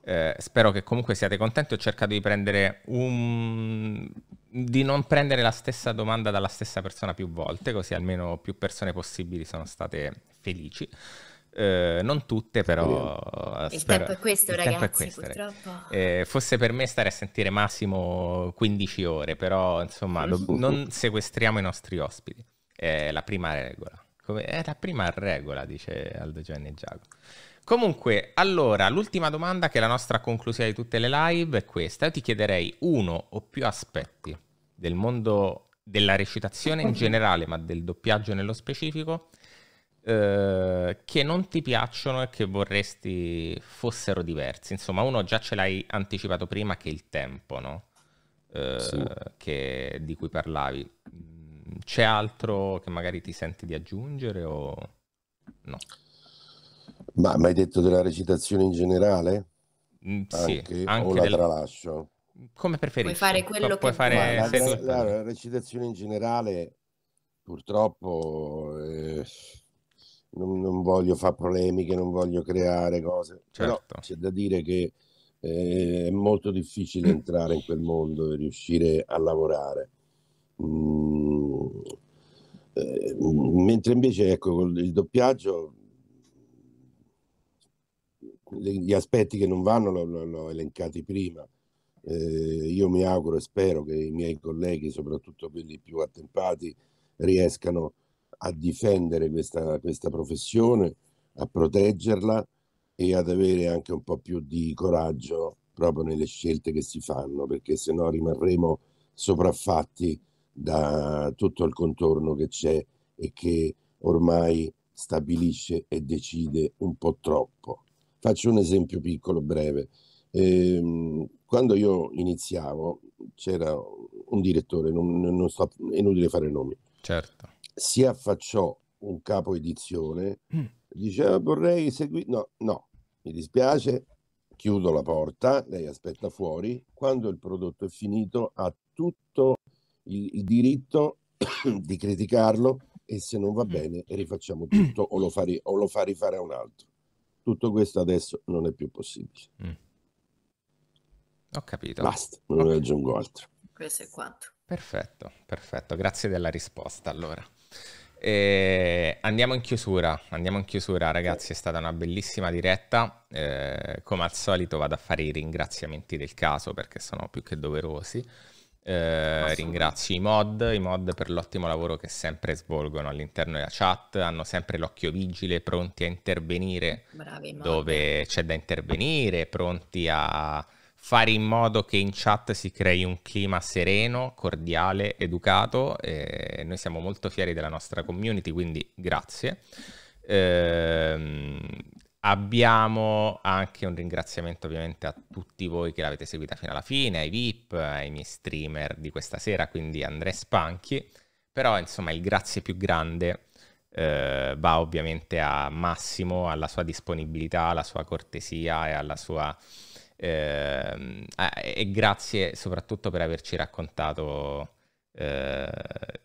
Eh, spero che comunque siate contenti. Ho cercato di prendere un di non prendere la stessa domanda dalla stessa persona più volte, così almeno più persone possibili sono state felici. Eh, non tutte, però. Eh, il spero... tempo è questo, il ragazzi. È questo, purtroppo. Eh, fosse per me stare a sentire massimo 15 ore, però insomma, do... non sequestriamo i nostri ospiti. È la prima regola. Come... È la prima regola, dice Aldo Gianni Giacomo. Comunque, allora, l'ultima domanda che è la nostra conclusione di tutte le live è questa. Io ti chiederei uno o più aspetti del mondo della recitazione in generale, ma del doppiaggio nello specifico, eh, che non ti piacciono e che vorresti fossero diversi. Insomma, uno già ce l'hai anticipato prima che il tempo, no? Eh, sì. che, di cui parlavi. Mm, c'è altro che magari ti senti di aggiungere o no? Ma hai detto della recitazione in generale? Mm, sì, anche, anche o la del... tralascio? Come preferisci. Puoi fare quello Pu- puoi fare la, la, la, recitazione in generale purtroppo... Eh non, non voglio fare polemiche, non voglio creare cose, certo. però c'è da dire che eh, è molto difficile entrare in quel mondo e riuscire a lavorare. Mm, eh, mentre invece ecco, il doppiaggio gli aspetti che non vanno l'ho, elencati prima. Eh, io mi auguro e spero che i miei colleghi, soprattutto quelli più attempati, riescano a a difendere questa, questa professione, a proteggerla e ad avere anche un po' più di coraggio proprio nelle scelte che si fanno, perché se no rimarremo sopraffatti da tutto il contorno che c'è e che ormai stabilisce e decide un po' troppo. Faccio un esempio piccolo, breve. Ehm, quando io iniziavo c'era un direttore, non, non sto, è inutile fare nomi, certo si affacciò un capo edizione, mm. diceva ah, vorrei seguire, no, no, mi dispiace, chiudo la porta, lei aspetta fuori, quando il prodotto è finito ha tutto il, il diritto di criticarlo e se non va mm. bene rifacciamo mm. tutto o lo, fa, o lo fa rifare a un altro. Tutto questo adesso non è più possibile. Mm. Ho capito. Basta, non okay. aggiungo altro. Questo è quanto. Perfetto, perfetto. Grazie della risposta allora. E eh, andiamo in chiusura, andiamo in chiusura ragazzi, è stata una bellissima diretta, eh, come al solito vado a fare i ringraziamenti del caso perché sono più che doverosi, eh, ringrazio i mod, i mod per l'ottimo lavoro che sempre svolgono all'interno della chat, hanno sempre l'occhio vigile, pronti a intervenire Bravi, dove c'è da intervenire, pronti a fare in modo che in chat si crei un clima sereno, cordiale, educato. E noi siamo molto fieri della nostra community, quindi grazie. Ehm, abbiamo anche un ringraziamento ovviamente a tutti voi che l'avete seguita fino alla fine, ai VIP, ai miei streamer di questa sera, quindi Andrea Spanchi. Però insomma il grazie più grande eh, va ovviamente a Massimo, alla sua disponibilità, alla sua cortesia e alla sua eh, e grazie soprattutto per averci raccontato eh,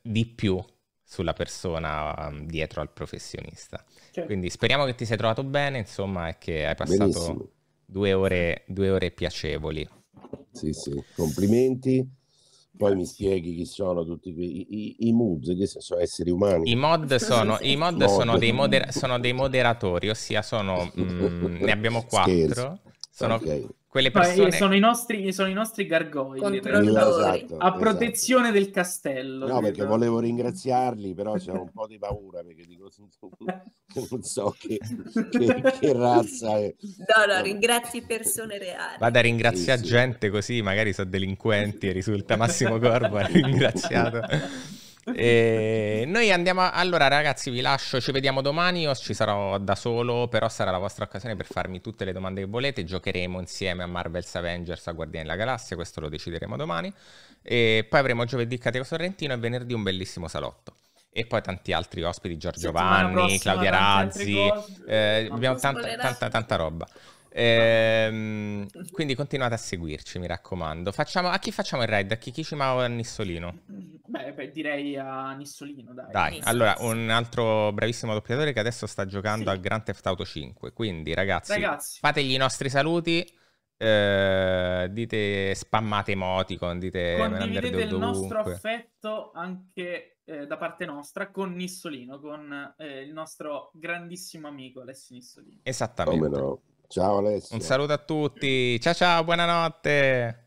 di più sulla persona mm, dietro al professionista. Certo. Quindi speriamo che ti sei trovato bene, insomma, e che hai passato due ore, due ore, piacevoli. Sì, sì, complimenti. Poi mi spieghi chi sono tutti i, i, i mood, che sono esseri umani. I mod sono, i mod mod. Sono, dei moder- sono, dei moderatori, ossia sono, mh, mm, ne abbiamo quattro. Scherzo sono okay. quelle persone... Sono i nostri, sono i nostri gargoyle. Esatto, a esatto. protezione del castello. No, perché volevo ringraziarli, però c'è un po' di paura, perché dico, non so che, che, che razza è. No, no, ringrazi persone reali. Vada a ringraziare sì, sì. gente così, magari sono delinquenti e risulta Massimo Corvo ha ringraziato. E ehm, noi andiamo. A... Allora, ragazzi, vi lascio. Ci vediamo domani. Io ci sarò da solo, però sarà la vostra occasione per farmi tutte le domande che volete. Giocheremo insieme a Marvel's Avengers, a Guardiani della Galassia. Questo lo decideremo domani. E poi avremo giovedì Cateco Sorrentino e venerdì un bellissimo salotto e poi tanti altri ospiti, Giorgio Vanni, Claudia Razzi, eh, abbiamo tanta, tanta, tanta roba. Ehm, quindi continuate a seguirci, mi raccomando. Facciamo, a chi facciamo il raid? A Kikishima o a Nissolino? Beh, beh direi a Nissolino, dai. Dai, Nissolino. allora, un altro bravissimo doppiatore che adesso sta giocando sì. al Grand Theft Auto 5. Quindi, ragazzi, ragazzi. fategli i nostri saluti. Eh, dite spammate emoticon, dite condividete il nostro affetto anche eh, da parte nostra con Nissolino, con eh, il nostro grandissimo amico Alessio Nissolino. Esattamente. Oh, Ciao Alessio. Un saluto a tutti. Ciao ciao, buonanotte.